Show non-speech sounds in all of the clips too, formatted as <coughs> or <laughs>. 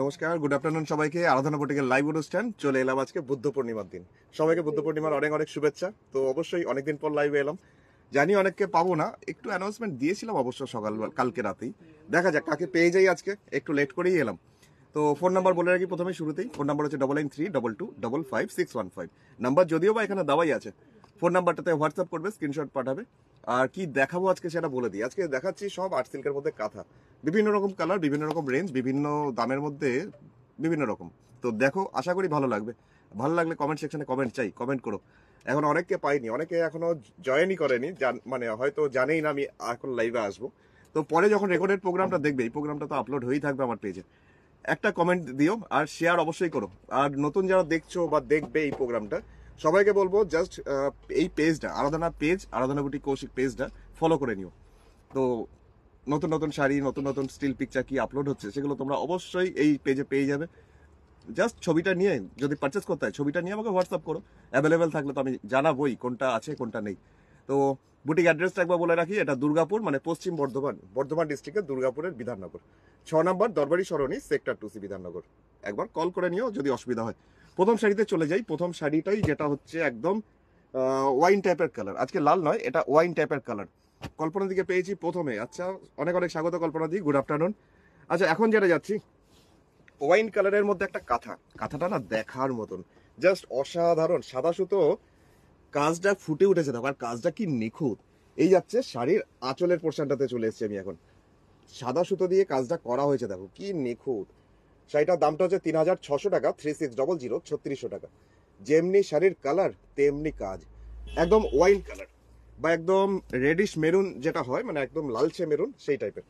নমস্কার good afternoon সবাইকে আরাধনা পটিকের লাইভ অনুষ্ঠান চলে এলাম আজকে বুদ্ধ পূর্ণিমার দিন সবাইকে বুদ্ধ পূর্ণিমার অনেক অনেক শুভেচ্ছা তো অবশ্যই অনেকদিন পর লাইভে এলাম জানি অনেককে পাবো না একটু অ্যানাউন্সমেন্ট দিয়েছিলাম অবশ্য সকাল কালকে রাতেই দেখা যাক কাকে পেয়ে যাই আজকে একটু লেট করেই এলাম তো ফোন নাম্বার বলে রাখি প্রথমে শুরুতেই ফোন নাম্বার হচ্ছে double nine three double two double five six one five number যদিও বা এখানে দেওয়াই আছে ফোন নাম্বারটাতে হোয়াটসঅ্যাপ করবে স্ক্রিনশট পাঠাবে আর কি দেখাবো আজকে সেটা বলে দিই আজকে দেখাচ্ছি সব আর্ট সিল্কের মধ্যে কাঁথা বিভিন্ন রকম কালার বিভিন্ন রকম রেঞ্জ বিভিন্ন দামের মধ্যে বিভিন্ন রকম তো দেখো আশা করি ভালো লাগবে ভালো লাগলে কমেন্ট সেকশনে কমেন্ট চাই কমেন্ট করো এখন অনেককে পাইনি অনেকে এখনো জয়েনই করেনি মানে হয়তো জানেই না আমি এখন লাইভে আসবো তো পরে যখন রেকর্ডেড প্রোগ্রামটা দেখবে এই প্রোগ্রামটা তো আপলোড হয়েই থাকবে আমার পেজে একটা কমেন্ট দিও আর শেয়ার অবশ্যই করো আর নতুন যারা দেখছো বা দেখবে এই প্রোগ্রামটা সবাইকে বলবো জাস্ট এই পেজটা আরাধনা পেজ আরাধনা বুটি কৌশিক পেজটা ফলো করে নিও তো নতুন নতুন শাড়ি নতুন নতুন স্টিল পিকচার কি আপলোড হচ্ছে সেগুলো তোমরা অবশ্যই এই পেজে পেয়ে যাবে জাস্ট ছবিটা নিয়ে যদি পারচেস করতে হয় ছবিটা নিয়ে আমাকে হোয়াটসঅ্যাপ করো অ্যাভেলেবেল থাকলে তো আমি জানাবোই কোনটা আছে কোনটা নেই তো বুটিক অ্যাড্রেসটা একবার বলে রাখি এটা দুর্গাপুর মানে পশ্চিম বর্ধমান বর্ধমান ডিস্ট্রিক্টের দুর্গাপুরের বিধাননগর ছ নম্বর Darbari Sarani sector two C Bidhannagar একবার কল করে নিও যদি অসুবিধা হয় প্রথম শাড়িতে চলে যাই প্রথম শাড়িটাই যেটা হচ্ছে একদম ওয়াইন টাইপের কালার আজকে লাল নয় এটা ওয়াইন টাইপের কালার কল্পনা দিকে পেয়েছি প্রথমে আচ্ছা অনেক অনেক স্বাগত কল্পনা দি গুড আফটারনুন আচ্ছা এখন যেটা যাচ্ছি ওয়াইন কালারের মধ্যে একটা কাঁথা কাঁথাটা না দেখার মতন জাস্ট অসাধারণ সাদা সুতো কাজটা ফুটে উঠেছে দেখো আর কাজটা কি নিখুঁত এই যাচ্ছে শাড়ির আঁচলের পোর্শনটাতে চলে এসছি আমি এখন সাদা সুতো দিয়ে কাজটা করা হয়েছে দেখো কি নিখুঁত শাড়িটার দামটা হচ্ছে তিন হাজার ছশো টাকা থ্রি সিক্স ডবল জিরো ছত্রিশশো টাকা যেমনি শাড়ির কালার তেমনি কাজ একদম ওয়াইন কালার বা একদম রেডিশ মেরুন যেটা হয় মানে একদম লালচে মেরুন সেই টাইপের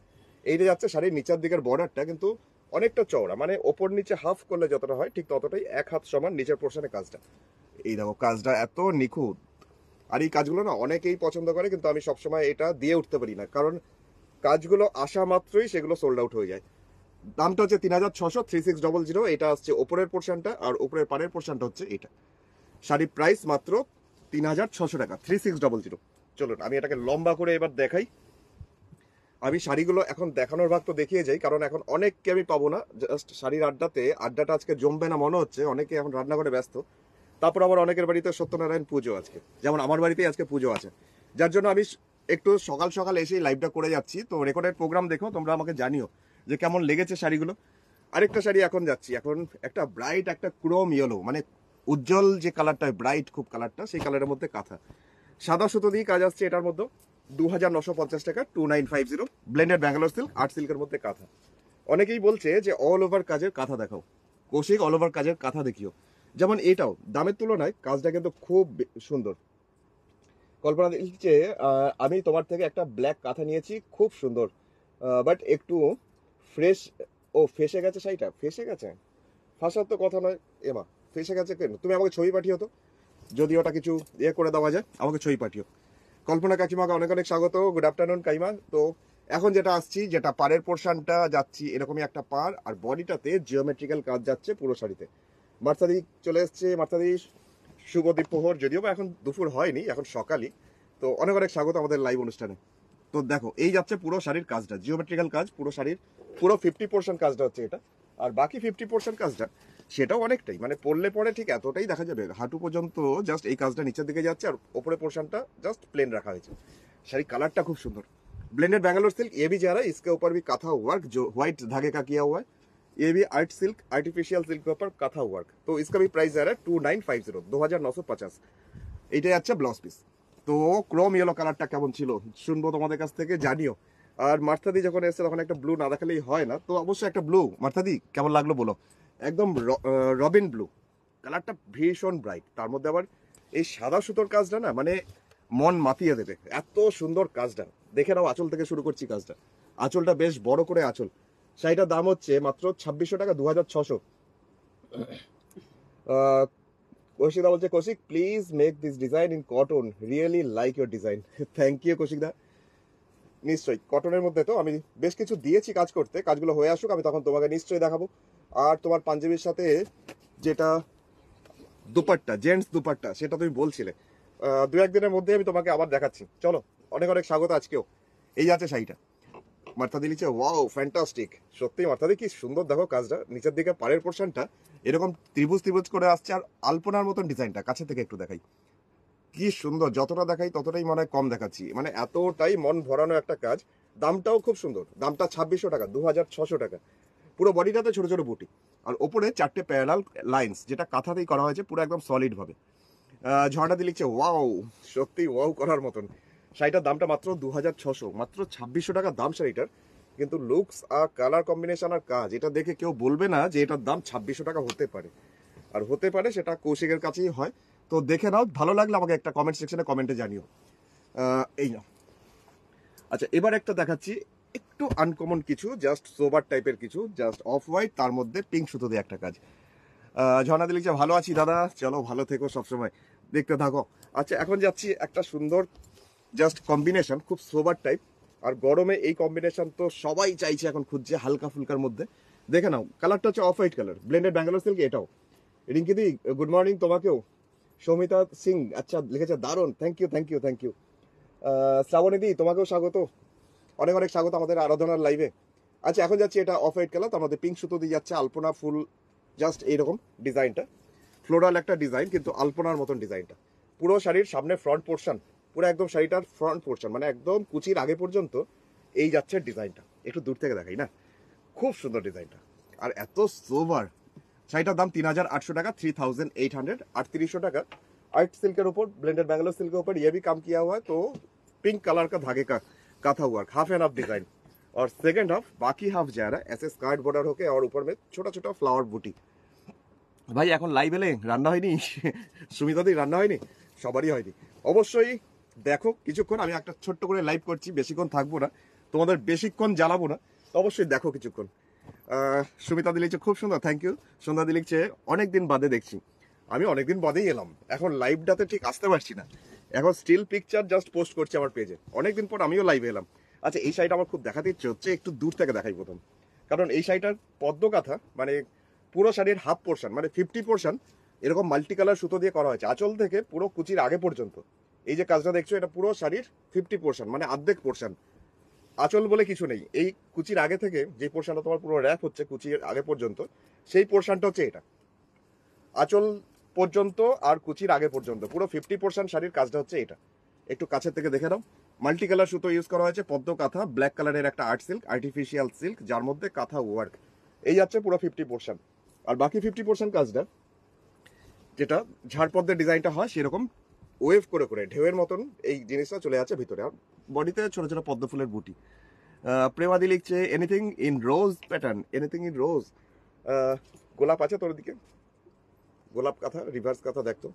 এইটা যাচ্ছে শাড়ির নিচের দিকের বর্ডারটা কিন্তু অনেকটা চওড়া মানে ওপর নিচে হাফ করলে যতটা হয় ঠিক ততটাই এক হাত সমান নিচের পোর্শনে কাজটা এই দেখো কাজটা এত নিখুঁত আর এই কাজগুলো না অনেকেই পছন্দ করে কিন্তু আমি সবসময় এটা দিয়ে উঠতে পারি না কারণ কাজগুলো আসা মাত্রই সেগুলো সোল্ড আউট হয়ে যায় দামটা হচ্ছে তিন হাজার ছশো থ্রি সিক্স ডবল জিরো এটা হচ্ছে ওপরের পোর্শনটা আর উপরের পাড়ের পোর্শনটা হচ্ছে এটা শাড়ির প্রাইস মাত্র তিন হাজার ছশো টাকা থ্রি সিক্স ডবল জিরো চলুন আমি এটাকে লম্বা করে এবার দেখাই আমি শাড়িগুলো এখন দেখানোর ভাগ তো দেখিয়ে যাই কারণ এখন অনেককে আমি পাবো না জাস্ট শাড়ির আড্ডাতে আড্ডাটা আজকে জমবে না মনে হচ্ছে অনেকে এখন রান্নাঘরে ব্যস্ত তারপর আবার অনেকের বাড়িতে সত্যনারায়ণ পুজো আজকে যেমন আমার বাড়িতেই আজকে পুজো আছে যার জন্য আমি একটু সকাল সকাল এসেই লাইভটা করে যাচ্ছি তো রেকর্ডের প্রোগ্রাম দেখো তোমরা আমাকে জানিও যে কেমন লেগেছে শাড়িগুলো আরেকটা শাড়ি এখন যাচ্ছি এখন একটা ব্রাইট একটা ক্রোম ইয়েলো মানে উজ্জ্বল যে কালারটা ব্রাইট খুব কালারটা সেই কালারের মধ্যে কাঁথা সাদা সুতো দিয়ে কাজ আসছে এটার মধ্যে দু হাজার নশো পঞ্চাশ টাকা two nine five zero blended Bangalore silk art সিল্কের মধ্যে কাঁথা অনেকেই বলছে যে অল ওভার কাজের কাঁথা দেখাও কৌশিক অল ওভার কাজের কাঁথা দেখিও যেমন এটাও দামের তুলনায় কাজটা কিন্তু খুব সুন্দর কল্পনা দিচ্ছে আমি তোমার থেকে একটা ব্ল্যাক কাঁথা নিয়েছি খুব সুন্দর বাট একটু ফ্রেশ ও ফেসে গেছে সাইটা ফেসে গেছে ফাঁসার তো কথা নয় এমা ফেসে গেছে কেন তুমি আমাকে ছবি পাঠিও তো যদি ওটা কিছু ইয়ে করে দেওয়া যায় আমাকে ছবি পাঠিও কল্পনা কাকিমাকে অনেক অনেক স্বাগত গুড আফটারনুন কাইমা তো এখন যেটা আসছি যেটা পাড়ের পোর্শনটা যাচ্ছি এরকমই একটা পার আর বডিটাতে জিওমেট্রিক্যাল কাজ যাচ্ছে পুরো শাড়িতে মার্সাদি চলে এসছে মার্সাদি শুভদীপ পোহর প্রহর যদিও বা এখন দুপুর হয়নি এখন সকালই তো অনেক অনেক স্বাগত আমাদের লাইভ অনুষ্ঠানে তো দেখো এই যাচ্ছে পুরো শাড়ির কাজটা জিওমেট্রিক্যাল কাজ পুরো শাড়ির পুরো ফিফটি পার্সেন্ট কাজটা হচ্ছে এটা আর বাকি ফিফটি পার্সেন্ট কাজটা সেটাও অনেকটাই মানে পড়লে পরে ঠিক এতটাই দেখা যাবে হাঁটু পর্যন্ত জাস্ট এই কাজটা নিচের দিকে যাচ্ছে আর ওপরে পোর্শনটা জাস্ট প্লেন রাখা হয়েছে শাড়ির কালারটা খুব সুন্দর ব্লেন্ডেড ব্যাঙ্গালোর সিল্ক এ বি जा रहा है বি ऊपर ওয়ার্ক कथा वर्क जो व्हाइट धागे का किया সিল্ক है ये भी आर्ट सिल्क आर्टिफिशियल सिल्क के ऊपर कथा वर्क तो इसका भी प्राइस जा रहा है टू नाइन ব্লাউজ পিস তো ক্রোম ইয়েলো কালারটা কেমন ছিল শুনবো তোমাদের কাছ থেকে জানিও আর মার্থাদি যখন এসছে তখন একটা ব্লু না দেখালেই হয় না তো অবশ্যই একটা ব্লু মার্থাদি কেমন লাগলো বলো একদম রবিন ব্লু কালারটা ভীষণ ব্রাইট তার মধ্যে আবার এই সাদা সুতোর কাজটা না মানে মন মাতিয়ে দেবে এত সুন্দর কাজটা দেখে নাও আঁচল থেকে শুরু করছি কাজটা আঁচলটা বেশ বড় করে আঁচল শাড়িটার দাম হচ্ছে মাত্র ছাব্বিশশো টাকা দু হাজার ছশো কৌশিকদা বলছে Kaushik please make this design in cotton really like your design thank you কৌশিকদা নিশ্চয়ই কটনের মধ্যে তো আমি বেশ কিছু দিয়েছি কাজ করতে কাজগুলো হয়ে আসুক আমি তখন তোমাকে নিশ্চয়ই দেখাবো আর তোমার পাঞ্জাবির সাথে যেটা দুপাট্টা জেন্টস দুপাট্টা সেটা তুমি বলছিলে দু একদিনের মধ্যে আমি তোমাকে আবার দেখাচ্ছি চলো অনেক অনেক স্বাগত আজকেও এই আছে শাড়িটা দিয়ে নিচে ওয়াও ফ্যান্টাস্টিক সত্যি মার্থাদি কি সুন্দর দেখো কাজটা নিচের দিকে পাড়ের পোর্শনটা এরকম ত্রিভুজ ত্রিভুজ করে আসছে আর আলপনার মতন ডিজাইনটা কাছে থেকে একটু দেখাই কি সুন্দর যতটা দেখাই ততটাই মনে কম দেখাচ্ছি মানে এতটাই মন ভরানো একটা কাজ দামটাও খুব সুন্দর দামটা ছাব্বিশশো টাকা দু হাজার ছশো টাকা পুরো বডিটাতে ছোটো ছোটো বুটি আর ওপরে চারটে প্যারাল লাইন্স যেটা কাঁথাতেই করা হয়েছে পুরো একদম সলিডভাবে দিয়ে লিখছে ওয়াও সত্যি ওয়াও করার মতন শাড়িটার দামটা মাত্র দু হাজার ছশো মাত্র ছাব্বিশশো টাকা দাম শাড়িটার কিন্তু লুকস আর কালার কম্বিনেশন আর কাজ এটা দেখে কেউ বলবে না যে এটার দাম ছাব্বিশশো টাকা হতে পারে আর হতে পারে সেটা কৌশিকের কাছেই হয় তো দেখে নাও ভালো লাগলে আমাকে একটা কমেন্ট সেকশনে কমেন্টে জানিও এই না আচ্ছা এবার একটা দেখাচ্ছি একটু আনকমন কিছু জাস্ট সোবার টাইপের কিছু জাস্ট অফ হোয়াইট তার মধ্যে পিঙ্ক সুতো দিয়ে একটা কাজ ঝর্ণা দিলিক ভালো আছি দাদা চলো ভালো থেকো সবসময় দেখতে থাকো আচ্ছা এখন যাচ্ছি একটা সুন্দর জাস্ট কম্বিনেশন খুব সোবার টাইপ আর গরমে এই কম্বিনেশন তো সবাই চাইছে এখন খুঁজছে হালকা ফুলকার মধ্যে দেখে নাও কালারটা হচ্ছে off white colour blended Bangalore silk এটাও রিঙ্কিদি গুড মর্নিং তোমাকেও সৌমিতা সিং আচ্ছা লিখেছে দারুণ thank you thank you thank you শ্রাবণীদি তোমাকেও স্বাগত অনেক অনেক স্বাগত আমাদের আরাধনার লাইভে আচ্ছা এখন যাচ্ছি এটা অফ হোয়াইট কালার তার আমাদের পিঙ্ক সুতো দিয়ে যাচ্ছে আলপনা ফুল জাস্ট এইরকম ডিজাইনটা ফ্লোরাল একটা ডিজাইন কিন্তু আলপনার মতন ডিজাইনটা পুরো শাড়ির সামনে ফ্রন্ট পোর্শন পুরো একদম শাড়িটার ফ্রন্ট পোর্শন মানে একদম কুচির আগে পর্যন্ত এই যাচ্ছে ডিজাইনটা একটু দূর থেকে দেখাই না খুব সুন্দর ডিজাইনটা আর এত সোভার শাড়িটার দাম তিন হাজার আটশো টাকা থ্রি থাউজেন্ড এইট হান্ড্রেড আটত্রিশশো টাকা आर्ट সিল্কের উপর ব্লেন্ডেড ব্যাঙ্গালোর সিল্কের উপর के ইয়ে কাম কিয়া হয় তো পিঙ্ক কালার কা ধাগে কা কাঁথা হওয়ার হাফ অ্যান্ড হাফ ডিজাইন আর সেকেন্ড হাফ বাকি half second S S half जा रहा है উপর स्कार्ट ছোট होके ফ্লাওয়ার বুটি ভাই এখন লাইভ এলে রান্না হয়নি সুমিতাদি রান্না হয়নি সবারই হয়নি অবশ্যই দেখো কিছুক্ষণ আমি একটা ছোট্ট করে লাইভ করছি বেশিক্ষণ থাকবো না তোমাদের বেশিক্ষণ জ্বালাবো না অবশ্যই দেখো কিছুক্ষণ সুমিতা দিলি খুব সুন্দর থ্যাংক ইউ সন্ধ্যা চেয়ে অনেকদিন বাদে দেখছি আমি অনেকদিন বাদেই এলাম এখন লাইভটাতে ঠিক আসতে পারছি না এখন স্টিল পিকচার জাস্ট পোস্ট করছি আমার পেজে অনেকদিন পর আমিও লাইভে এলাম আচ্ছা এই শাড়িটা আমার খুব দেখাতে ইচ্ছে হচ্ছে একটু দূর থেকে দেখাই প্রথম কারণ এই শাড়িটার পদ্ম কাঁথা মানে পুরো শাড়ির হাফ পোর্শন মানে ফিফটি পোর্শন এরকম মাল্টি কালার সুতো দিয়ে করা হয়েছে আঁচল থেকে পুরো কুচির আগে পর্যন্ত এই যে কাজটা দেখছো এটা পুরো শাড়ির ফিফটি পোর্শন মানে আর্ধেক পোর্শন আচল বলে কিছু নেই এই কুচির আগে থেকে যে পোর্শনটা তোমার পুরো র্যাপ হচ্ছে কুচির আগে পর্যন্ত সেই পোর্শনটা হচ্ছে এটা আচল পর্যন্ত আর কুচির আগে পর্যন্ত পুরো ফিফটি পোর্শন শাড়ির কাজটা হচ্ছে এটা একটু কাছের থেকে দেখে নাও মাল্টি কালার সুতো ইউজ করা হয়েছে পদ্ম কাঁথা ব্ল্যাক কালারের একটা আর্ট সিল্ক আর্টিফিশিয়াল সিল্ক যার মধ্যে কাঁথা ওয়ার্ক এই যাচ্ছে পুরো ফিফটি পোর্শন আর বাকি ফিফটি পোর্শন কাজটা যেটা ঝাড়পদ্মের ডিজাইনটা হয় সেরকম ওয়েভ করে করে ঢেউয়ের মতন এই জিনিসটা চলে যাচ্ছে ভিতরে আর বডিতে ছোট ছোট পদ্ম ফুলের বুটি প্রেমাদি লিখছে anything in rose pattern anything in rose গোলাপ আছে তোর দিকে গোলাপ কথা রিভার্স কথা দেখতো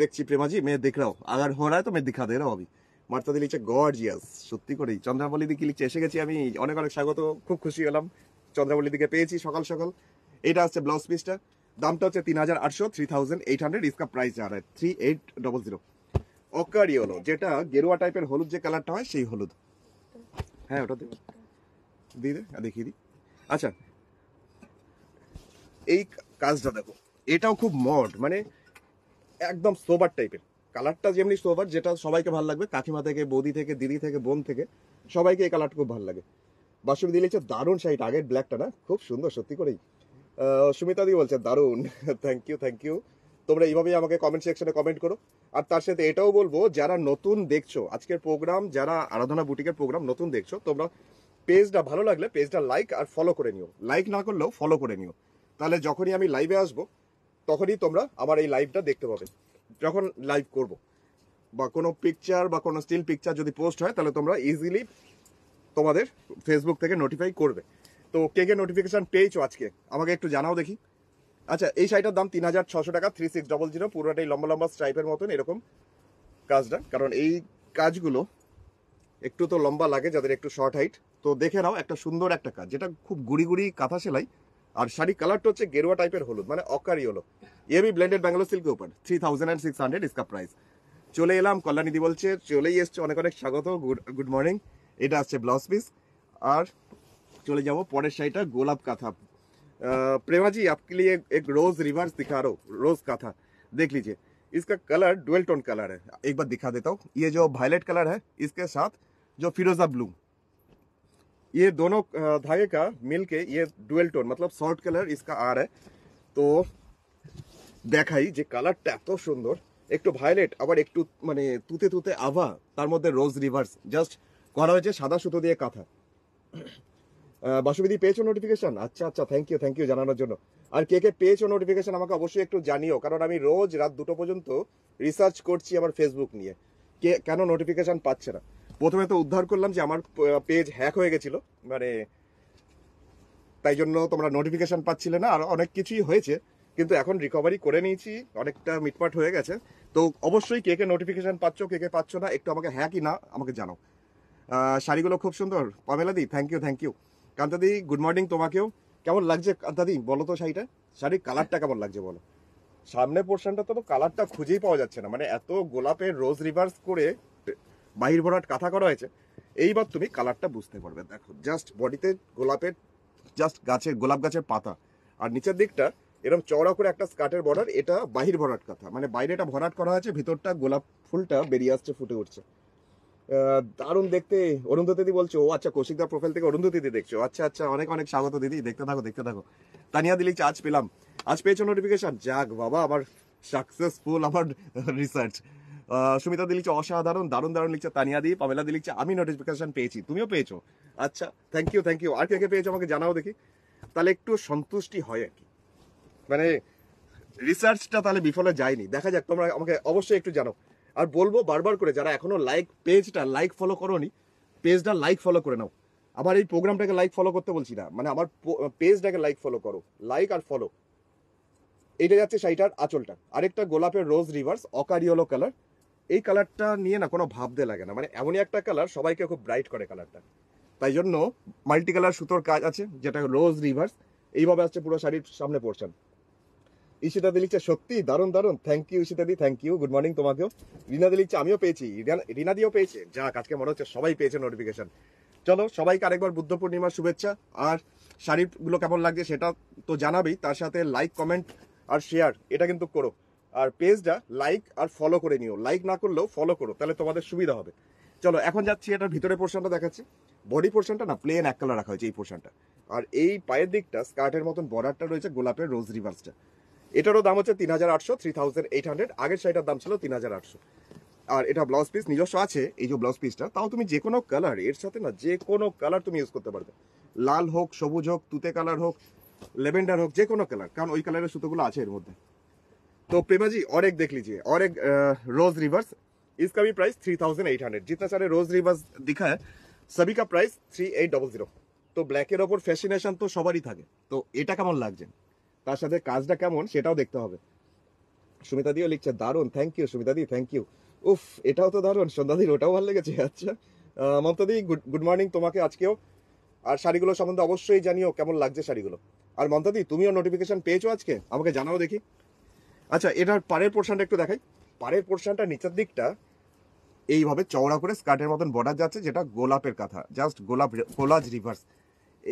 দেখছি প্রেমাজি মেয়ে দেখ রাও আগার হো রায় তো মেয়ে দেখা দে রাও আমি মার্তা দি লিখছে জিয়াস সত্যি করেই চন্দ্রাবলী দিকে লিখছে এসে গেছি আমি অনেক অনেক স্বাগত খুব খুশি হলাম চন্দ্রাবলী দিকে পেয়েছি সকাল সকাল এটা হচ্ছে ব্লাউজ পিসটা দামটা হচ্ছে তিন হাজার আটশো থ্রি থাউজেন্ড এইট হান্ড্রেড ইসকা প্রাইস রায় থ্রি এইট ডবল জিরো অকারিওলো যেটা গেরুয়া টাইপের হলুদ যে কালারটা হয় সেই হলুদ হ্যাঁ ওটা দেবে দিয়ে দেখিয়ে দিই আচ্ছা এই কাজটা দেখো এটাও খুব মড মানে একদম সোবার টাইপের কালারটা যেমনি সোবার যেটা সবাইকে ভালো লাগবে কাকিমা থেকে বৌদি থেকে দিদি থেকে বোন থেকে সবাইকে এই কালারটা খুব ভালো লাগে বাসুবি দিলে দারুণ শাড়িটা আগের ব্ল্যাকটা না খুব সুন্দর সত্যি করেই সুমিতাদি বলছে দারুণ থ্যাংক ইউ থ্যাংক ইউ তোমরা এইভাবেই আমাকে কমেন্ট সেকশনে কমেন্ট করো আর তার সাথে এটাও বলবো যারা নতুন দেখছো আজকের প্রোগ্রাম যারা আরাধনা বুটিকের প্রোগ্রাম নতুন দেখছো তোমরা পেজটা ভালো লাগলে পেজটা লাইক আর ফলো করে নিও লাইক না করলেও ফলো করে নিও তাহলে যখনই আমি লাইভে আসবো তখনই তোমরা আমার এই লাইভটা দেখতে পাবে যখন লাইভ করব বা কোনো পিকচার বা কোনো স্টিল পিকচার যদি পোস্ট হয় তাহলে তোমরা ইজিলি তোমাদের ফেসবুক থেকে নোটিফাই করবে তো কে কে নোটিফিকেশন পেয়েছো আজকে আমাকে একটু জানাও দেখি আচ্ছা এই শাড়িটার দাম তিন হাজার ছশো টাকা থ্রি সিক্স ডবল জিরো পুরোটাই লম্বা লম্বা স্ট্রাইপের মতন এরকম কাজটা কারণ এই কাজগুলো একটু তো লম্বা লাগে যাদের একটু শর্ট হাইট তো দেখে নাও একটা সুন্দর একটা কাজ যেটা খুব গুড়ি গুড়ি কাঁথা সেলাই আর শাড়ি কালারটা হচ্ছে গেরুয়া টাইপের হলুদ মানে অকারি হলো এবি ব্লেন্ডেড ব্যাঙ্গালোর সিল্কের উপর three thousand and six hundred ইসকা প্রাইস চলে এলাম কল্যাণীদি বলছে চলেই এসছে অনেক অনেক স্বাগত গুড গুড মর্নিং এটা আসছে ব্লাউজ পিস আর চলে যাব পরের শাড়িটা গোলাপ কাঁথা प्रेमाजी आपके लिए एक रोज रिवर्स दिखा रहा हूँ रोज काथा देख लीजिए इसका कलर डुअल टोन कलर है एक बार दिखा देता हूँ ये जो वायलेट कलर है इसके साथ जो फिरोजा ब्लू ये दोनों धागे का मिल के ये डुअल टोन मतलब शॉर्ट कलर इसका आ रहा है तो देखा তো দেখাই যে तो सुंदर एक तो वायलेट अब एक तो, তুতে तुते तुते आवा तार मध्य रोज জাস্ট जस्ट হয়েছে सदा सूतो दिए কাঁথা বাসুবিধি পেয়েছো নোটিফিকেশন আচ্ছা আচ্ছা থ্যাংক ইউ থ্যাংক ইউ জানানোর জন্য আর কে কে পেয়েছো নোটিফিকেশন আমাকে অবশ্যই একটু জানিও কারণ আমি রোজ রাত দুটো পর্যন্ত রিসার্চ করছি আমার ফেসবুক নিয়ে কে কেন নোটিফিকেশন পাচ্ছে না প্রথমে তো উদ্ধার করলাম যে আমার পেজ হ্যাক হয়ে গেছিল মানে তাই জন্য তোমরা নোটিফিকেশন পাচ্ছিলে না আর অনেক কিছুই হয়েছে কিন্তু এখন রিকভারি করে নিয়েছি অনেকটা মিটমাট হয়ে গেছে তো অবশ্যই কে কে নোটিফিকেশন পাচ্ছ কে কে পাচ্ছ না একটু আমাকে হ্যাঁ কি না আমাকে জানাও শাড়িগুলো খুব সুন্দর পামেলা দি থ্যাংক ইউ থ্যাংক ইউ কান্তাদি গুড মর্নিং তোমাকেও কেমন লাগছে কান্তাদি বলো তো শাড়িটা শাড়ির কালারটা কেমন লাগছে বলো সামনে পোর্শনটা তো কালারটা খুঁজেই পাওয়া যাচ্ছে না মানে এত গোলাপের রোজ রিভার্স করে বাহির ভরাট কাঁথা করা হয়েছে এইবার তুমি কালারটা বুঝতে পারবে দেখো জাস্ট বডিতে গোলাপের জাস্ট গাছের গোলাপ গাছের পাতা আর নিচের দিকটা এরকম চওড়া করে একটা স্কার্টের বর্ডার এটা বাহির ভরাট কাঁথা মানে বাইরেটা ভরাট করা আছে ভিতরটা গোলাপ ফুলটা বেরিয়ে আসছে ফুটে উঠছে দারুণ দেখতে অরুন্ধ দিদি বলছো ও আচ্ছা কৌশিকদার প্রোফাইল থেকে অরুন্ধ দিদি দেখছো আচ্ছা আচ্ছা অনেক অনেক স্বাগত দিদি দেখতে থাকো দেখতে থাকো তানিয়া দিলি আজ পেলাম আজ পেয়েছো নোটিফিকেশন যাক বাবা আমার সাকসেসফুল আমার রিসার্চ সুমিতা দিলিচ অসাধারণ দারুণ দারুণ লিখছে তানিয়া দি পামেলা দিলিচ আমি নোটিফিকেশন পেয়েছি তুমিও পেয়েছো আচ্ছা থ্যাংক ইউ থ্যাংক ইউ আর কে কে পেয়েছো আমাকে জানাও দেখি তাহলে একটু সন্তুষ্টি হয় আর কি মানে রিসার্চটা তাহলে বিফলে যায়নি দেখা যাক তোমরা আমাকে অবশ্যই একটু জানাও আর বলবো বারবার করে যারা এখনও লাইক পেজটা লাইক ফলো করোনি পেজটা লাইক ফলো করে নাও আমার এই প্রোগ্রামটাকে লাইক ফলো করতে বলছি না মানে আমার পেজটাকে লাইক ফলো করো লাইক আর ফলো এইটা যাচ্ছে শাড়িটার আঁচলটা আরেকটা গোলাপের রোজ রিভার্স অকারিওলো কালার এই কালারটা নিয়ে না কোনো ভাবতে লাগে না মানে এমনই একটা কালার সবাইকে খুব ব্রাইট করে কালারটা তাই জন্য মাল্টি কালার সুতোর কাজ আছে যেটা রোজ রিভার্স এইভাবে আসছে পুরো শাড়ির সামনে পড়ছেন ঈশিতাদি লিখছে সত্যি দারুণ দারুণ থ্যাংক ইউ ঈশিতাদি থ্যাংক ইউ গুড মর্নিং তোমাকেও রিনাদি লিখছে আমিও পেয়েছি রিনাদিও পেয়েছে যা আজকে মনে হচ্ছে সবাই পেয়েছে নোটিফিকেশন চলো সবাইকে আরেকবার বুদ্ধ পূর্ণিমার শুভেচ্ছা আর শাড়িগুলো কেমন লাগছে সেটা তো জানাবেই তার সাথে লাইক কমেন্ট আর শেয়ার এটা কিন্তু করো আর পেজটা লাইক আর ফলো করে নিও লাইক না করলেও ফলো করো তাহলে তোমাদের সুবিধা হবে চলো এখন যাচ্ছি এটার ভিতরে পোর্শনটা দেখাচ্ছি বডি পোর্শনটা না প্লেন এক কালার রাখা হয়েছে এই পোর্শনটা আর এই পায়ের দিকটা স্কার্টের মতন বর্ডারটা রয়েছে গোলাপের রোজ রিভার্সটা এটারও দাম হচ্ছে তিন হাজার আটশো থ্রি থাউজেন্ড এইট হান্ড্রেড আগের শাড়িটার দাম ছিল তিন হাজার আটশো আর এটা ব্লাউজ পিস নিজস্ব আছে এই যে ব্লাউজ পিসটা তাও তুমি যে কোনো কালার এর সাথে না যে কোনো কালার তুমি ইউজ করতে পারবে লাল হোক সবুজ হোক তুতে কালার হোক লেভেন্ডার হোক যে কোনো কালার কারণ ওই কালারের সুতোগুলো আছে এর মধ্যে তো প্রেমাজি অনেক দেখ লিজিয়ে অনেক রোজ রিভার্স और price three thousand eight hundred price সারে রোজ রিভার্স रोज সবই কা price three eight double zero তো ব্ল্যাকের ওপর ফ্যাশিনেশন তো সবারই থাকে তো এটা কেমন লাগছে তার সাথে কাজটা কেমন সেটাও দেখতে হবে সুমিতা দিও লিখছে দারুণ থ্যাংক ইউ সুমিতা দি থ্যাংক ইউ উফ এটাও তো দারুণ সন্ধ্যাদির ওটাও ভালো লেগেছে আচ্ছা মমতাদি গুড গুড মর্নিং তোমাকে আজকেও আর শাড়িগুলো সম্বন্ধে অবশ্যই জানিও কেমন লাগছে শাড়িগুলো আর মমতাদি তুমিও নোটিফিকেশন পেয়েছো আজকে আমাকে জানাও দেখি আচ্ছা এটার পাড়ের পোর্শনটা একটু দেখাই পাড়ের পোর্শনটা নিচের দিকটা এইভাবে চওড়া করে স্কার্টের মতন বর্ডার যাচ্ছে যেটা গোলাপের কাঁথা জাস্ট গোলাপ গোলাজ রিভার্স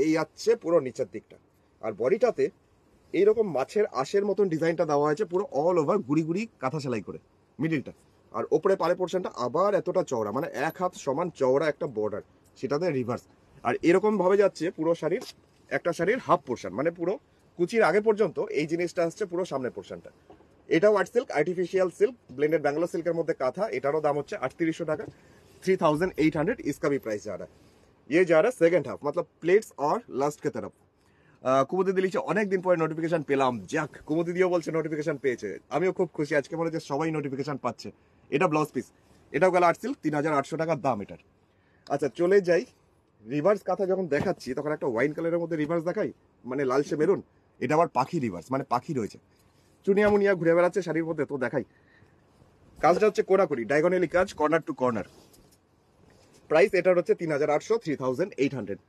এই যাচ্ছে পুরো নিচের দিকটা আর বডিটাতে এইরকম মাছের আশের মতন ডিজাইনটা দেওয়া হয়েছে পুরো অল ওভার গুড়ি গুড়ি কাঁথা সেলাই করে মিডিলটা আর ওপরে পারে পোর্শনটা আবার এতটা চওড়া মানে এক হাত সমান চওড়া একটা বর্ডার সেটাতে রিভার্স আর এরকম ভাবে যাচ্ছে পুরো শাড়ির একটা শাড়ির হাফ পোর্শন মানে পুরো কুচির আগে পর্যন্ত এই জিনিসটা আসছে পুরো সামনের পোর্শনটা এটা white silk artificial silk blended Bangalore সিল্কের মধ্যে কাঁথা এটারও দাম হচ্ছে আটত্রিশশো টাকা থ্রি থাউজেন্ড এইট হান্ড্রেড ইস্কাবি প্রাইস যারা ইয়ে যারা সেকেন্ড হাফ মতলব প্লেটস আর লাস্ট हाफ কুমুদিদি লিখছে অনেকদিন পরে নোটিফিকেশন পেলাম যাক কুমুদিদিও বলছে নোটিফিকেশন পেয়েছে আমিও খুব খুশি আজকে মনে হচ্ছে সবাই নোটিফিকেশন পাচ্ছে এটা ব্লাউজ পিস এটাও গেল আটসিল তিন হাজার আটশো টাকার দাম এটার আচ্ছা চলে যাই রিভার্স কাঁথা যখন দেখাচ্ছি তখন একটা ওয়াইন কালারের মধ্যে রিভার্স দেখাই মানে লালসে বেরুন এটা আবার পাখি রিভার্স মানে পাখি রয়েছে চুনিয়া মুনিয়া ঘুরে বেড়াচ্ছে শাড়ির মধ্যে তো দেখাই কাজটা হচ্ছে কোনাকুরি ডায়গনেলি কাজ কর্নার টু কর্নার প্রাইস এটার হচ্ছে তিন হাজার আটশো থ্রি থাউজেন্ড এইট হান্ড্রেড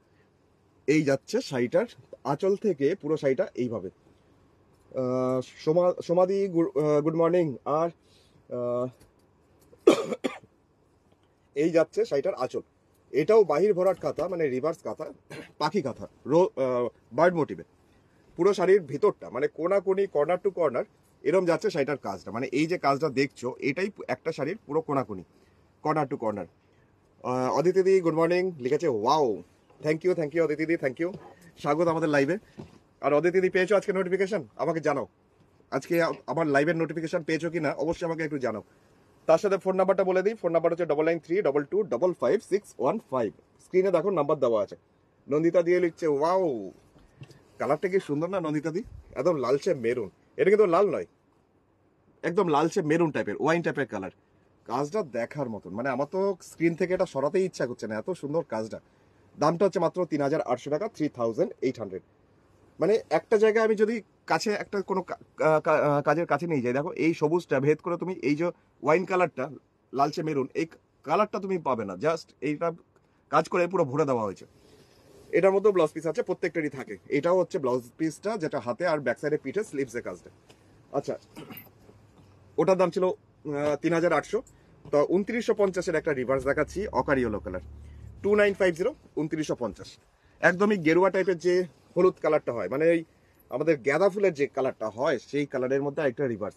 এই যাচ্ছে শাড়িটার আঁচল থেকে পুরো শাড়িটা এইভাবে সোমা সোমাদি গুড মর্নিং আর এই যাচ্ছে শাড়িটার আঁচল এটাও বাহির ভরাট কাঁথা মানে রিভার্স কাঁথা পাখি কাঁথা রো বার্ড মোটিভে পুরো শাড়ির ভিতরটা মানে কোনাকুনি কর্নার টু কর্নার এরম যাচ্ছে শাড়িটার কাজটা মানে এই যে কাজটা দেখছো এটাই একটা শাড়ির পুরো কোনাকুনি কর্নার টু কর্নার অদিতিদি গুড মর্নিং লিখেছে wow thank you thank you দি থ্যাংক ইউ স্বাগত আমাদের লাইভে আর দি পেয়েছো আজকে নোটিফিকেশন আমাকে জানাও আজকে আমার লাইভের নোটিফিকেশন পেয়েছো কি না অবশ্যই আমাকে একটু জানাও তার সাথে ফোন নাম্বারটা বলে দিই ফোন নাম্বার হচ্ছে double nine three double two double five six one five স্ক্রিনে দেখো নাম্বার দেওয়া আছে নন্দিতা দিয়ে লিখছে ওয়াও কালারটা কি সুন্দর না নন্দিতা দি একদম লালচে মেরুন এটা কিন্তু লাল নয় একদম লালচে মেরুন টাইপের ওয়াইন টাইপের কালার কাজটা দেখার মতন মানে আমার তো স্ক্রিন থেকে এটা সরাতেই ইচ্ছা করছে না এত সুন্দর কাজটা দামটা হচ্ছে মাত্র তিন হাজার আটশো টাকা থ্রি এইট হান্ড্রেড মানে একটা জায়গায় আমি যদি কাছে একটা কোনো কাজের কাছে নিয়ে যাই দেখো এই সবুজটা ভেদ করে তুমি এই যে ওয়াইন কালারটা লালচে মেরুন এই কালারটা তুমি পাবে না জাস্ট এইটা কাজ করে পুরো ভরে দেওয়া হয়েছে এটার মধ্যেও ব্লাউজ পিস আছে প্রত্যেকটারই থাকে এটাও হচ্ছে ব্লাউজ পিসটা যেটা হাতে আর ব্যাক সাইডে পিঠে স্লিভসের কাজটা আচ্ছা ওটার দাম ছিল তিন হাজার আটশো তো উনত্রিশশো পঞ্চাশের একটা রিভার্স দেখাচ্ছি অকারিওলো colour two nine five zero উনত্রিশশো পঞ্চাশ একদমই গেরুয়া টাইপের যে হলুদ কালারটা হয় মানে এই আমাদের গ্যাদা ফুলের যে কালারটা হয় সেই কালারের মধ্যে একটা রিভার্স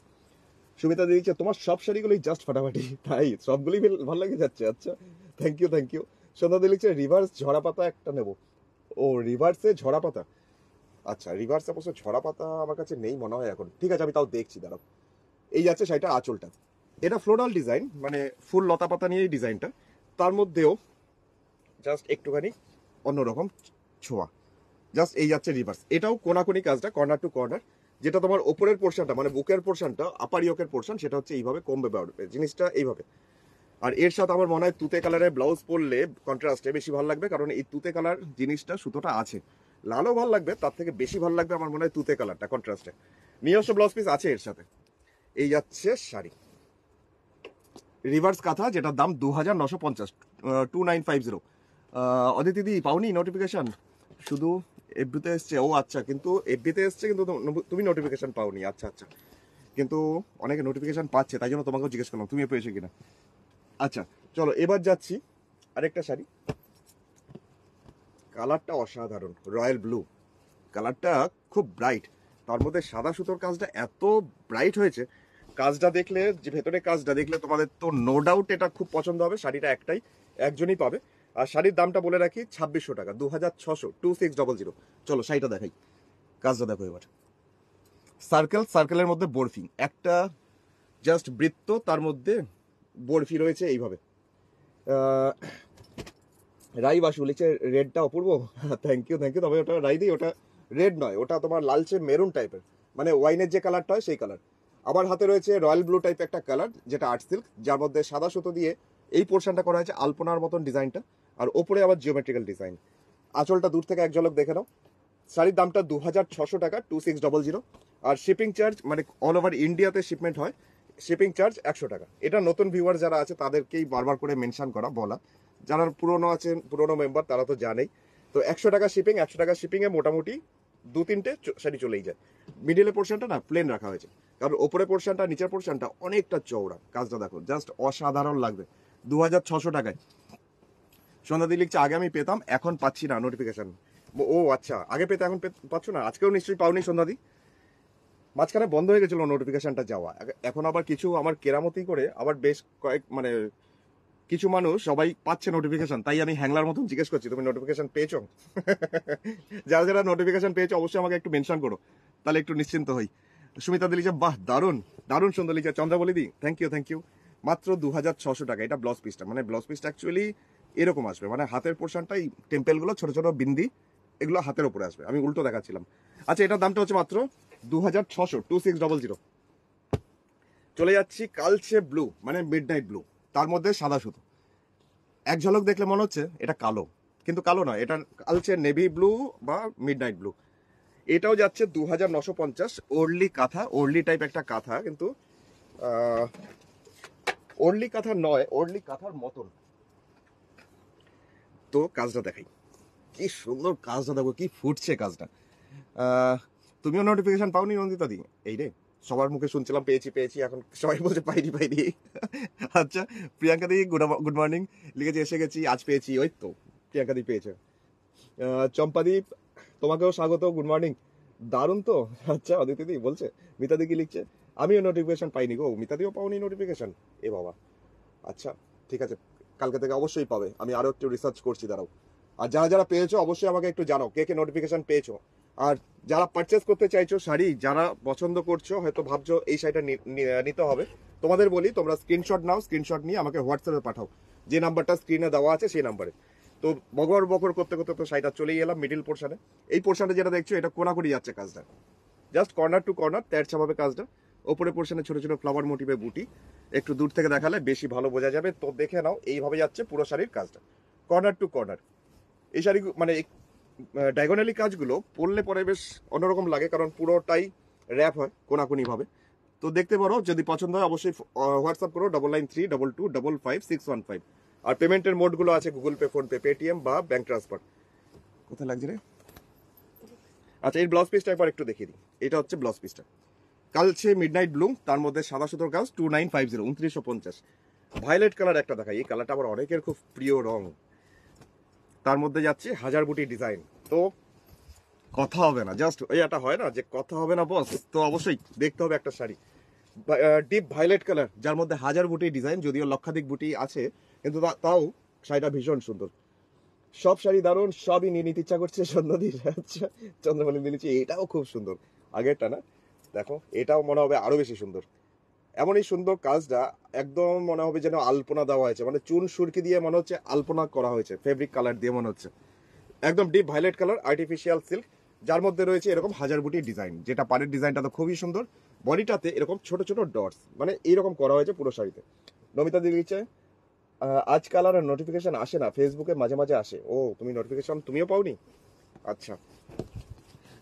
সুমিতা দিয়েছে তোমার সব শাড়িগুলোই জাস্ট ফাটাফাটি তাই সবগুলি ভালো লাগে যাচ্ছে আচ্ছা thank you thank you Sandhya দিদি রিভার্স ঝরা পাতা একটা নেব ও রিভার্সে ঝরা পাতা আচ্ছা রিভার্স অবশ্য ঝরা পাতা আমার কাছে নেই মনে হয় এখন ঠিক আছে আমি তাও দেখছি দাঁড়াও এই যাচ্ছে শাড়িটা আঁচলটা এটা ফ্লোরাল ডিজাইন মানে ফুল লতা পাতা নিয়েই ডিজাইনটা তার মধ্যেও জাস্ট একটুখানি অন্যরকম ছোঁয়া জাস্ট এই যাচ্ছে রিভার্স এটাও কোনাকুনি কাজটা কর্নার টু কর্নার যেটা তোমার ওপরের পোর্শনটা মানে বুকের পোর্শনটা আপার ইয়কের পোর্শন সেটা হচ্ছে এইভাবে কমবে বাড়বে জিনিসটা এইভাবে আর এর সাথে আমার মনে হয় তুতে কালারের ব্লাউজ পরলে কন্ট্রাস্টে বেশি ভালো লাগবে কারণ এই তুতে কালার জিনিসটা সুতোটা আছে লালও ভালো লাগবে তার থেকে বেশি ভালো লাগবে আমার মনে হয় তুতে কালারটা কন্ট্রাস্টে নিজস্ব ব্লাউজ পিস আছে এর সাথে এই যাচ্ছে শাড়ি রিভার্স কাঁথা যেটার দাম দু হাজার নশো পঞ্চাশ two nine five zero Aditi দি পাওনি নোটিফিকেশন শুধু এফবিতে এসছে ও আচ্ছা কিন্তু এফবিতে এসছে কিন্তু তুমি নোটিফিকেশান পাওনি আচ্ছা আচ্ছা কিন্তু অনেকে নোটিফিকেশন পাচ্ছে তাই জন্য তোমাকেও জিজ্ঞেস করলাম তুমি পেয়েছো কিনা আচ্ছা চলো এবার যাচ্ছি আরেকটা শাড়ি কালারটা অসাধারণ রয়্যাল ব্লু কালারটা খুব ব্রাইট তার মধ্যে সাদা সুতোর কাজটা এত ব্রাইট হয়েছে কাজটা দেখলে যে ভেতরে কাজটা দেখলে তোমাদের তো নো ডাউট এটা খুব পছন্দ হবে শাড়িটা একটাই একজনই পাবে আর শাড়ির দামটা বলে রাখি ছাব্বিশশো টাকা দু হাজার ছশো টু সিক্স ডবল জিরো চলো শাড়িটা দেখাই কাজটা দেখো এবার সার্কেল সার্কেলের মধ্যে বরফি একটা জাস্ট বৃত্ত তার মধ্যে বরফি রয়েছে এইভাবে রাই বাসু লিখছে রেডটা অপূর্ব থ্যাংক ইউ থ্যাংক ইউ তবে ওটা রাই দিই ওটা রেড নয় ওটা তোমার লালচে মেরুন টাইপের মানে ওয়াইনের যে কালারটা হয় সেই কালার আবার হাতে রয়েছে রয়্যাল ব্লু টাইপ একটা কালার যেটা আর্ট সিল্ক যার মধ্যে সাদা সুতো দিয়ে এই পোর্শনটা করা হয়েছে আলপনার মতন ডিজাইনটা আর ওপরে আবার জিওমেট্রিক্যাল ডিজাইন আঁচলটা দূর থেকে এক ঝলক দেখে নাও শাড়ির দামটা দু হাজার ছশো টাকা টু সিক্স ডবল জিরো আর শিপিং চার্জ মানে অল ওভার ইন্ডিয়াতে শিপমেন্ট হয় শিপিং চার্জ একশো টাকা এটা নতুন ভিউয়ার যারা আছে তাদেরকেই বারবার করে মেনশন করা বলা যারা পুরনো আছেন পুরনো মেম্বার তারা তো জানেই তো একশো টাকা শিপিং একশো টাকা শিপিংয়ে মোটামুটি দু তিনটে শাড়ি চলেই যায় মিডিলে পোর্শনটা না প্লেন রাখা হয়েছে কারণ ওপরে পোর্শনটা নিচের পোর্শনটা অনেকটা চওড়া কাজটা দেখো জাস্ট অসাধারণ লাগবে দু হাজার ছশো টাকায় সন্ধ্যাদি লিখছে আগে আমি পেতাম এখন পাচ্ছি না নোটিফিকেশন ও আচ্ছা আগে পেতে এখন পাচ্ছ না আজকেও নিশ্চয়ই পাওনি সন্ধ্যাদি মাঝখানে বন্ধ হয়ে গেছিলো নোটিফিকেশনটা যাওয়া এখন আবার কিছু আমার কেরামতি করে আবার বেশ কয়েক মানে কিছু মানুষ সবাই পাচ্ছে নোটিফিকেশন তাই আমি হ্যাংলার মতন জিজ্ঞেস করছি তুমি নোটিফিকেশন পেয়েছ <laughs> যারা যারা নোটিফিকেশন পেয়েছো অবশ্যই আমাকে একটু মেনশন করো তাহলে একটু নিশ্চিন্ত হই সুমিতা দিলি যা বাহ দারুণ দারুণ সুন্দর লিজা চন্দ্রাবলী দি থ্যাংক ইউ থ্যাংক ইউ মাত্র দু হাজার ছশো টাকা এটা ব্লাউজ পিসটা মানে ব্লাউজ পিসটা অ্যাকচুয়ালি এরকম আসবে মানে হাতের পোর্শনটা এই টেম্পেলগুলো ছোট ছোট বিন্দি এগুলো হাতের উপরে আসবে আমি উল্টো দেখাচ্ছিলাম আচ্ছা এটার দামটা হচ্ছে মাত্র দু হাজার ছশো টু সিক্স ডবল জিরো চলে যাচ্ছি কালচে ব্লু মানে মিড নাইট ব্লু তার মধ্যে সাদা সুতো এক ঝলক দেখলে মনে হচ্ছে এটা কালো কিন্তু কালো না এটা কালচে নেভি ব্লু বা মিড ব্লু এটাও যাচ্ছে দু হাজার নশো পঞ্চাশ ওরলি কাঁথা ওরলি টাইপ একটা কাঁথা কিন্তু ওরলি কাঁথা নয় ওরলি কাঁথার মতন তো কাজটা দেখাই কি সুন্দর কাজটা দেখো কি ফুটছে কাজটা তুমিও নোটিফিকেশান পাওনি দি এই রে সবার মুখে শুনছিলাম পেয়েছি পেয়েছি এখন সবাই বলছে পাইনি পাইনি আচ্ছা প্রিয়াঙ্কা দি গুড গুড মর্নিং লিখেছি এসে গেছি আজ পেয়েছি ওই তো প্রিয়াঙ্কা দি পেয়েছে চম্পাদীপ তোমাকেও স্বাগত গুড মর্নিং দারুণ তো আচ্ছা অদিতিদি বলছে মিতাদি কি লিখছে আমিও নোটিফিকেশান পাইনি গো মিতাদিও পাওনি নোটিফিকেশান এ বাবা আচ্ছা ঠিক আছে কালকে থেকে অবশ্যই পাবে আমি আরও একটু রিসার্চ করছি দাঁড়াও আর যারা যারা পেয়েছো অবশ্যই আমাকে একটু জানাও কে কে নোটিফিকেশন পেয়েছো আর যারা পারচেস করতে চাইছো শাড়ি যারা পছন্দ করছো হয়তো ভাবছো এই শাড়িটা নিতে হবে তোমাদের বলি তোমরা স্ক্রিনশট নাও স্ক্রিনশট নিয়ে আমাকে হোয়াটসঅ্যাপে পাঠাও যে নাম্বারটা স্ক্রিনে দেওয়া আছে সেই নাম্বারে তো বগর বগর করতে করতে তো শাড়িটা চলেই এলাম মিডিল পোর্শনে এই পোর্শনটা যেটা দেখছো এটা কোনাকুনি যাচ্ছে কাজটা জাস্ট কর্নার টু কর্নার তেরছাভাবে কাজটা ওপরে পোর্শনে ছোট ছোট ফ্লাওয়ার মোটিভে বুটি একটু দূর থেকে দেখালে বেশি ভালো বোঝা যাবে তো দেখে নাও এইভাবে যাচ্ছে পুরো শাড়ির কাজটা কর্নার টু কর্নার এই শাড়ি মানে ডায়গোনালি কাজগুলো পড়লে পরে বেশ অন্যরকম লাগে কারণ পুরোটাই র্যাপ হয় কোনাকুনিভাবে তো দেখতে পারো যদি পছন্দ হয় অবশ্যই হোয়াটসঅ্যাপ করো double nine three double two double five six one five আর পেমেন্টের মোডগুলো আছে গুগল পে ফোনপে পেটিএম বা ব্যাঙ্ক ট্রান্সফার কোথায় লাগছে রে আচ্ছা এই ব্লাউজ পিসটা একবার একটু দেখিয়ে দিই এটা হচ্ছে ব্লাউজ পিসটা মিড নাইট ব্লু তার মধ্যে সাদা সুতোর কাজ টু নাইন ফাইভ জিরো উনত্রিশশো পঞ্চাশ ভায়োলেট কালার একটা দেখাই এই কালারটা আবার অনেকের খুব প্রিয় রং তার মধ্যে যাচ্ছে হাজার বুটি ডিজাইন তো কথা হবে না জাস্ট ওই একটা হয় না যে কথা হবে না বস তো অবশ্যই দেখতে হবে একটা শাড়ি ডিপ ভায়োলেট কালার যার মধ্যে হাজার বুটি ডিজাইন যদিও লক্ষাধিক বুটি আছে কিন্তু তাও শাড়িটা ভীষণ সুন্দর সব শাড়ি দারুণ সবই নিয়ে নিতে ইচ্ছা করছে সন্ধ্যা দিয়ে আচ্ছা দিয়েছি এটাও খুব সুন্দর আগেরটা না দেখো এটাও মনে হবে আরও বেশি সুন্দর এমন এই সুন্দর কাজটা একদম মনে হবে যেন আলপনা দেওয়া হয়েছে মানে চুন সুরকি দিয়ে মনে হচ্ছে আলপনা করা হয়েছে ফেব্রিক কালার দিয়ে মনে হচ্ছে একদম deep violet colour artificial silk যার মধ্যে রয়েছে এরকম হাজার বুটি ডিজাইন যেটা পাড়ের ডিজাইনটা তো খুবই সুন্দর বডিটাতে এরকম ছোট ছোট ডটস মানে এইরকম করা হয়েছে পুরো শাড়িতে নমিতা দিদি লিখছে আজকাল আর নোটিফিকেশন আসে না ফেসবুকে মাঝে মাঝে আসে ও তুমি নোটিফিকেশন তুমিও পাওনি আচ্ছা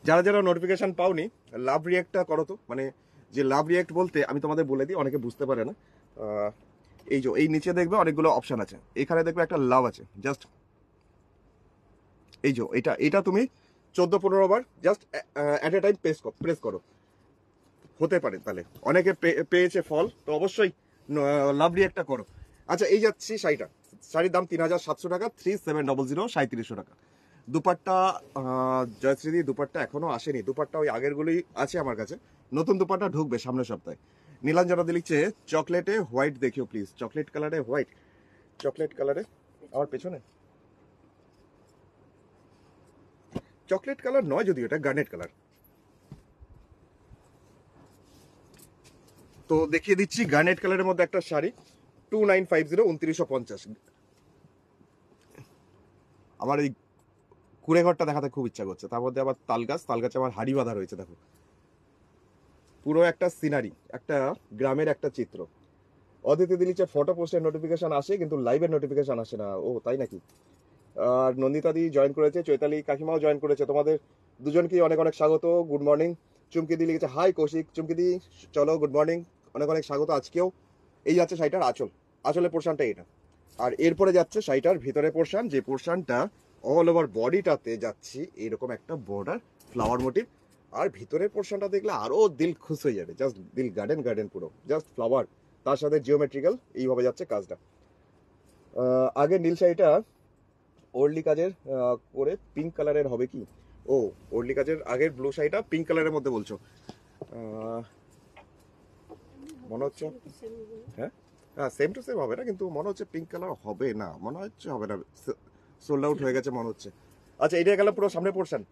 যারা যারা নোটিফিকেশন পাওনি লাভ রিয়াক্টটা করো তো মানে যে লাভ রিয়াক্ট বলতে আমি তোমাদের বলে দিই অনেকে বুঝতে পারে না এই যে এই নিচে দেখবে অনেকগুলো অপশান আছে এখানে দেখবে একটা লাভ আছে জাস্ট এই যে এটা এটা তুমি চোদ্দো পনেরো বার just at a time press করো প্রেস করো হতে পারে তাহলে অনেকে পেয়েছে ফল তো অবশ্যই লাভ রিয়াক্টটা করো আচ্ছা এই যাচ্ছি শাড়িটা শাড়ির দাম তিন হাজার সাতশো টাকা থ্রি সেভেন ডবল জিরো সাঁত্রিশশো টাকা দুপাট্টা জয়শ্রীদি দুপাট্টা এখনো আসেনি দুপাট্টা ওই আগেরগুলোই আছে আমার কাছে নতুন দুপাট্টা ঢুকবে সামনের সপ্তাহে দি লিখছে চকলেটে হোয়াইট দেখিও প্লিজ চকলেট কালারে হোয়াইট চকলেট কালারে আমার পেছনে চকলেট কালার নয় যদিও এটা গার্নেট কালার তো দেখিয়ে দিচ্ছি গার্নেট কালারের মধ্যে একটা sari two nine five zero উনত্রিশশো পঞ্চাশ আমার এই কুড়েঘরটা দেখাতে খুব ইচ্ছা করছে তার মধ্যে আবার তালগাছ তালগাছে আমার হাড়ি বাঁধা রয়েছে দেখো পুরো একটা সিনারি একটা গ্রামের একটা চিত্র অদিতি দিলিচে ফটো পোস্টের নোটিফিকেশন আসে কিন্তু লাইভের নোটিফিকেশন আসে না ও তাই নাকি আর নন্দিতাদি জয়েন করেছে চৈতালি কাকিমাও জয়েন করেছে তোমাদের দুজনকেই অনেক অনেক স্বাগত গুড মর্নিং চুমকি দি লিখেছে হাই কৌশিক চুমকি দি চলো গুড মর্নিং অনেক অনেক স্বাগত আজকেও এই যাচ্ছে শাড়িটার আচল আচলের পোর্শনটা এটা আর এরপরে যাচ্ছে শাড়িটার ভিতরে পোর্শন যে পোর্শনটা অল ওভার বডিটাতে যাচ্ছি এরকম একটা বর্ডার ফ্লাওয়ার মোটিভ আর ভিতরের পোর্শনটা দেখলে আরও দিল খুশ হয়ে যাবে জাস্ট দিল গার্ডেন গার্ডেন পুরো জাস্ট ফ্লাওয়ার তার সাথে জিওমেট্রিক্যাল এইভাবে যাচ্ছে কাজটা আগে নীল শাড়িটা ওল্ডলি কাজের করে পিঙ্ক কালারের হবে কি ও ওল্ডলি কাজের আগের ব্লু শাড়িটা পিঙ্ক কালারের মধ্যে বলছো মনে হচ্ছে হ্যাঁ হ্যাঁ সেম টু সেম হবে না কিন্তু মনে হচ্ছে পিঙ্ক কালার হবে না মনে হচ্ছে হবে না সোল্ড আউট হয়ে গেছে মনে হচ্ছে আচ্ছা এটা গেল পুরো সামনে পড়ছেন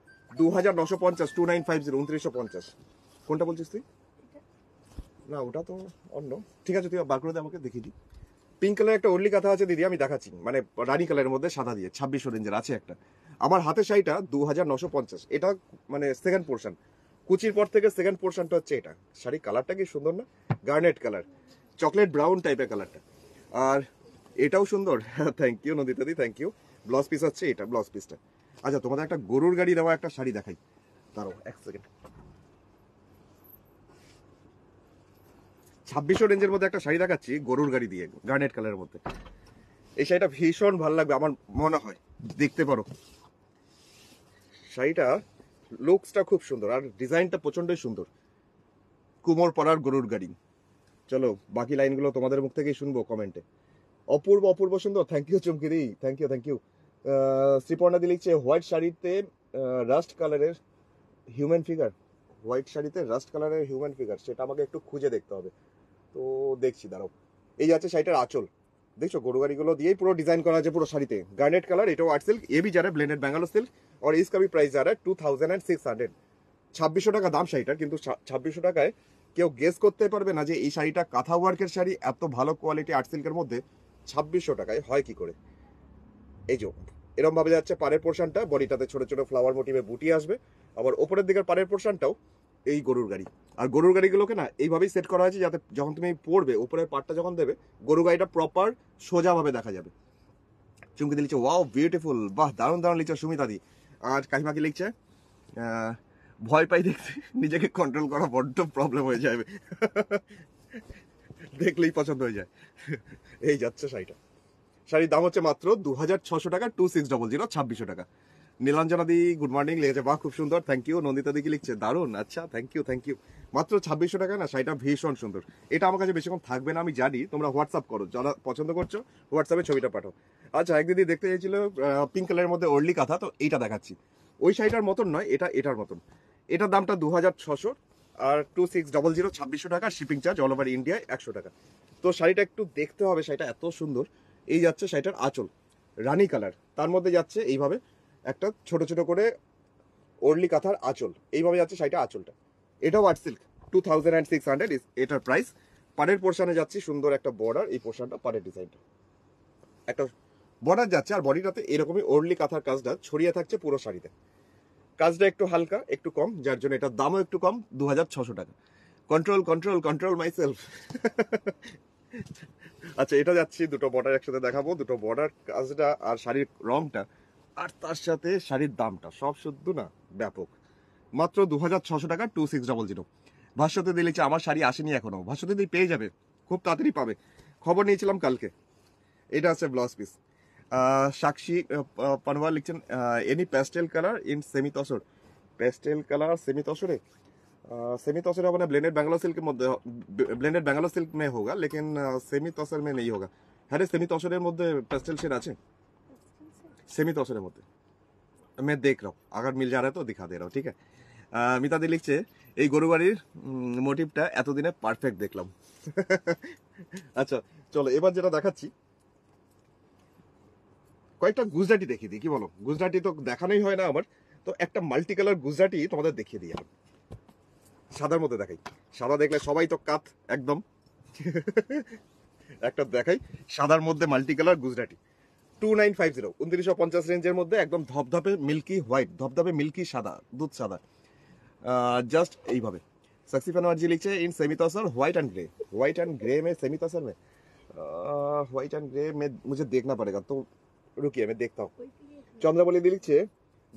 দু হাজার নশো পঞ্চাশ টু নাইন ফাইভ জিরো উনত্রিশশো পঞ্চাশ কোনটা বলছিস তুই না ওটা তো অন্য ঠিক আছে তুই বার করে আমাকে দেখিয়ে দিই পিঙ্ক কালার একটা অর্লি কথা আছে দিদি আমি দেখাচ্ছি মানে রানি কালারের মধ্যে সাদা দিয়ে ছাব্বিশ রেঞ্জের আছে একটা আমার হাতে শাড়িটা দু হাজার নশো পঞ্চাশ এটা মানে সেকেন্ড পোর্শন কুচির পর থেকে সেকেন্ড পোর্শনটা হচ্ছে এটা শাড়ির কালারটা কি সুন্দর না গার্নেট কালার চকলেট ব্রাউন টাইপের কালারটা আর এটাও সুন্দর থ্যাংক ইউ নন্দিতাদি থ্যাংক ইউ ব্লাউজ পিস আছে এটা ব্লাউজ পিসটা আচ্ছা তোমাদের একটা গরুর গাড়ি দেওয়া একটা শাড়ি দেখাই দাঁড়ো এক সেকেন্ড ছাব্বিশশো রেঞ্জের মধ্যে একটা শাড়ি দেখাচ্ছি গরুর গাড়ি দিয়ে গার্নেট কালারের মধ্যে এই শাড়িটা ভীষণ ভালো লাগবে আমার মনে হয় দেখতে পারো শাড়িটা লুকসটা খুব সুন্দর আর ডিজাইনটা প্রচণ্ডই সুন্দর কুমোর পড়ার গরুর গাড়ি চলো বাকি লাইনগুলো তোমাদের মুখ থেকেই শুনবো কমেন্টে অপূর্ব অপূর্ব সুন্দর থ্যাংক ইউ চমকিদি থ্যাংক ইউ থ্যাংক ইউ শ্রীপর্ণাদি লিখছে হোয়াইট শাড়িতে রাস্ট কালারের হিউম্যান ফিগার হোয়াইট শাড়িতে রাস্ট কালারের হিউম্যান ফিগার সেটা আমাকে একটু খুঁজে দেখতে হবে তো দেখছি দাঁড়াও এই আছে শাড়িটার আঁচল দেখছো গরু গাড়িগুলো দিয়েই পুরো ডিজাইন করা আছে পুরো শাড়িতে গার্নেট কালার এটা আর্ট সিল্ক এ বি যারা ব্লেন্ডেড ব্যাঙ্গালোর সিল্ক আর ইসকা বি প্রাইস যারা two thousand and six hundred ছাব্বিশশো টাকা দাম শাড়িটার কিন্তু ছাব্বিশশো টাকায় কেউ গেস করতে পারবে না যে এই শাড়িটা কাঁথা ওয়ার্কের শাড়ি এত ভালো কোয়ালিটি আর্ট সিল্কের মধ্যে ছাব্বিশশো টাকায় হয় কি করে এই যে এরমভাবে যাচ্ছে পাড়ের পোর্শনটা বডিটাতে ছোট ছোট ফ্লাওয়ার মোটিভে বুটি আসবে আবার ওপরের দিকের পাড়ের পোর্শনটাও এই গরুর গাড়ি আর গরুর গাড়িগুলোকে না এইভাবেই সেট করা হয়েছে যাতে যখন তুমি পড়বে ওপরের পাটটা যখন দেবে গরু গাড়িটা প্রপার সোজাভাবে দেখা যাবে চুমকি দিয়ে লিখছে ওয়াও বিউটিফুল বাহ দারুণ দারুণ লিখছে সুমিতাদি আর কাহিমাকি লিখছে ভয় পাই দেখতে নিজেকে কন্ট্রোল করা বড্ড প্রবলেম হয়ে যাবে দেখলেই পছন্দ হয়ে যায় এই যাচ্ছে শাড়িটা শাড়ির দাম হচ্ছে মাত্র দু হাজার ছশো টাকা টু সিক্স ডবল জিরো ছাব্বিশশো টাকা দি গুড মর্নিং লিখেছে বাহ খুব সুন্দর থ্যাংক ইউ নন্দিতা দিকে লিখছে দারুণ আচ্ছা থ্যাংক ইউ থ্যাংক ইউ মাত্র ছাব্বিশশো টাকা না শাড়িটা ভীষণ সুন্দর এটা আমার কাছে বেশিক্ষণ থাকবে না আমি জানি তোমরা হোয়াটসঅ্যাপ করো যারা পছন্দ করছো হোয়াটসঅ্যাপে ছবিটা পাঠাও আচ্ছা এক দিদি দেখতে চাইছিল পিঙ্ক কালারের মধ্যে অর্লি কাঁথা তো এইটা দেখাচ্ছি ওই শাড়িটার মতন নয় এটা এটার মতন এটার দামটা দু হাজার ছশো আর টু সিক্স ডবল জিরো ছাব্বিশশো টাকা শিপিং চার্জ অল ওভার ইন্ডিয়ায় একশো টাকা তো শাড়িটা একটু দেখতে হবে শাড়িটা এত সুন্দর এই যাচ্ছে শাড়িটার আঁচল রানি কালার তার মধ্যে যাচ্ছে এইভাবে একটা ছোট ছোট করে ওরলি কাঁথার আঁচল এইভাবে যাচ্ছে শাড়িটা আঁচলটা এটাও art silk two thousand and six hundred এটার প্রাইস পাড়ের পোর্শানে যাচ্ছে সুন্দর একটা বর্ডার এই পোর্শানটা পাড়ের ডিজাইনটা একটা বর্ডার যাচ্ছে আর বডিটাতে এরকমই ওরলি কাঁথার কাজটা ছড়িয়ে থাকছে পুরো শাড়িতে কাজটা একটু হালকা একটু কম যার জন্য এটার দামও একটু কম দু টাকা কন্ট্রোল কন্ট্রোল কন্ট্রোল মাইসেলফ আচ্ছা এটা যাচ্ছি দুটো বর্ডার একসাথে দেখাবো দুটো বর্ডার কাজটা আর শাড়ির রংটা আর তার সাথে শাড়ির দামটা সব শুদ্ধ না ব্যাপক মাত্র দু হাজার ছশো টাকা টু সিক্স ডবল জিরো ভাষাতে দিলে আমার শাড়ি আসেনি এখনো ভাস্বতে দিয়ে পেয়ে যাবে খুব তাড়াতাড়ি পাবে খবর নিয়েছিলাম কালকে এটা আছে ব্লাউজ পিস সাক্ষী পানওয়ার লিখছেন any pastel colour in semi tussar pastel colour semi তসরে सेमी तसर अपना ब्लेंडेड बैंगलोर सिल्क के मध्य ब्लेंडेड बैंगलोर सिल्क में होगा लेकिन सेमी तसर में नहीं होगा হ্যাঁ সেমি তসরের মধ্যে পেস্টেল শেড আছে সেমি তসরের মধ্যে আমি দেখ রাও আগার মিল যা তো দেখা দে রাও ঠিক আছে মিতাদি লিখছে এই গরু বাড়ির মোটিভটা এতদিনে পারফেক্ট দেখলাম আচ্ছা চলো এবার যেটা দেখাচ্ছি কয়েকটা গুজরাটি দেখিয়ে দিই কি বলো গুজরাটি তো দেখানোই হয় না আমার তো একটা মাল্টি কালার গুজরাটি তোমাদের দেখিয়ে দিই আমি সাদার মধ্যে দেখাই সাদা দেখলে সবাই তো কাত একদম একটা দেখাই সাদার মধ্যে multi colour Gujarati two nine five zero উনত্রিশশো পঞ্চাশ রেঞ্জের মধ্যে একদম ধপধপে মিল্কি হোয়াইট ধপধপে মিল্কি সাদা দুধ সাদা জাস্ট এইভাবে सक्सी फनवर्जी লিখছে ইন सेमितासर white and grey white and grey মে सेमितासर মে হোয়াইট অ্যান্ড গ্রে মে মুঝে দেখনা পড়েগা তো রুকিয়ে আমি দেখতাম हूँ चंद्रावली লিখছে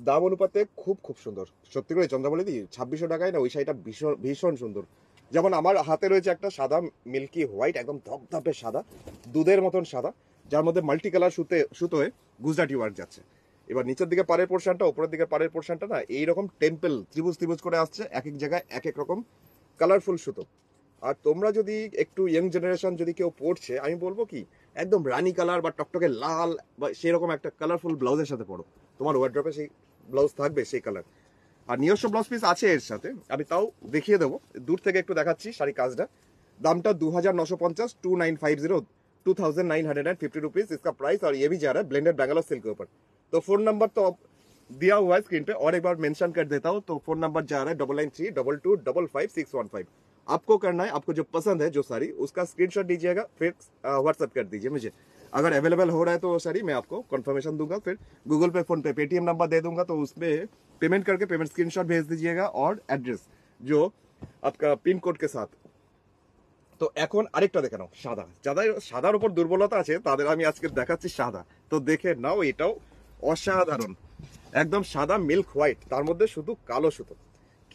দাম অনুপাতে খুব খুব সুন্দর সত্যি করে চন্দ্রা বলে দিই ছাব্বিশশো টাকায় না ওই শাড়িটা ভীষণ ভীষণ সুন্দর যেমন আমার হাতে রয়েছে একটা সাদা মিল্কি হোয়াইট একদম ধপধপে সাদা দুধের মতন সাদা যার মধ্যে মাল্টি কালার সুতে হয়ে গুজরাটি ওয়ার্ক যাচ্ছে এবার নিচের দিকে পাড়ের পোর্শনটা উপরের দিকে পাড়ের পোর্শনটা না এইরকম টেম্পেল ত্রিভুজ ত্রিভুজ করে আসছে এক এক জায়গায় এক এক রকম কালারফুল সুতো আর তোমরা যদি একটু ইয়াং জেনারেশন যদি কেউ পড়ছে আমি বলবো কি একদম রানি কালার বা টকটকে লাল বা সেরকম একটা কালারফুল ব্লাউজের সাথে পড়ো তোমার ওয়ার্ড্রপে সেই ব্লাউজ থাকবে সেই কালার আর নিজস্ব ব্লাউজ পিস আছে এর সাথে আমি তাও দেখিয়ে দেবো দূর থেকে একটু দেখাচ্ছি শাড়ি কাজটা দামটা দু হাজার নশো পঞ্চাশ two nine five zero two thousand nine hundred and fifty rupees ইসকা প্রাইস আর ইয়ে যা রা ব্যাঙ্গালোর সিল্কের উপর তো ফোন নাম্বার তো দেওয়া হুয়া স্ক্রিনটা পে অনেকবার মেনশন কার্ড দিতাও তো ফোন নাম্বার যা double nine three double two double five six one five आपको करना है आपको जो पसंद है जो साड़ी उसका स्क्रीनशॉट दीजिएगा फिर व्हाट्सअप कर दीजिए मुझे अगर अवेलेबल हो रहा है तो साड़ी मैं आपको कंफर्मेशन दूंगा फिर गूगल पे फोन पे पेटीएम नंबर दे दूंगा तो उसमें पेमेंट करके पेमेंट स्क्रीनशॉट भेज दीजिएगा और एड्रेस जो आपका पिन কোড के साथ तो এখন আরেকটা দেখে নাও সাদা যারা সাদার উপর দুর্বলতা আছে তাদের আমি আজকে দেখাচ্ছি সাদা তো দেখে নাও এটাও অসাধারণ একদম সাদা মিল্ক হোয়াইট তার মধ্যে শুধু কালো সুতো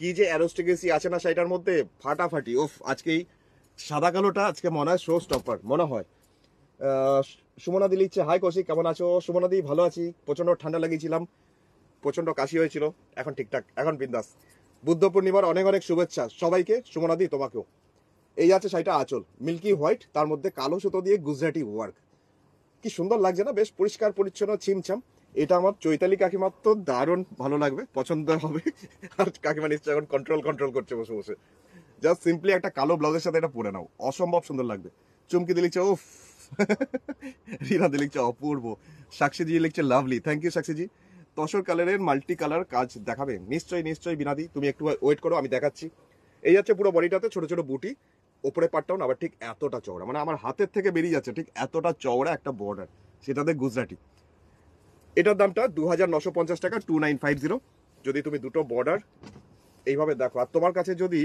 কি যে অ্যারোস্টেগেসি আছে না সেটার মধ্যে ফাটাফাটি ওফ আজকেই সাদা কালোটা আজকে মনে হয় শো স্টপার মনে হয় সুমনাদি লিখছে হাই কৌশিক কেমন আছো সুমনাদি ভালো আছি প্রচণ্ড ঠান্ডা লাগিয়েছিলাম প্রচণ্ড কাশি হয়েছিল এখন ঠিকঠাক এখন বিন্দাস বুদ্ধ পূর্ণিমার অনেক অনেক শুভেচ্ছা সবাইকে সুমনাদি তোমাকেও এই আছে শাড়িটা আঁচল মিল্কি হোয়াইট তার মধ্যে কালো সুতো দিয়ে গুজরাটি ওয়ার্ক কি সুন্দর লাগছে না বেশ পরিষ্কার পরিচ্ছন্ন ছিমছাম এটা আমার চৈতালি কাকিমার তো দারুণ ভালো লাগবে পছন্দ হবে আর কাকিমা নিশ্চয় এখন কন্ট্রোল কন্ট্রোল করছে বসে বসে জাস্ট সিম্পলি একটা কালো ব্লাউজের সাথে এটা পরে নাও অসম্ভব সুন্দর লাগবে চুমকি দিলি চো ওফ রিনা দিয়ে লিখছে অপূর্ব সাক্ষীজি লিখছে লাভলি থ্যাংক ইউ সাক্ষীজি তসর কালারের মাল্টি কালার কাজ দেখাবে নিশ্চয়ই নিশ্চয়ই বিনাদি তুমি একটু ওয়েট করো আমি দেখাচ্ছি এই যাচ্ছে পুরো বডিটাতে ছোট ছোট বুটি ওপরে পাটটাও না আবার ঠিক এতটা চওড়া মানে আমার হাতের থেকে বেরিয়ে যাচ্ছে ঠিক এতটা চওড়া একটা বর্ডার সেটাতে গুজরাটি এটার দামটা দু টাকা টু যদি তুমি দুটো বর্ডার এইভাবে দেখো আর তোমার কাছে যদি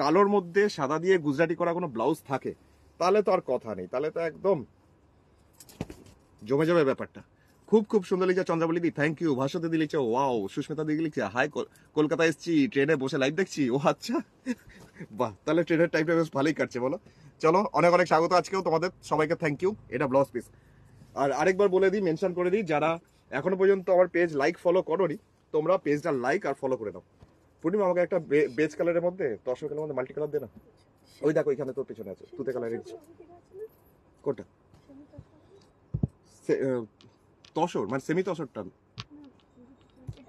কালোর মধ্যে সাদা দিয়ে গুজরাটি করা কোনো ব্লাউজ থাকে তাহলে তো আর কথা নেই তাহলে তো একদম জমে যাবে ব্যাপারটা খুব খুব সুন্দর লিখছে চন্দ্রাবলী দি থ্যাংক ইউ ভাষাতে দি লিখছে ওয়াও সুস্মিতা দিদি লিখছে হাই কলকাতা এসছি ট্রেনে বসে লাইভ দেখছি ও আচ্ছা বাহ তাহলে ট্রেনের টাইমটা বেশ ভালোই কাটছে বলো চলো অনেক অনেক স্বাগত আজকেও তোমাদের সবাইকে থ্যাংক ইউ এটা ব্লাউজ পিস আর আরেকবার বলে দিই মেনশন করে দিই যারা এখনো পর্যন্ত আমার পেজ লাইক ফলো করোনি তোমরা পেজটা লাইক আর ফলো করে নাও পূর্ণিমা আমাকে একটা বেজ কালারের মধ্যে দর্শক কালারের মধ্যে মাল্টি কালার দে না ওই দেখো এখানে তোর পেছনে আছে তুতে কালারের কোনটা তসর মানে সেমি তসরটা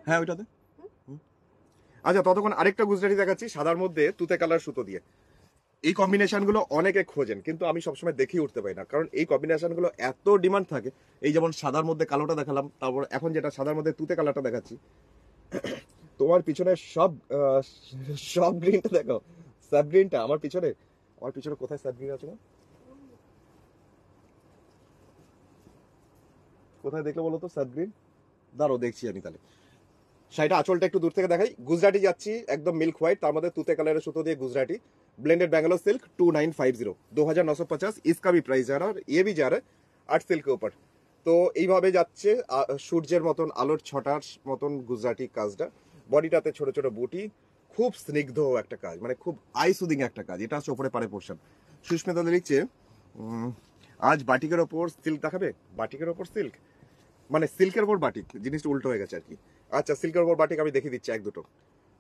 হ্যাঁ ওইটাতে আচ্ছা ততক্ষণ আরেকটা গুজরাটি দেখাচ্ছি সাদার মধ্যে তুতে কালার সুতো দিয়ে এই কম্বিনেশনগুলো অনেকে খোঁজেন কিন্তু আমি সবসময় দেখেই উঠতে পারি না কারণ এই কম্বিনেশনগুলো এত ডিমান্ড থাকে এই যেমন সাদার মধ্যে কালোটা দেখালাম তারপর এখন যেটা সাদার মধ্যে তুতে কালারটা দেখাচ্ছি <coughs> তোমার পিছনে সব সব গ্রিনটা দেখো সাব গ্রিনটা আমার পিছনে আমার পিছনে কোথায় সাব গ্রিন আছে কোথায় দেখলে বলো তো সাব গ্রিন দাঁড়ো দেখছি আমি তাহলে শাড়িটা আচলটা একটু দূর থেকে দেখাই গুজরাটি যাচ্ছি একদম মিল্ক হোয়াইট তার মধ্যে তুতে কালারের সুতো দিয়ে Gujarati blended Bangalore silk two nine five zero दो हजार नौ सौ पचास इसका भी प्राइस जा रहा है और ये भी जा रहा है आठ सिल्क के ऊपर তো এইভাবে যাচ্ছে সূর্যের মতন আলোর ছটার মতন গুজরাটি কাজটা বডিটাতে ছোট ছোট বুটি খুব স্নিগ্ধ একটা কাজ মানে খুব আই সুদিং একটা কাজ এটা হচ্ছে ওপরে পারে পোর্শন সুস্মিতাদের লিখছে আজ বাটিকের ওপর সিল্ক দেখাবে বাটিকের ওপর সিল্ক মানে সিল্কের ওপর বাটিক জিনিসটা উল্টো হয়ে গেছে আর কি আচ্ছা সিল্কের ওপর বাটিক আমি দেখিয়ে দিচ্ছি এক দুটো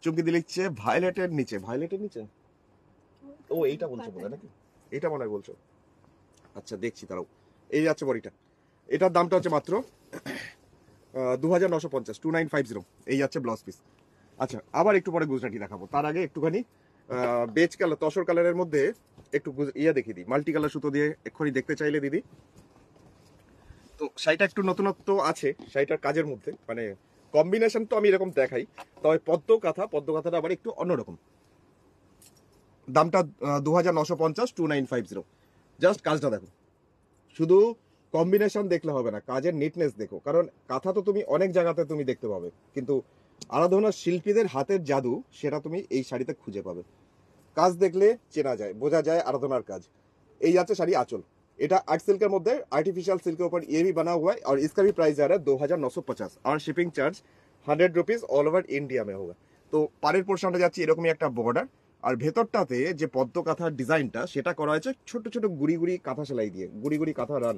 চুমকি দিয়ে লিখছে ভায়োলেটের নিচে ভায়োলেটের নিচে ও এইটা বলছো বলে নাকি এটা মনে হয় বলছো আচ্ছা দেখছি তারাও এই যাচ্ছে বড়িটা এটার দামটা হচ্ছে মাত্র দু হাজার নশো পঞ্চাশ টু নাইন ফাইভ জিরো এই যাচ্ছে ব্লাউজ পিস আচ্ছা আবার একটু পরে গুজরাটি দেখাবো তার আগে একটুখানি বেচ কালার তসর কালারের মধ্যে একটু ইয়ে দেখিয়ে দিই মাল্টি কালার সুতো দিয়ে এক্ষুনি দেখতে চাইলে দিদি তো শাড়িটা একটু নতুনত্ব আছে শাড়িটার কাজের মধ্যে মানে কম্বিনেশন তো আমি এরকম দেখাই তবে পদ্ম কাঁথা পদ্ম কাঁথাটা আবার একটু অন্যরকম দামটা দু হাজার নশো পঞ্চাশ two nine five zero just কাজটা দেখো শুধু কম্বিনেশন দেখলে হবে না কাজের নিটনেস দেখো কারণ কাঁথা তো তুমি অনেক জায়গাতে তুমি দেখতে পাবে কিন্তু আরাধনা শিল্পীদের হাতের জাদু সেটা তুমি এই শাড়িতে খুঁজে পাবে কাজ দেখলে চেনা যায় বোঝা যায় আরাধনার কাজ এই যাচ্ছে শাড়ি আচল এটা আর্ট সিল্কের মধ্যে আর্টিফিশিয়াল সিল্কের উপর ইয়ে বানা হয় আর ইসকা भी প্রাইস যারা দু হাজার নশো পঞ্চাশ আর shipping charge hundred rupees all over India মে ओवर তো পাড়ের পোর্শনটা যাচ্ছে এরকমই একটা বর্ডার আর ভেতরটাতে যে পদ্ম কাঁথার ডিজাইনটা সেটা করা হয়েছে ছোট ছোট গুড়ি গুড়ি কাঁথা সেলাই দিয়ে গুড়ি গুড়ি কাঁথা রান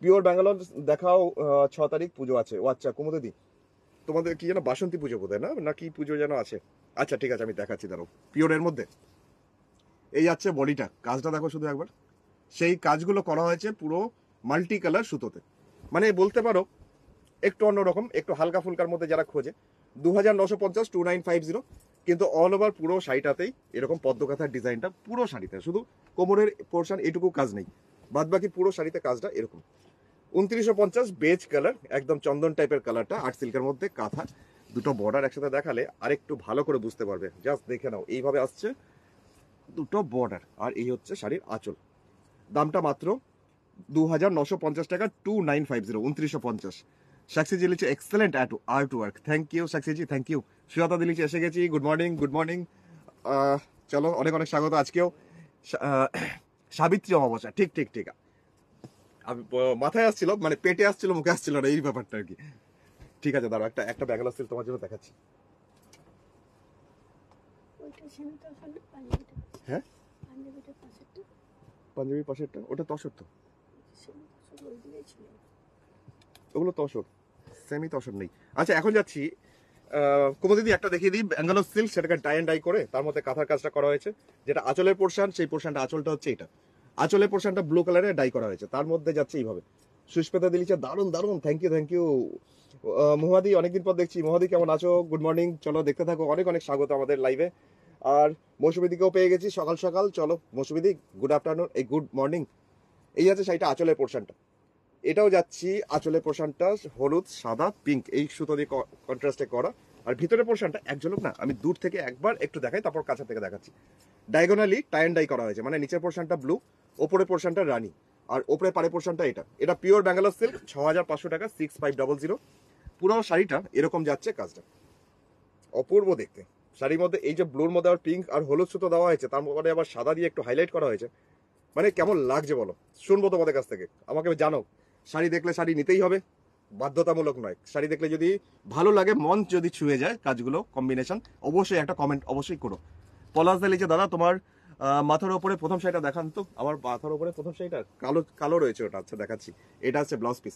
পিওর ব্যাঙ্গালোর দেখাও ছ তারিখ পুজো আছে ও আচ্ছা কুমুদি তোমাদের কি যেন বাসন্তী পুজো বোধ না নাকি পুজো যেন আছে আচ্ছা ঠিক আছে আমি দেখাচ্ছি দাঁড়ো পিওরের মধ্যে এই যাচ্ছে বডিটা কাজটা দেখো শুধু একবার সেই কাজগুলো করা হয়েছে পুরো মাল্টি কালার সুতোতে মানে বলতে পারো একটু অন্যরকম একটু হালকা ফুলকার মধ্যে যারা খোঁজে দু হাজার নশো পঞ্চাশ টু নাইন ফাইভ জিরো কিন্তু অল ওভার পুরো শাড়িটাতেই এরকম পদ্মকাথার ডিজাইনটা পুরো শাড়িতে শুধু কোমরের পোর্শন এটুকু কাজ নেই বাদ বাকি পুরো শাড়িতে কাজটা এরকম উনত্রিশশো পঞ্চাশ বেজ কালার একদম চন্দন টাইপের কালারটা আর্ট সিল্কের মধ্যে কাঁথা দুটো বর্ডার একসাথে দেখালে আর একটু ভালো করে বুঝতে পারবে জাস্ট দেখে নাও এইভাবে আসছে দুটো বর্ডার আর এই হচ্ছে শাড়ির আঁচল দামটা মাত্র দু হাজার নশো পঞ্চাশ টাকা টু নাইন ফাইভ জিরো উনত্রিশশো পঞ্চাশ সাকসিজি লিখছে excellent at art work thank you সাকসিজি থ্যাংক ইউ সুজাতা দিলিচে এসে গেছি গুড মর্নিং গুড মর্নিং চলো অনেক অনেক স্বাগত আজকেও সাবিত্রী অমাবস্যা ঠিক ঠিক ঠিক আমি মাথায় আসছিল মানে পেটে আসছিল মুখে আসছিল না এই ব্যাপারটা আর কি ঠিক আছে দাঁড়ো একটা একটা ব্যাগল আসছিল তোমার জন্য দেখাচ্ছি হ্যাঁ পাশেরটা ওটা তসর তো ওগুলো তসর সেমি তসর নেই আচ্ছা এখন যাচ্ছি কোমল দিদি একটা দেখিয়ে দিই ব্যাঙ্গালোর সিল্ক সেটাকে ডাই অ্যান্ড ডাই করে তার মধ্যে কাঁথার কাজটা করা হয়েছে যেটা আঁচলের পোর্শন সেই পোর্শনটা আঁচলটা হচ্ছে এটা আঁচলের পোর্শনটা ব্লু কালারে ডাই করা হয়েছে তার মধ্যে যাচ্ছে এইভাবে সুস্মিতা দিলিচা দারুণ দারুণ থ্যাংক ইউ থ্যাংক ইউ মহাদি অনেকদিন পর দেখছি মহাদি কেমন আছো গুড মর্নিং চলো দেখতে থাকো অনেক অনেক স্বাগত আমাদের লাইভে আর মৌসুমিদিকেও পেয়ে গেছি সকাল সকাল চলো মৌসুমিদি গুড আফটারনুন এই গুড মর্নিং এই আছে সেইটা আঁচলের পোর্শনটা এটাও যাচ্ছি আঁচলের পোর্শনটা হলুদ সাদা পিঙ্ক এই সুতো দিয়ে কন্ট্রাস্টে করা আর ভিতরে পোর্শনটা একজন না আমি দূর থেকে একবার একটু দেখাই তারপর কাছা থেকে দেখাচ্ছি ডায়গোনালি টাই অ্যান্ড ডাই করা হয়েছে মানে নিচের পোর্শনটা ব্লু ওপরে পোর্শনটা রানি আর ওপরে পারে পোর্শনটা এটা এটা পিওর ব্যাঙ্গালোর সিল্ক ছ হাজার পাঁচশো টাকা সিক্স ফাইভ ডাবল জিরো পুরো শাড়িটা এরকম যাচ্ছে কাজটা অপূর্ব দেখতে শাড়ির মধ্যে এই যে ব্লুর মধ্যে আর পিঙ্ক আর হলুদ সুতো দেওয়া হয়েছে তার মধ্যে আবার সাদা দিয়ে একটু হাইলাইট করা হয়েছে মানে কেমন লাগছে বলো শুনবো তোমাদের কাছ থেকে আমাকে জানো শাড়ি দেখলে শাড়ি নিতেই হবে বাধ্যতামূলক নয় শাড়ি দেখলে যদি ভালো লাগে মন যদি ছুঁয়ে যায় কাজগুলো কম্বিনেশন অবশ্যই একটা কমেন্ট অবশ্যই করো পলাশ দা লিখে দাদা তোমার মাথার ওপরে প্রথম শাড়িটা দেখান তো আমার মাথার ওপরে প্রথম শাড়িটা কালো কালো রয়েছে ওটা আচ্ছা দেখাচ্ছি এটা হচ্ছে ব্লাউজ পিস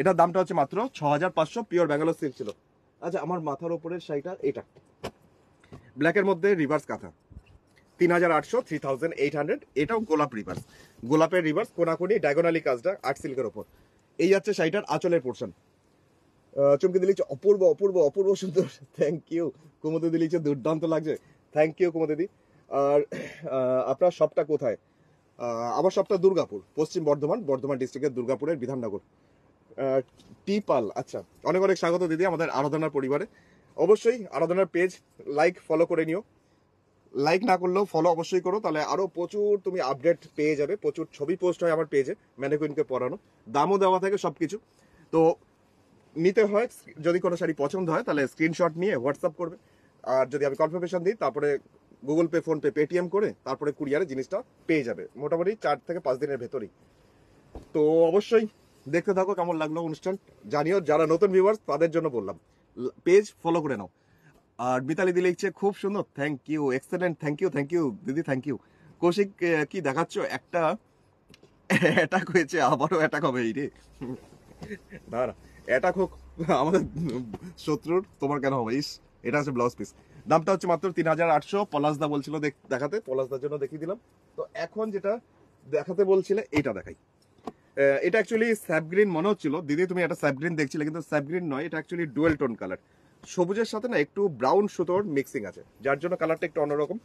এটার দামটা হচ্ছে মাত্র ছ হাজার পাঁচশো পিওর ব্যাঙ্গালোর সিল্ক ছিল আচ্ছা আমার মাথার ওপরের শাড়িটা এটা ব্ল্যাকের মধ্যে রিভার্স কাঁথা তিন হাজার আটশো থ্রি থাউজেন্ড এইট হান্ড্রেড এটাও গোলাপ রিভার্স গোলাপের রিভার্স কোনাকুনি ডায়গোনালি কাজটা আর্ট সিল্কের ওপর এই যাচ্ছে শাড়িটার আঁচলের পোর্শন চমকে দিলিছে অপূর্ব অপূর্ব অপূর্ব সুন্দর থ্যাংক ইউ কুমুদি দিলিছে দুর্দান্ত লাগছে থ্যাংক ইউ কুমো দিদি আর আপনার শপটা কোথায় আমার শপটা দুর্গাপুর পশ্চিম বর্ধমান বর্ধমান ডিস্ট্রিক্টের দুর্গাপুরের বিধাননগর টি পাল আচ্ছা অনেক অনেক স্বাগত দিদি আমাদের আরাধনার পরিবারে অবশ্যই আরাধনার পেজ লাইক ফলো করে নিও লাইক না করলেও ফলো অবশ্যই করো তাহলে আরও প্রচুর তুমি আপডেট পেয়ে যাবে প্রচুর ছবি পোস্ট হয় আমার পেজে ম্যানেকুইনকে পরানো দামও দেওয়া থাকে সব কিছু তো নিতে হয় যদি কোনো শাড়ি পছন্দ হয় তাহলে স্ক্রিনশট নিয়ে হোয়াটসঅ্যাপ করবে আর যদি আমি কনফার্মেশন দিই তারপরে গুগল পে ফোনপে পেটিএম করে তারপরে কুরিয়ারে জিনিসটা পেয়ে যাবে মোটামুটি চার থেকে পাঁচ দিনের ভেতরেই তো অবশ্যই দেখতে থাকো কেমন লাগলো অনুষ্ঠান জানিও যারা নতুন ভিউয়ার্স তাদের জন্য বললাম পেজ ফলো করে নাও আর মিতালি দি লিখছে খুব সুন্দর thank you excellent thank you thank you দিদি থ্যাংক ইউ কৌশিক কি দেখাচ্ছ একটা অ্যাটাক হয়েছে আবারও অ্যাটাক হবে এই রে দাঁড়া অ্যাটাক হোক আমাদের শত্রুর তোমার কেন হবে ইস এটা হচ্ছে ব্লাউজ পিস দামটা হচ্ছে মাত্র তিন হাজার আটশো পলাশদা বলছিল দেখাতে পলাশদার জন্য দেখিয়ে দিলাম তো এখন যেটা দেখাতে বলছিলে এটা দেখাই এটা অ্যাকচুয়ালি স্যাপগ্রিন মনে হচ্ছিল দিদি তুমি একটা স্যাপগ্রিন দেখছিলে কিন্তু স্যাপগ্রিন নয় এটা অ্যাকচুয়ালি ডুয়েল টোন কালার সবুজের সাথে না একটু ব্রাউন সুতোর মিক্সিং আছে যার জন্য কালারটা একটু অন্যরকম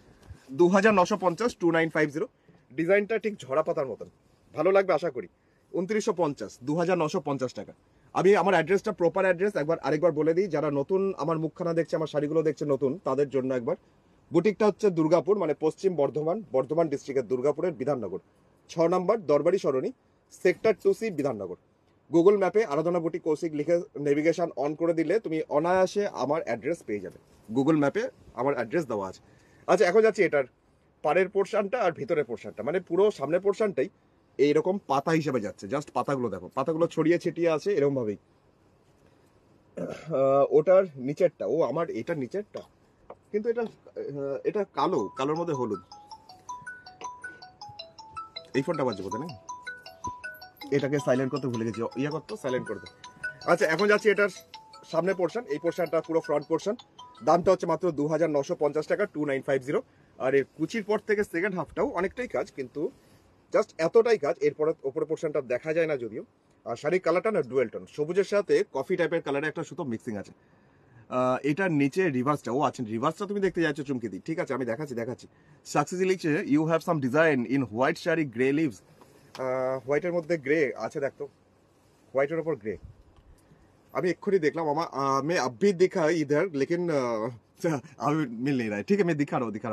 দু হাজার নশো পঞ্চাশ টু নাইন ফাইভ জিরো ডিজাইনটা ঠিক ঝরা পাতার মতন ভালো লাগবে আশা করি উনত্রিশশো পঞ্চাশ দু হাজার নশো পঞ্চাশ টাকা আমি আমার অ্যাড্রেসটা প্রপার অ্যাড্রেস একবার আরেকবার বলে দিই যারা নতুন আমার মুখখানা দেখছে আমার শাড়িগুলো দেখছে নতুন তাদের জন্য একবার বুটিকটা হচ্ছে দুর্গাপুর মানে পশ্চিম বর্ধমান বর্ধমান ডিস্ট্রিক্টের দুর্গাপুরের বিধাননগর ছ নম্বর Darbari Sarani sector two C Bidhannagar Google ম্যাপে আরাধনা বুটিক কৌশিক লিখে নেভিগেশন অন করে দিলে তুমি অনায়াসে আমার অ্যাড্রেস পেয়ে যাবে গুগল ম্যাপে আমার অ্যাড্রেস দেওয়া আছে আচ্ছা এখন যাচ্ছি এটার পাড়ের পোর্শনটা আর ভিতরের পোর্শনটা মানে পুরো সামনের পোর্শনটাই এইরকম পাতা হিসেবে যাচ্ছে জাস্ট পাতাগুলো দেখো পাতাগুলো ছড়িয়ে ছিটিয়ে আছে এরকমভাবেই ওটার নিচেরটা ও আমার এটার নিচেরটা কিন্তু এটা এটা কালো কালোর মধ্যে হলুদ এই ফোনটা বাজছে কোথায় না এটাকে সাইলেন্ট করতে ভুলে গেছি ইয়ে করতো সাইলেন্ট করতে আচ্ছা এখন যাচ্ছি এটার সামনে পোর্শন এই পোর্শনটা পুরো ফ্রন্ট পোর্শন দামটা হচ্ছে মাত্র দু নশো পঞ্চাশ টাকা টু নাইন ফাইভ জিরো আর এর কুচির পর থেকে সেকেন্ড হাফটাও অনেকটাই কাজ কিন্তু জাস্ট এতটাই কাজ এরপরে ওপরে পোর্শনটা দেখা যায় না যদিও আর শাড়ির কালারটা না ডুয়েল টন সবুজের সাথে কফি টাইপের কালারে একটা সুতো মিক্সিং আছে এটার নিচে রিভার্সটা ও আছে রিভার্সটা তুমি দেখতে যাচ্ছ চুমকে দিই ঠিক আছে আমি দেখাচ্ছি দেখাচ্ছি সাকসেসি লিখছে you have some design in white sari grey leaves হোয়াইটের মধ্যে গ্রে আছে দেখতো হোয়াইটের ওপর গ্রে अभी एक खुद देख ला मामा आ, मैं अब भी दिखा इधर लेकिन अभी मिल नहीं रहा है ठीक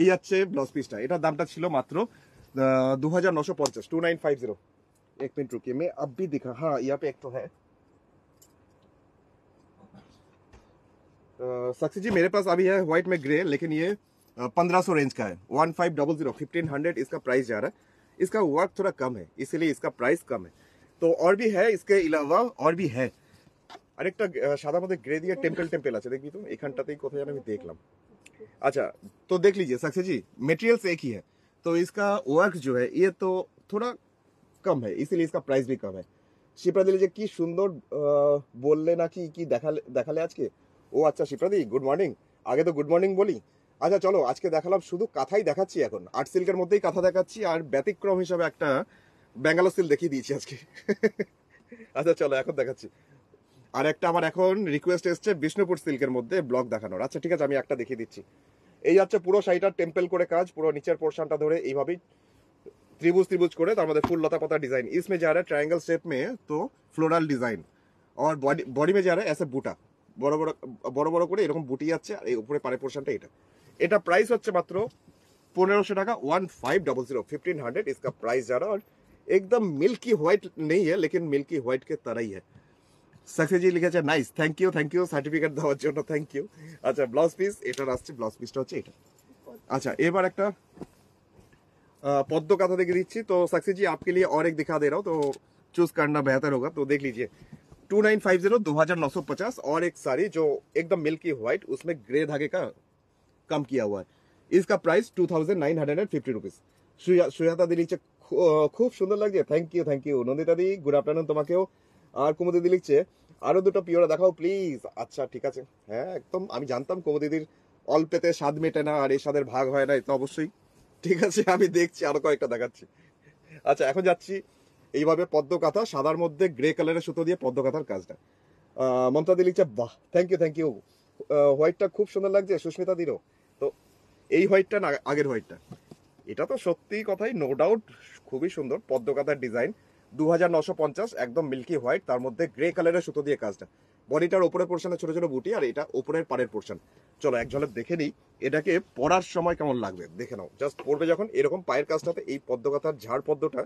এই যাচ্ছে ব্লাউজ পিসটা এটার দামটা ছিল মাত্র দু হাজার নশো পঞ্চাশ টু নাইন ফাইভ জিরো এক মিनट রুকিয়ে মে अब भी दिखा हाँ यहाँ पे एक तो है सक्सी जी मेरे पास अभी है व्हाइट में ग्रे लेकिन ये पंद्रह सौ रेंज का है one five double zero fifteen hundred है इसका वर्क थोड़ा कम है इसीलिए इसका प्राइस कम है तो और भी है इसके अलावा और भी है আরেকটা সাদা মধ্যে গ্রে দিয়ে টেম্পল টেম্পল আছে দেখবি তুমি এখানটাতেই কোথায় যেন আমি দেখলাम अच्छा तो देख लीजिए सक्सेस जी मटेरियल्स एक ही है तो इसका वर्क जो है ये तो थोड़ा कम है इसीलिए इसका प्राइस भी कम है শিপ্রাদি যে কি সুন্দর বললে নাকি কি দেখালে দেখালে আজকে ও আচ্ছা শিপ্রাদি গুড মর্নিং আগে তো গুড মর্নিং বলি আচ্ছা চলো আজকে দেখালাম শুধু কাঁথাই দেখাচ্ছি এখন আর্ট সিল্কের মধ্যেই কাঁথা দেখাচ্ছি আর ব্যতিক্রম হিসাবে একটা ব্যাঙ্গালোর সিল দেখিয়ে দিয়েছি আজকে আচ্ছা চলো এখন দেখাচ্ছি আর একটা আমার এখন রিকোয়েস্ট এসছে বিষ্ণুপুর সিল্কের মধ্যে ব্লক দেখানোর আচ্ছা ঠিক আছে আমি একটা দেখিয়ে দিচ্ছি এই হচ্ছে পুরো সাইটার টেম্পেল করে কাজ পুরো নিচের পোর্শনটা ধরে এইভাবেই ত্রিভুজ ত্রিভুজ করে তার মধ্যে ফুল লতা পাতা ডিজাইন ইসমে जा रहा ট্রায়াঙ্গেল শেপ মেয়ে তো ফ্লোরাল ডিজাইন আর বডি বডি बॉडी में जा এসে বুটা বড় বড় বড় বড় করে এরকম বুটি যাচ্ছে আর এই উপরে পারে পোর্শনটা এটা এটা প্রাইস হচ্ছে মাত্র 1500 টাকা 1500 1500 इसका प्राइस जा रहा और एकदम मिल्की व्हाइट नहीं है लेकिन मिल्की व्हाइट के तरह ही है সাকসেস জি লিখেছে nice thank you thank you certificate দেওয়ার জন্য थैंक यू আচ্ছা ব্লাউজ পিস এটা আসছে ব্লাউজ পিসটা হচ্ছে এটা আচ্ছা এবার একটা পদ্ম কাঁথা দেখে দিচ্ছি তো সাকসেস जी आपके लिए और एक दिखा दे रहा हूँ तो चूज करना बेहतर होगा तो देख लीजिए टू नाइन फाइव जीरो दो हजार नौ सौ पचास और एक साड़ी जो एकदम मिल्की व्हाइट उसमें ग्रे धागे का कम किया हुआ है इसका price two thousand nine hundred and fifty Sujata দি লিখছে খুব সুন্দর লাগছে thank you thank you Nandita দি গুড আফটারনুন তোমাকেও আর কুমু লিখছে আরো দুটো পিওরা দেখাও প্লিজ আচ্ছা ঠিক আছে হ্যাঁ একদম আমি জানতাম কুমু অল্পেতে স্বাদ মেটে না আর এই স্বাদের ভাগ হয় না এটা অবশ্যই ঠিক আছে আমি দেখছি আরো কয়েকটা দেখাচ্ছি আচ্ছা এখন যাচ্ছি এইভাবে পদ্মকাথা সাদার মধ্যে গ্রে কালারের সুতো দিয়ে পদ্মকাথার কাজটা মমতা দি লিখছে বাহ থ্যাংক ইউ থ্যাংক ইউ হোয়াইটটা খুব সুন্দর লাগছে সুস্মিতা দিরও তো এই হোয়াইটটা না আগের হোয়াইটটা এটা তো সত্যি কথাই নো ডাউট খুবই সুন্দর পদ্মকাতার ডিজাইন দু একদম মিল্কি হোয়াইট তার মধ্যে গ্রে কালারের সুতো দিয়ে কাজটা বডিটার ওপরের পোর্শনে ছোট ছোট বুটি আর এটা ওপরের পাড়ের পোর্শন চলো এক ঝলে দেখে নিই এটাকে পরার সময় কেমন লাগবে দেখে নাও জাস্ট পড়বে যখন এরকম পায়ের কাজটাতে এই পদ্মকাতার ঝাড় পদ্মটা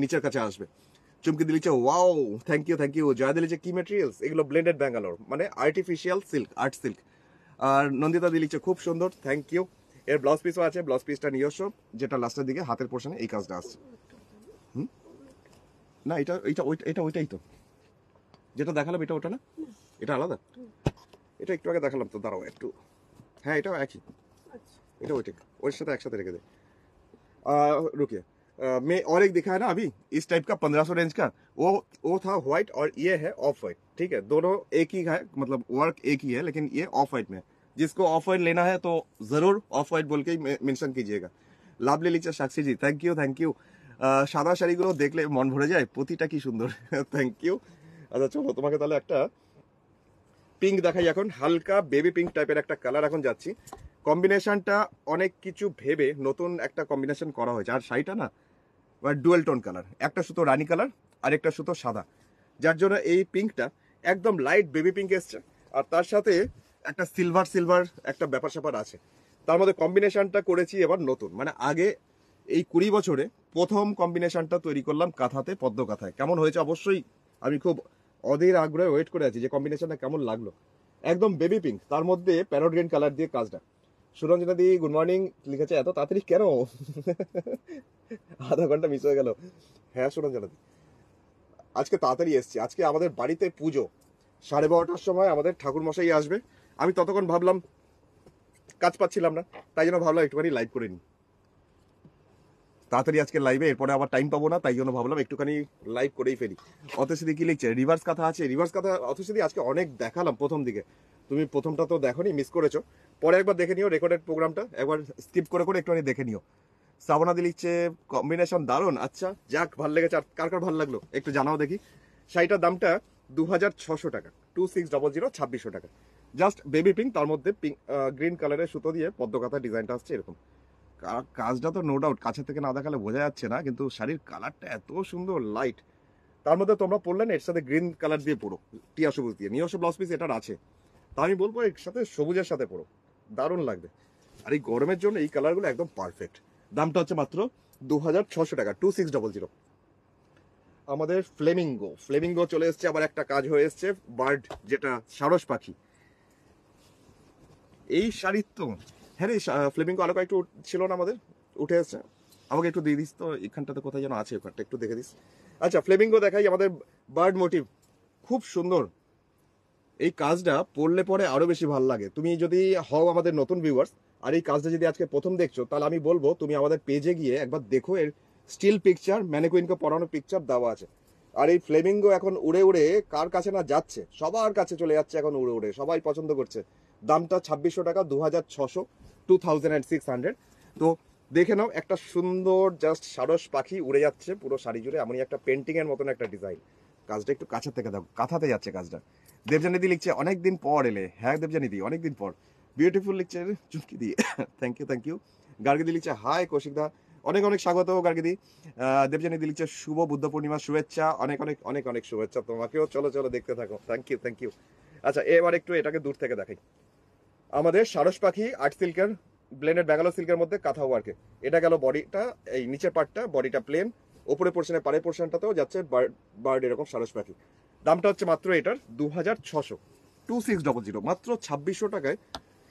নিচের কাছে আসবে চুমকি দিল wow thank you thank you Jaya লিখছে কি মেটেরিয়ালস এগুলো ব্লেন্ডেড ব্যাঙ্গালোর মানে আর্টিফিশিয়াল সিল্ক আর্ট সিল্ক আর নন্দিতা দি লিখছে খুব সুন্দর থ্যাংক ইউ এর ব্লাউজ পিসও আছে ব্লাউজ পিসটা নিজস্ব যেটা লাস্টের দিকে হাতের পোর্শনে এই কাজটা আসছে না এটা এটা এটা ওইটাই তো যেটা দেখালাম এটা ওটা না এটা আলাদা এটা একটু আগে দেখালাম তো দাঁড়াও একটু হ্যাঁ এটাও একই আচ্ছা। এটা ওইটাই ওর সাথে একসাথে রেখে দেয় রুকিয়া મે ઓર એક દિખાયા ના અભી ઇસ ટાઈપ કા 1500 રેન્જ કા ઓ ઓ થા વ્હાઇટ ઓર યે હે ઓફ વ્હાઇટ ઠીક હે દોનો એક હી મતલબ વર્ક એક હી હે લેકિન યે ઓફ વ્હાઇટ મે જિસકો ઓફર લેના હે તો જરૂર ઓફ વ્હાઇટ બોલકે મેન્શન કીજીયેગા લાભ લેલીચા સાક્ષીજી થેન્ક યુ થેન્ક યુ શાદાશારીગુલો દેખલે মন ભરે જાય પોતી ટા કી સુંદર થેન્ક યુ અચ્છા ચલો તમારે તલે એકટા પિંક દેખાય એકન હલકા બેબી પિંક ટાઈપર એકટા કલર એકન જાચ્ચી કોમ્બિનેશન ટા ઓનેક કીચુ ભેબે નતન એકટા કોમ્બિનેશન કરા હોય જાર સાહી ટા ના ডুয়েল টোন কালার একটা সুতো রানি কালার আর একটা সুতো সাদা যার জন্য এই পিঙ্কটা একদম লাইট বেবি পিঙ্ক এসছে আর তার সাথে একটা সিলভার সিলভার একটা ব্যাপার স্যাপার আছে তার মধ্যে কম্বিনেশানটা করেছি এবার নতুন মানে আগে এই কুড়ি বছরে প্রথম কম্বিনেশানটা তৈরি করলাম কাঁথাতে পদ্ম কাঁথায় কেমন হয়েছে অবশ্যই আমি খুব অধীর আগ্রহে ওয়েট করে আছি যে কম্বিনেশানটা কেমন লাগলো একদম বেবি পিঙ্ক তার মধ্যে প্যারোড গ্রিন কালার দিয়ে কাজটা সুরঞ্জনা দি গুড মর্নিং লিখেছে এত তাড়াতাড়ি কেন আধা ঘন্টা মিস হয়ে গেল হ্যাঁ সুরঞ্জনা দি আজকে তাড়াতাড়ি এসছি আজকে আমাদের বাড়িতে পুজো সাড়ে বারোটার সময় আমাদের ঠাকুর মশাই আসবে আমি ততক্ষণ ভাবলাম কাজ পাচ্ছিলাম না তাই জন্য ভাবলাম একটুখানি লাইভ করে নিই তাড়াতাড়ি আজকে লাইভে এরপরে আবার টাইম পাবো না তাই জন্য ভাবলাম একটুখানি লাইভ করেই ফেলি অথসিদি কি লিখছে রিভার্স কথা আছে রিভার্স কথা অথসিদি আজকে অনেক দেখালাম প্রথম দিকে তুমি প্রথমটা তো দেখোনি মিস করেছো পরে একবার দেখে নিও রেকর্ডেড প্রোগ্রামটা একবার স্কিপ করে করে একটুখানি দেখে নিও সাবনা দি লিখছে কম্বিনেশন দারুণ আচ্ছা যাক ভাল লেগেছে আর কার কার ভাল লাগলো একটু জানাও দেখি শাড়িটার দামটা দু হাজার ছশো টাকা টু সিক্স ডবল জিরো ছাব্বিশশো টাকা জাস্ট বেবি পিঙ্ক তার মধ্যে পিঙ্ক গ্রিন কালারের সুতো দিয়ে পদ্মকাতার ডিজাইনটা আসছে এরকম কাজটা তো নো ডাউট কাছে থেকে না দেখালে বোঝা যাচ্ছে না কিন্তু শাড়ির কালারটা এত সুন্দর লাইট তার মধ্যে তোমরা না এর সাথে গ্রিন কালার দিয়ে পড়ো টিয়া সবুজ দিয়ে নিয়ে ব্লাউজ পিস এটার আছে তা আমি বলবো এর সাথে সবুজের সাথে পড়ো দারুণ লাগবে আর এই গরমের জন্য এই কালারগুলো একদম পারফেক্ট দামটা হচ্ছে মাত্র দু হাজার ছশো টাকা টু সিক্স ডবল জিরো আমাদের ফ্লেমিঙ্গো ফ্লেমিঙ্গো চলে এসছে আবার একটা কাজ হয়ে এসছে বার্ড যেটা সারস পাখি এই শাড়ির তো হ্যাঁ রে ফ্লেমিঙ্গো আরো একটু ছিল না আমাদের উঠে এসছে আমাকে একটু দিয়ে দিস তো এখানটাতে কোথায় যেন আছে ওখানটা একটু দেখে দিস আচ্ছা ফ্লেমিঙ্গো দেখাই আমাদের বার্ড মোটিভ খুব সুন্দর এই কাজটা পড়লে পরে আরও বেশি ভালো লাগে তুমি যদি হও আমাদের নতুন ভিউয়ার্স আর এই কাজটা যদি আজকে প্রথম দেখছো তাহলে আমি বলবো তুমি আমাদের পেজে গিয়ে একবার দেখো এর স্টিল পিকচার ম্যানেকুইনকে পড়ানো পিকচার দেওয়া আছে আর এই ফ্লেমিংগো এখন উড়ে উড়ে কার কাছে না যাচ্ছে সবার কাছে চলে যাচ্ছে এখন উড়ে উড়ে সবাই পছন্দ করছে দামটা ছাব্বিশশো টাকা দু হাজার ছশো টু থাউজেন্ড সিক্স হান্ড্রেড তো দেখে নাও একটা সুন্দর জাস্ট সারস পাখি উড়ে যাচ্ছে পুরো শাড়ি জুড়ে এমনই একটা পেন্টিংয়ের মতন একটা ডিজাইন কাজটা একটু কাছের থেকে দেখো কাঁথাতে যাচ্ছে কাজটা দেবজানিদি লিখছে অনেক দিন পর এলে হ্যাঁ দেবজানিদি অনেক দিন পর বিউটিফুল লিখছে চুমকি দিয়ে থ্যাংক ইউ থ্যাংক ইউ গার্গিদি লিখছে হাই কৌশিকদা অনেক অনেক স্বাগত গার্গিদি দেবজানিদি লিখছে শুভ বুদ্ধ পূর্ণিমা শুভেচ্ছা অনেক অনেক অনেক অনেক শুভেচ্ছা তোমাকেও চলো চলো দেখতে থাকো থ্যাংক ইউ থ্যাংক ইউ আচ্ছা এবার একটু এটাকে দূর থেকে দেখাই আমাদের সারস পাখি আর্ট সিল্কের ব্লেন্ডেড ব্যাঙ্গালোর সিল্কের মধ্যে কাথা ওয়ার্কে এটা গেল বডিটা এই নিচের পার্টটা বডিটা প্লেন ওপরে পোর্শনে পারে পোর্শনটাতেও যাচ্ছে বার্ড বার্ড এরকম সারস পাখি দামটা হচ্ছে মাত্র এটার দু হাজার ছশো টু সিক্স ডবল জিরো মাত্র ছাব্বিশশো টাকায়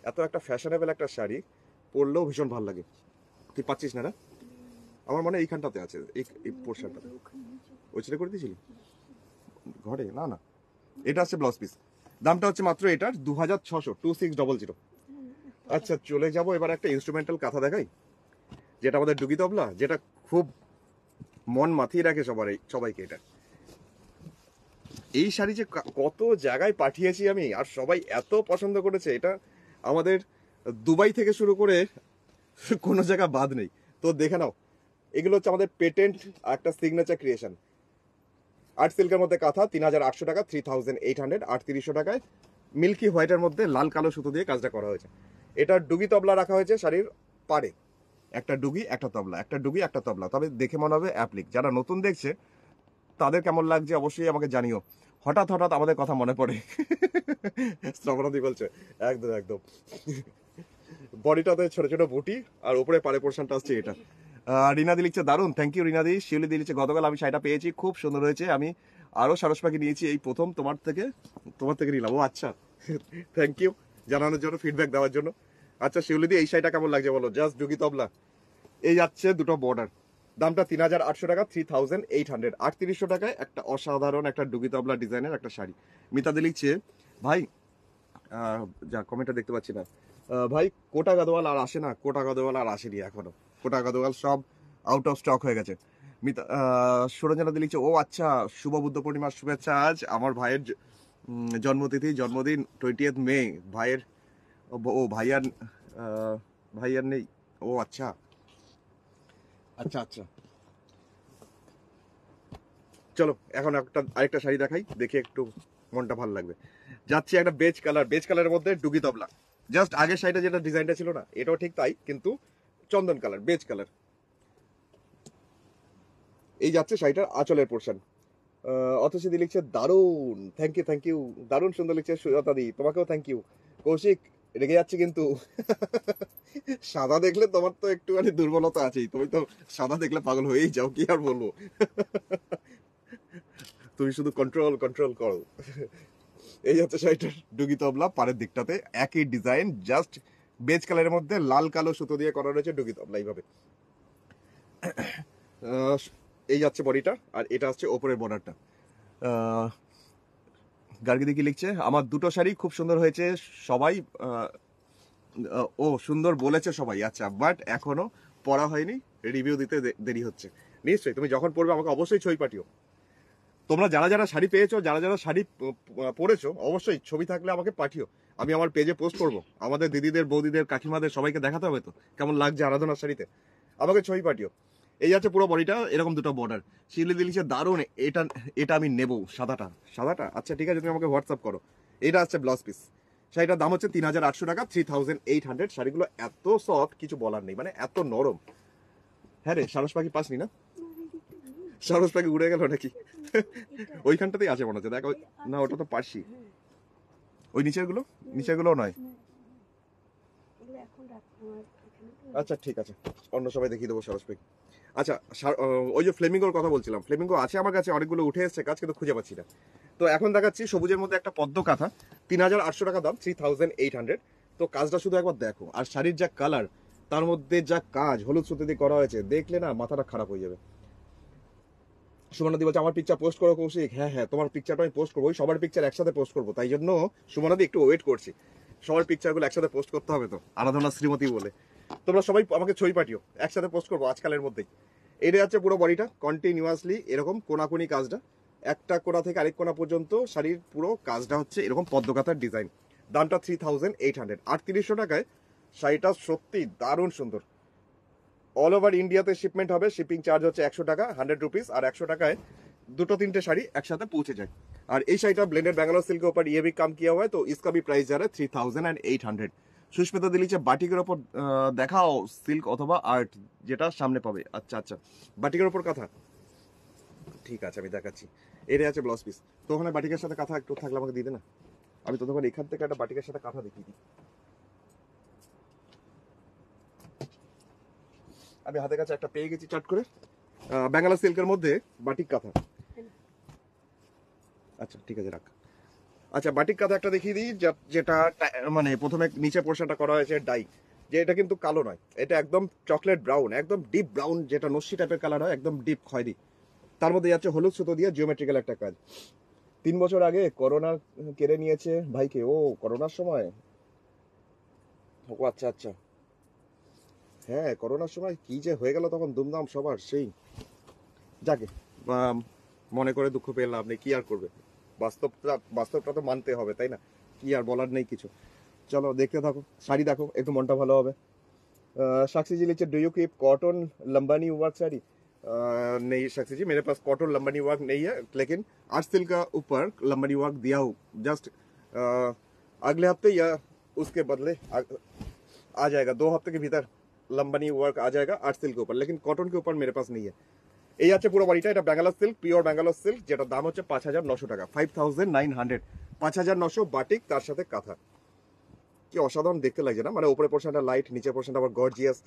এত একটা ফ্যাশনেবল একটা শাড়ি পরলেও ভীষণ ভালো লাগে তুই পাচ্ছিস না না আমার মনে এইখানটাতে আছে এই পোর্শনটাতে ওই ছেলে করে দিয়েছিলি ঘরে না না এটা আছে ব্লাউজ পিস দামটা হচ্ছে মাত্র এটার দু হাজার ছশো টু সিক্স ডবল জিরো আচ্ছা চলে যাব এবার একটা ইনস্ট্রুমেন্টাল কথা দেখাই যেটা আমাদের ডুগি তবলা যেটা খুব মন মাথিয়ে রাখে সবার সবাইকে এটা এই শাড়ি যে কত জায়গায় পাঠিয়েছি আমি আর সবাই এত পছন্দ করেছে এটা আমাদের দুবাই থেকে শুরু করে <laughs> কোনো জায়গা বাদ নেই তো দেখে নাও এগুলো হচ্ছে আমাদের পেটেন্ট একটা সিগনেচার ক্রিয়েশন আর্ট সিল্কের মধ্যে কাঁথা তিন হাজার আটশো টাকা থ্রি থাউজেন্ড এইট হান্ড্রেড আটত্রিশশো টাকায় মিল্কি হোয়াইটের মধ্যে লাল কালো সুতো দিয়ে কাজটা করা হয়েছে এটা ডুগি তবলা রাখা হয়েছে শাড়ির পাড়ে একটা ডুগি একটা তবলা একটা ডুগি একটা তবলা তবে দেখে মনে হবে অ্যাপ্লিক যারা নতুন দেখছে তাদের কেমন লাগছে অবশ্যই আমাকে জানিও হঠাৎ হঠাৎ আমাদের কথা মনে পড়ে শ্রবণাদি বলছে একদম একদম বডিটাতে ছোট ছোট বুটি আর উপরে পারে পোর্শনটা আসছে এটা রিনাদি লিখছে দারুন থ্যাংক ইউ রিনাদি শিউলি দি লিখছে গতকাল আমি শাড়িটা পেয়েছি খুব সুন্দর হয়েছে আমি আরও সারস পাখি নিয়েছি এই প্রথম তোমার থেকে তোমার থেকে নিলাম ও আচ্ছা থ্যাংক ইউ জানানোর জন্য ফিডব্যাক দেওয়ার জন্য আচ্ছা শিউলি দি এই শাড়িটা কেমন লাগছে বলো জাস্ট ডুগি তবলা এই যাচ্ছে দুটো বর্ডার দামটা তিন হাজার আটশো টাকা থ্রি থাউজেন্ড এইট হান্ড্রেড আটত্রিশশো টাকায় একটা অসাধারণ একটা ডুগি তবলা ডিজাইনের একটা শাড়ি মিতাদি লিখছে ভাই যা কমেন্টটা দেখতে পাচ্ছি না ভাই কোটা গাদোয়াল আর আসে না কোটা গাদোয়াল আর আসেনি এখনও কোটা গাদোয়াল সব আউট অফ স্টক হয়ে গেছে মিতা সুরঞ্জনা লিখছে ও আচ্ছা শুভ বুদ্ধ পূর্ণিমার শুভেচ্ছা আজ আমার ভাইয়ের জন্মতিথি জন্মদিন টোয়েন্টি মে ভাইয়ের ও ভাইয়ার ভাইয়ার নেই ও আচ্ছা আচ্ছা আচ্ছা চলো এখন একটা আরেকটা শাড়ি দেখাই দেখে একটু মনটা ভালো লাগবে যাচ্ছি একটা বেজ কালার বেজ কালারের মধ্যে ডুগি তবলা জাস্ট আগের শাড়িটা যেটা ডিজাইনটা ছিল না এটাও ঠিক তাই কিন্তু চন্দন কালার বেজ কালার এই যাচ্ছে শাড়িটার আঁচলের পোর্শন অথচিদি লিখছে দারুণ থ্যাংক ইউ থ্যাংক ইউ দারুণ সুন্দর লিখছে সুজাতাদি তোমাকেও থ্যাংক ইউ কৌশিক রেগে যাচ্ছে কিন্তু সাদা দেখলে তোমার তো একটুখানি দুর্বলতা আছেই তুমি তো সাদা দেখলে পাগল হয়েই যাও কি আর বলবো তুমি শুধু কন্ট্রোল কন্ট্রোল করো এই হচ্ছে শাড়িটার ডুগি তবলা পাড়ের দিকটাতে একই ডিজাইন জাস্ট বেজ কালারের মধ্যে লাল কালো সুতো দিয়ে করা রয়েছে ডুগি তবলা এইভাবে এই যাচ্ছে বডিটা আর এটা হচ্ছে ওপরের বর্ডারটা গার্গিদি কি লিখছে আমার দুটো শাড়ি খুব সুন্দর হয়েছে সবাই ও সুন্দর বলেছে সবাই আচ্ছা বাট এখনো পড়া হয়নি রিভিউ দিতে দেরি হচ্ছে নিশ্চয়ই তুমি যখন পড়বে আমাকে অবশ্যই ছবি পাঠিও তোমরা যারা যারা শাড়ি পেয়েছো যারা যারা শাড়ি পরেছো অবশ্যই ছবি থাকলে আমাকে পাঠিও আমি আমার পেজে পোস্ট করব আমাদের দিদিদের বৌদিদের কাকিমাদের সবাইকে দেখাতে হবে তো কেমন লাগছে আরাধনার শাড়িতে আমাকে ছবি পাঠিও এই যাচ্ছে পুরো বডিটা এরকম দুটো বর্ডার শিলি দিলিছে দারুণ এটা এটা আমি নেব সাদাটা সাদাটা আচ্ছা ঠিক আছে তুমি আমাকে হোয়াটসঅ্যাপ করো এটা আছে ব্লাউজ পিস শাড়িটার দাম হচ্ছে তিন হাজার আটশো টাকা থ্রি থাউজেন্ড এইট হান্ড্রেড শাড়িগুলো এত সফট কিছু বলার নেই মানে এত নরম হ্যাঁ রে সারস পাখি পাসনি না সারস পাখি উড়ে গেল নাকি ওইখানটাতেই আছে মনে হচ্ছে দেখ না ওটা তো পারছি ওই নিচেরগুলো নিচেরগুলো নয় আচ্ছা ঠিক আছে অন্য সবাই দেখিয়ে দেবো সারস পাখি আচ্ছা ওই যে ফ্লেমিঙ্গোর কথা বলছিলাম ফ্লেমিঙ্গো আছে আমার কাছে অনেকগুলো উঠে এসছে কাজ কিন্তু খুঁজে পাচ্ছি না তো এখন দেখাচ্ছি সবুজের মধ্যে একটা পদ্ম কাঁথা তিন টাকা দাম থ্রি তো কাজটা শুধু একবার দেখো আর শাড়ির যা কালার তার মধ্যে যা কাজ হলুদ সুতো দিয়ে করা হয়েছে দেখলে না মাথাটা খারাপ হয়ে যাবে সুমনাদি বলছে আমার পিকচার পোস্ট করো কৌশিক হ্যাঁ হ্যাঁ তোমার পিকচারটা আমি পোস্ট করবো সবার পিকচার একসাথে পোস্ট করবো তাই জন্য সুমনাদি একটু ওয়েট করছি সবার পিকচারগুলো একসাথে পোস্ট করতে হবে তো আরাধনা শ্রীমতী বলে তোমরা সবাই আমাকে ছবি পাঠিও একসাথে পোস্ট করবো আজকালের মধ্যেই এটা হচ্ছে পুরো বডিটা কন্টিনিউয়াসলি এরকম কোনাকুনি কাজটা একটা কোনা থেকে আরেক কোনা পর্যন্ত শাড়ির পুরো কাজটা হচ্ছে এরকম পদ্মকাতার ডিজাইন দামটা থ্রি থাউজেন্ড এইট হান্ড্রেড আটত্রিশশো টাকায় শাড়িটা সত্যি দারুণ সুন্দর অল ওভার ইন্ডিয়াতে শিপমেন্ট হবে শিপিং চার্জ হচ্ছে একশো টাকা হান্ড্রেড রুপিস আর একশো টাকায় দুটো তিনটে শাড়ি একসাথে পৌঁছে যায় আর এই শাড়িটা ব্লেন্ডেড ব্যাঙ্গালোর সিল্কের উপর ইয়েবিক কাম কিয়া হয় তো ইসকাবি প্রাইস যারা three thousand and eight hundred Susmita যে বাটিকের ওপর দেখাও সিল্ক অথবা আর্ট যেটা সামনে পাবে আচ্ছা আচ্ছা বাটিকের ওপর কথা ঠিক আছে আমি দেখাচ্ছি এর আছে ব্লাউজ পিস তো ওখানে বাটিকের সাথে কথা একটু থাকলে আমাকে দিতে না আমি তো তোমার এখান থেকে একটা বাটিকের সাথে কথা দেখিয়ে দিই আমি হাতের কাছে একটা পেয়ে গেছি চট করে বেঙ্গালা সিল্কের মধ্যে বাটিক কাঁথা আচ্ছা ঠিক আছে রাখ আচ্ছা বাটিক কাঁথা একটা দেখিয়ে দিই যেটা মানে প্রথমে নিচে পোর্শনটা করা হয়েছে ডাই যে এটা কিন্তু কালো নয় এটা একদম চকলেট ব্রাউন একদম ডিপ ব্রাউন যেটা নস্যি টাইপের কালার হয় একদম ডিপ খয়েরি তার মধ্যে যাচ্ছে হলুদ সুতো দিয়ে জিওমেট্রিক্যাল একটা কাজ তিন বছর আগে করোনা কেড়ে নিয়েছে ভাইকে ও করোনার সময় ও আচ্ছা আচ্ছা হ্যাঁ করোনার সময় কি যে হয়ে গেল তখন দুমদাম সবার সেই যাকে মনে করে দুঃখ পেলাম আপনি কি আর করবে वास्तवता বাস্তবটা मानते हैं হবে कि না नहीं कि चलो देखते थको शाड़ी देखो एक मन দেখো भलोबे মনটা साक्षी जी लिखे do you keep cotton Lambani work sari नहीं साक्षी जी मेरे पास कॉटन लम्बानी वर्क नहीं है लेकिन आज तिल का ऊपर लम्बानी वर्क दिया हूँ जस्ट अगले हफ्ते या उसके बदले आ, आ जाएगा दो हफ्ते के भीतर लंबानी वर्क आ जाएगा आठ सिल्क के ऊपर लेकिन कॉटन के ऊपर मेरे पास नहीं है এই আছে পুরো বাড়িটা এটা Bangalore silk pure Bangalore silk যেটা দাম হচ্ছে পাঁচ হাজার নশো টাকা ফাইভ থাউজেন্ড নাইন হান্ড্রেড পাঁচ হাজার নশো বাটিক তার সাথে কাঁথা কি অসাধারণ দেখতে লাগছে না মানে উপরে পোর্শনটা লাইট নিচের পোর্শনটা আবার গর্জিয়াস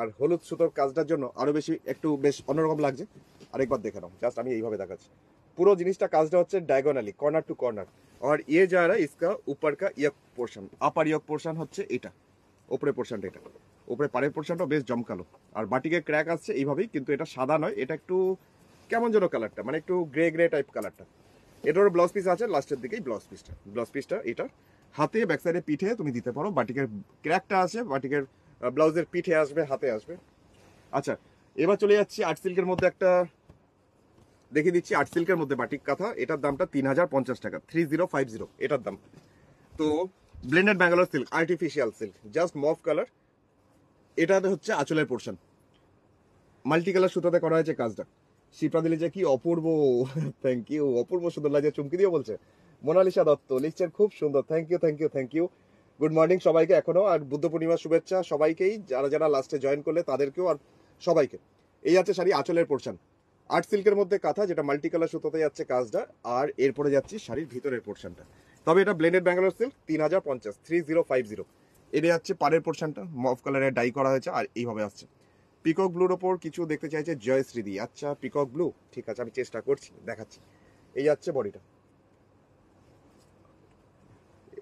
আর হলুদ সুতোর কাজটার জন্য আরও বেশি একটু বেশ অন্যরকম লাগছে আরেকবার দেখে নাও জাস্ট আমি এইভাবে দেখাচ্ছি পুরো জিনিসটা কাজটা হচ্ছে ডায়গোনালি কর্নার টু কর্নার আর ইয়ে যারা ইসকা উপর ইয়ক পোর্শন আপার ইয়ক পোর্শন হচ্ছে এটা ওপরে পোর্শনটা এটা ওপরে পাড়ের পোর্শনটাও বেশ জমকালো আর বাটিকে ক্র্যাক আসছে এইভাবেই কিন্তু এটা সাদা নয় এটা একটু কেমন যেন কালারটা মানে একটু গ্রে গ্রে টাইপ কালারটা এটারও ব্লাউজ পিস আছে লাস্টের দিকেই ব্লাউজ পিসটা ব্লাউজ পিসটা এটা হাতে ব্যাক সাইডে পিঠে তুমি দিতে পারো বাটিকের ক্র্যাকটা আছে বাটিকের ব্লাউজের পিঠে আসবে হাতে আসবে আচ্ছা এবার চলে যাচ্ছি আর্ট সিল্কের মধ্যে একটা দেখিয়ে দিচ্ছি আর্ট সিল্কের মধ্যে বাটিক কাঁথা এটার দামটা তিন হাজার পঞ্চাশ টাকা থ্রি জিরো ফাইভ জিরো এটার দাম তো blended Bangalore silk artificial silk just mauve colour এটাতে হচ্ছে আঁচলের পোর্শন মাল্টি কালার সুতাতে করা হয়েছে কাজটা শিপ্রা দিলি যে কি অপূর্ব থ্যাংক ইউ অপূর্ব সুন্দর লাগছে চুমকি দিয়ে বলছে মোনালিসা দত্ত লিখছেন খুব সুন্দর thank you thank you thank you good morning সবাইকে এখনো আর বুদ্ধ পূর্ণিমার শুভেচ্ছা সবাইকেই যারা যারা লাস্টে জয়েন করলে তাদেরকেও আর সবাইকে এই আছে শাড়ি আঁচলের পোর্শন আর্ট সিল্কের মধ্যে কাঁথা যেটা মাল্টি কালার সুতোতে যাচ্ছে কাজটা আর এরপরে যাচ্ছি শাড়ির ভিতরের পোর্শনটা তবে এটা ব্লেন্ডেড ব্যাঙ্গালোর সিল্ক তিন হাজার পঞ্চাশ থ্রি জিরো ফাইভ জিরো এটা যাচ্ছে পাড়ের পোর্শনটা মফ কালারে ডাই করা হয়েছে আর এইভাবে আসছে পিকক ব্লুর ওপর কিছু দেখতে চাইছে জয়শ্রীদি আচ্ছা পিকক ব্লু ঠিক আছে আমি চেষ্টা করছি দেখাচ্ছি এই যাচ্ছে বডিটা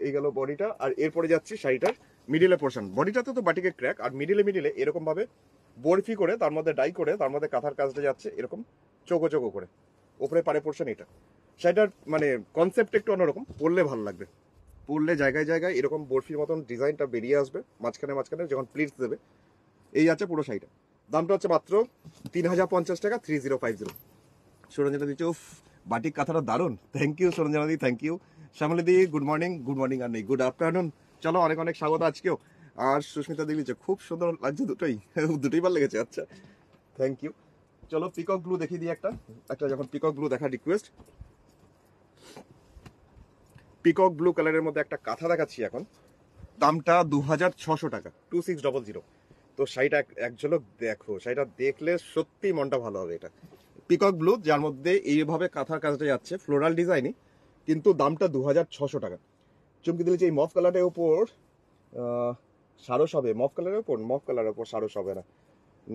এই গেল বডিটা আর এরপরে যাচ্ছে শাড়িটার মিডিলে পোর্শন বডিটাতে তো বাটিকে ক্র্যাক আর মিডিলে মিডিলে এরকমভাবে বরফি করে তার মধ্যে ডাই করে তার মধ্যে কাঁথার কাজটা যাচ্ছে এরকম চোখো চোখো করে ওপরে পারে পোর্শন এটা সেটার মানে কনসেপ্ট একটু অন্যরকম পড়লে ভালো লাগবে পড়লে জায়গায় জায়গায় এরকম বরফির মতন ডিজাইনটা বেরিয়ে আসবে মাঝখানে মাঝখানে যখন প্লিটস দেবে এই আছে পুরো শাড়িটা দামটা হচ্ছে মাত্র তিন হাজার পঞ্চাশ টাকা three zero five zero Saranjana দিচ্ছে উফ বাটিক কথাটা দারুণ থ্যাংক ইউ সরঞ্জনা দি থ্যাংক ইউ শ্যামলি দি গুড মর্নিং গুড মর্নিং আর নেই গুড আফটারনুন চলো অনেক অনেক স্বাগত আজকেও আর সুস্মিতা দেবী যে খুব সুন্দর লাগছে দুটোই <laughs> দুটোই ভালো লেগেছে আচ্ছা থ্যাংক ইউ চলো পিকক ব্লু দেখিয়ে দিই একটা একটা যখন পিকক ব্লু দেখার রিকোয়েস্ট পিকক ব্লু কালারের মধ্যে একটা কাঁথা দেখাচ্ছি এখন দামটা দু হাজার ছশো টাকা টু সিক্স ডবল জিরো তো শাড়িটা এক ঝলক দেখো শাড়িটা দেখলে সত্যি মনটা ভালো হবে এটা পিকক ব্লু যার মধ্যে এইভাবে কাঁথার কাজটা যাচ্ছে ফ্লোরাল ডিজাইনই কিন্তু দামটা দু হাজার ছশো টাকা চুমকি দিলে যে এই মফ কালারের ওপর সারস হবে মফ কালারের ওপর মফ কালারের ওপর সারস হবে না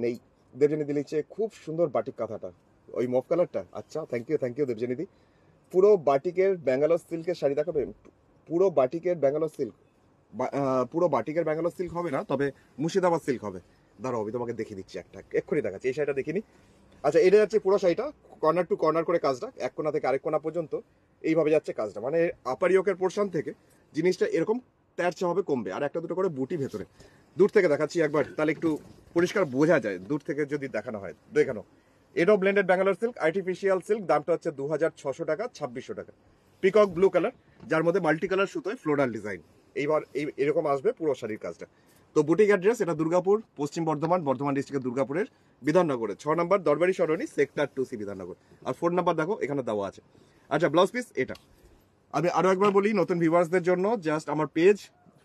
নেই দেবজনী দিলিচ্ছে খুব সুন্দর বাটিক কাঁথাটা ওই মফ কালারটা আচ্ছা থ্যাংক ইউ থ্যাংক ইউ দি পুরো বাটিকের ব্যাঙ্গালোর সিল্কের শাড়ি দেখাবে পুরো বাটিকের ব্যাঙ্গালোর সিল্ক পুরো বাটিকের ব্যাঙ্গালোর সিল্ক হবে না তবে মুর্শিদাবাদ সিল্ক হবে দাঁড়াও আমি তোমাকে দেখিয়ে দিচ্ছি একটা এক্ষুনি দেখাচ্ছি এই শাড়িটা দেখিনি আচ্ছা এটা যাচ্ছে পুরো শাড়িটা কর্নার টু কর্নার করে কাজটা এক কোনা থেকে আরেক কোনা পর্যন্ত এইভাবে যাচ্ছে কাজটা মানে আপার ইয়কের পোর্শন থেকে জিনিসটা এরকম তেরচা হবে কমবে আর একটা দুটো করে বুটি ভেতরে দূর থেকে দেখাচ্ছি একবার তাহলে একটু পরিষ্কার বোঝা যায় দূর থেকে যদি দেখানো হয় দেখানো এডো blended Bangalore silk artificial silk দামটা হচ্ছে দু টাকা ছাব্বিশশো টাকা পিকক ব্লু কালার যার মধ্যে মাল্টি কালার সুতোয় ফ্লোরাল ডিজাইন এইবার এই এরকম আসবে পুরো শাড়ির কাজটা তো বুটিক অ্যাড্রেস এটা দুর্গাপুর পশ্চিম বর্ধমান বর্ধমান ডিস্ট্রিক্টের দুর্গাপুরের বিধাননগরে ছ নম্বর Darbari Sarani sector two C Bidhannagar আর ফোন নাম্বার দেখো এখানে দেওয়া আছে আচ্ছা ব্লাউজ পিস এটা আমি আরও একবার বলি নতুন ভিউয়ার্সদের জন্য জাস্ট আমার পেজ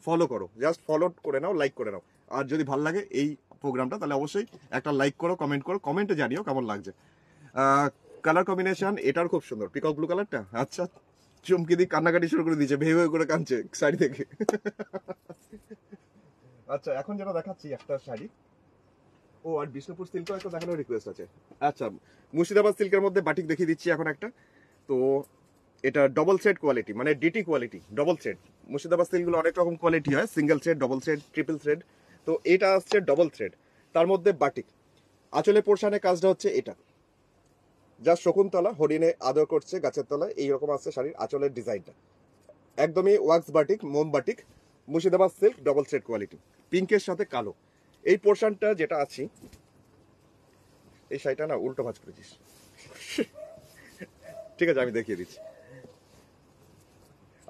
ফলো করো জাস্ট ফলো করে নাও লাইক করে নাও আর যদি ভালো লাগে এই প্রোগ্রামটা তাহলে অবশ্যই একটা লাইক করো কমেন্ট করো কমেন্টে জানিও কেমন লাগছে কালার কম্বিনেশন এটার খুব সুন্দর পিকক ব্লু কালারটা আচ্ছা চমকি দিয়ে কান্নাকাটি শুরু করে দিয়েছে ভেবে করে কাঁদছে শাড়ি থেকে আচ্ছা এখন যেটা দেখাচ্ছি একটা শাড়ি ও আর বিষ্ণুপুর সিল্ক একটা দেখানোর রিকোয়েস্ট আছে আচ্ছা মুর্শিদাবাদ সিল্কের মধ্যে বাটিক দেখিয়ে দিচ্ছি এখন একটা তো এটা ডবল সেট কোয়ালিটি মানে DT quality double set Murshidabad সিল্কগুলো অনেক রকম কোয়ালিটি হয় single set double set triple set তো এটা আসছে ডবল থ্রেড তার মধ্যে বাটিক আঁচলে পোর্শানে কাজটা হচ্ছে এটা যা শকুন্তলা হরিণে আদর করছে গাছের তলায় এইরকম আসছে শাড়ির আঁচলের ডিজাইনটা একদমই ওয়াক্স বাটিক মোম batik Murshidabad silk double thread quality পিঙ্কের সাথে কালো এই পোর্শনটা যেটা আছি এই শাড়িটা না উল্টো ভাজ করেছিস ঠিক আছে আমি দেখিয়ে দিচ্ছি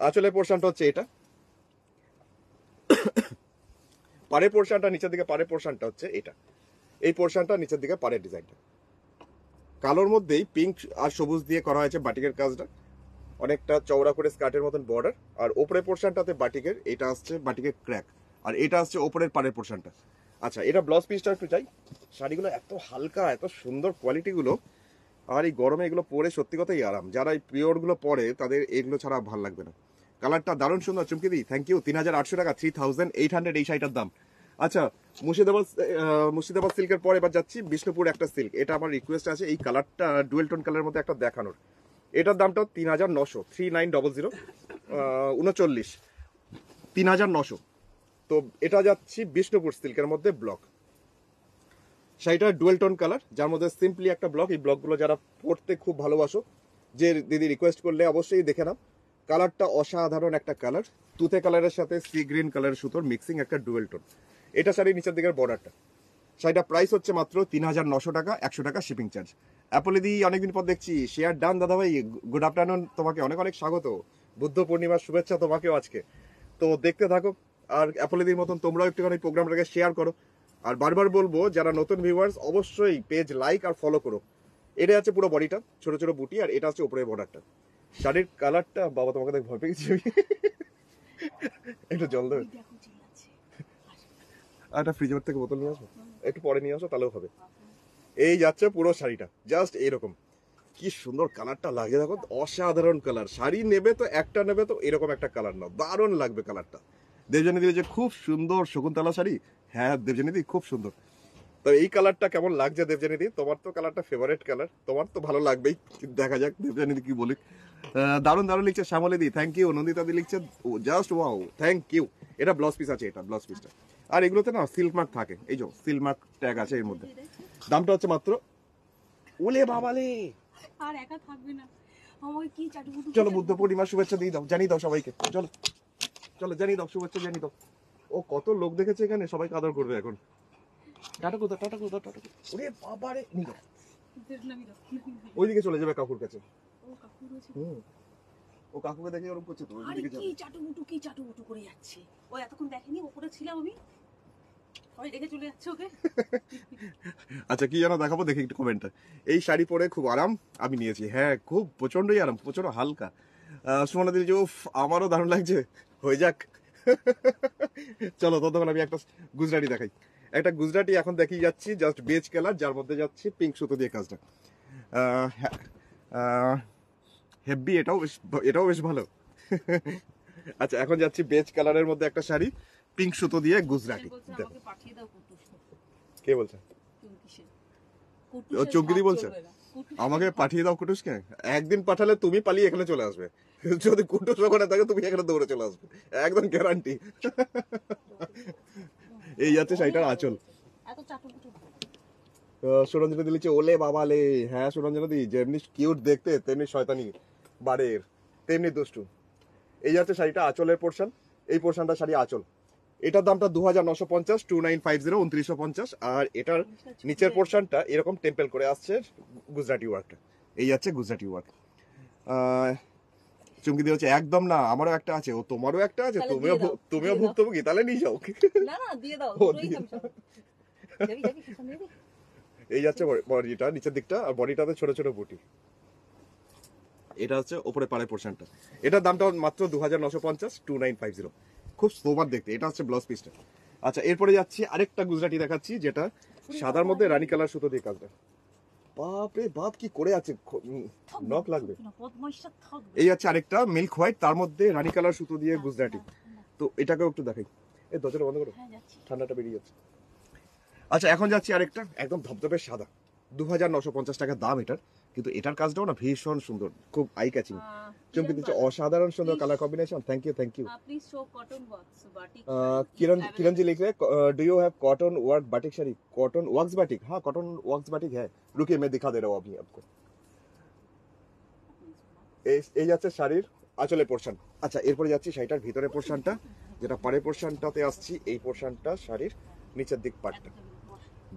আঁচলের পোর্শানটা হচ্ছে এটা পারে পোর্শনটা নিচের দিকে পারে পোর্শনটা হচ্ছে এটা এই পোর্শনটা নিচের দিকে পারে ডিজাইনটা কালোর মধ্যেই পিঙ্ক আর সবুজ দিয়ে করা হয়েছে বাটিকের কাজটা অনেকটা চওড়া করে স্কার্টের মতন বর্ডার আর ওপরে পোর্শনটাতে বাটিকের এটা আসছে বাটিকের ক্র্যাক আর এটা আসছে ওপরের পাড়ের পোর্শনটা আচ্ছা এটা ব্লাউজ পিসটা একটু চাই শাড়িগুলো এত হালকা এত সুন্দর কোয়ালিটিগুলো আর এই গরমে এগুলো পরে সত্যি কথাই আরাম যারা এই পিওরগুলো পরে তাদের এগুলো ছাড়া ভাল লাগবে না কালারটা দারুণ সুন্দর চুমকি দিই থ্যাংক ইউ তিন হাজার আটশো টাকা থ্রি থাউজেন্ড এইট হান্ড্রেড এই শাড়িটার দাম আচ্ছা মুর্শিদাবাদ মুর্শিদাবাদ সিল্কের পরে এবার যাচ্ছি বিষ্ণুপুর একটা সিল্ক এটা আমার রিকোয়েস্ট আছে এই কালারটা ডুয়েল টোন কালারের মধ্যে একটা দেখানোর এটার দামটা তিন হাজার নশো থ্রি নাইন ডবল জিরো উনচল্লিশ তিন হাজার নশো তো এটা যাচ্ছি বিষ্ণুপুর সিল্কের মধ্যে ব্লক শাড়িটা ডুয়েল টোন কালার যার মধ্যে সিম্পলি একটা ব্লক এই ব্লকগুলো যারা পড়তে খুব ভালোবাসো যে দিদি রিকোয়েস্ট করলে অবশ্যই দেখে নাও কালারটা অসাধারণ একটা কালার তুতে কালারের সাথে সি গ্রিন কালারের সুতোর মিক্সিং একটা ডুয়েল টোন এটা শাড়ির নিচের দিকের বর্ডারটা শাড়িটা প্রাইস হচ্ছে মাত্র তিন হাজার নশো টাকা একশো টাকা শিপিং চার্জ অ্যাপলে দিই অনেকদিন পর দেখছি শেয়ার ডান দাদা ভাই গুড আফটারনুন তোমাকে অনেক অনেক স্বাগত বুদ্ধ পূর্ণিমার শুভেচ্ছা তোমাকেও আজকে তো দেখতে থাকো আর দিদির মতন তোমরাও একটুখানি প্রোগ্রামটাকে শেয়ার করো আর বারবার বলবো যারা নতুন ভিউয়ার্স অবশ্যই পেজ লাইক আর ফলো করো এটা আছে পুরো বডিটা ছোট ছোট বুটি আর এটা হচ্ছে উপরে বর্ডারটা শাড়ির কালারটা বাবা তোমাকে দেখ ভয় পেয়ে গেছি আমি একটু জল দেবে আর একটা ফ্রিজের থেকে বোতল নিয়ে আসবো একটু পরে নিয়ে আসো তাহলেও হবে এই যাচ্ছে পুরো শাড়িটা জাস্ট এইরকম কি সুন্দর কালারটা লাগে দেখো অসাধারণ কালার শাড়ি নেবে তো একটা নেবে তো এরকম একটা কালার না দারুণ লাগবে কালারটা দেবজানী দিলে যে খুব সুন্দর শকুন্তলা শাড়ি হ্যাঁ, হ্যাঁ দেবজানী দি খুব সুন্দর তো এই কালারটা কেমন লাগছে দেবজানী দি তোমার তো কালারটা ফেভারেট কালার তোমার তো ভালো লাগবেই দেখা যাক দেবজানী কি বলি দারুন দারুন লিখছে শ্যামলেদি থ্যাংক ইউ নন্দিতাদি লিখছে জাস্ট ওয়াও থ্যাংক ইউ এটা ব্লাউজ পিস আছে এটা ব্লাউজ পিসটা আর এগুলোতে না সিল্কমার্ক থাকে এই যে সিল্কমার্ক ট্যাগ আছে এর মধ্যে দামটা হচ্ছে মাত্র ওলে বাবালে আর একা থাকবে না আমাকে কি চাটুকুটু চলো বুদ্ধ পূর্ণিমার শুভেচ্ছা দিয়ে দাও জানিয়ে দাও সবাইকে চলো চলো জানিয়ে দাও শুভেচ্ছা জানিয়ে দাও ও কত লোক দেখেছে এখানে সবাই কাদর করবে এখন টাটা কোথা টাটা কোথা টাটা ওরে বাবারে ওইদিকে চলে যাবে কাকুর কাছে ও কাকুকে দেখে ওরকম করছে তো আরে কি চাটুমুটু কি চাটুমুটু করে যাচ্ছে ও এতক্ষণ দেখেনি ওপরে ছিলাম আমি সবাই দেখে চলে যাচ্ছে ওকে আচ্ছা কি জানো দেখাবো দেখি একটু কমেন্টটা এই শাড়ি পরে খুব আরাম আমি নিয়েছি হ্যাঁ খুব প্রচন্ডই আরাম প্রচন্ড হালকা সুমনা দিদি যে উফ আমারও দারুণ লাগছে হয়ে যাক চলো ততক্ষণ আমি একটা গুজরাটি দেখাই একটা গুজরাটি এখন দেখিয়ে যাচ্ছি জাস্ট বেজ কালার যার মধ্যে যাচ্ছে পিঙ্ক সুতো দিয়ে কাজটা হ্যাঁ হেভি এটাও বেশ এটাও বেশ ভালো আচ্ছা এখন যাচ্ছি বেজ কালারের মধ্যে একটা শাড়ি পিঙ্ক সুতো দিয়ে গুজরাটি কে বলছে ও চৌকিদি বলছে আমাকে পাঠিয়ে দাও কুটুসকে একদিন পাঠালে তুমি পালিয়ে এখানে চলে আসবে যদি কুটুস ওখানে থাকে তুমি এখানে দৌড়ে চলে আসবে একদম গ্যারান্টি এই যাচ্ছে শাড়িটার আচল সুরঞ্জনা দিলি ওলে বাবা লে হ্যাঁ সুরঞ্জনা দি যেমনি কিউট দেখতে তেমনি শয়তানি বাড়ে তেমনি দুষ্টু এই হচ্ছে শাড়িটা আচলের পোর্শন এই পোর্শনটা শাড়ি আচল এটার দামটা দু হাজার নশো পঞ্চাশ টু নাইন ফাইভ জিরো উনত্রিশশো পঞ্চাশ আর এটার নিচের পোর্শনটা এরকম টেম্পেল করে আসছে গুজরাটি ওয়ার্কটা এই যাচ্ছে গুজরাটি ওয়ার্ক চুমকি দিয়ে হচ্ছে একদম না আমারও একটা আছে ও তোমারও একটা আছে তুমিও তুমিও ভুক্তভোগী তাহলে নিয়ে যাও এই যাচ্ছে বডিটা নিচের দিকটা আর বডিটাতে ছোট ছোট বুটি এটা হচ্ছে ওপরে পারে পোর্শনটা এটার দামটা মাত্র দু হাজার নশো পঞ্চাশ টু নাইন ফাইভ জিরো খুব সোবার দেখতে এটা হচ্ছে ব্লাউজ পিসটা আচ্ছা এরপরে যাচ্ছি আরেকটা গুজরাটি দেখাচ্ছি যেটা সাদার মধ্যে রানী কালার সুতো দিয়ে কাজটা বাপরে বাপ কি করে আছে নখ লাগবে এই আছে আরেকটা মিল্ক হোয়াইট তার মধ্যে রানী কালার সুতো দিয়ে গুজরাটি তো এটাকেও একটু দেখাই এই দরজাটা বন্ধ করো হ্যাঁ, ঠান্ডাটা বেরিয়ে যাচ্ছে আচ্ছা এখন যাচ্ছি আরেকটা একদম ধপধপে সাদা দু হাজার নশো পঞ্চাশ টাকা দাম এটার কিন্তু এটার কাজটাও না ভীষণ সুন্দর খুব আই ক্যাচিং চমকে দিচ্ছে অসাধারণ সুন্দর colour combination thank you thank you Kiran Kiran ji লিখ do you have cotton work batik sari cotton works batik হ্যাঁ কটন वर्क्स बाटिक है रुकिए মেয়ে দেখা दे रहा हूं अभी এই যাচ্ছে শাড়ির আঁচলে পোর্শন আচ্ছা এরপরে যাচ্ছি শাড়িটার ভিতরে পোর্শনটা যেটা পারে পোর্শনটাতে আসছি এই পোর্শনটা শাড়ির নিচের দিক পাটটা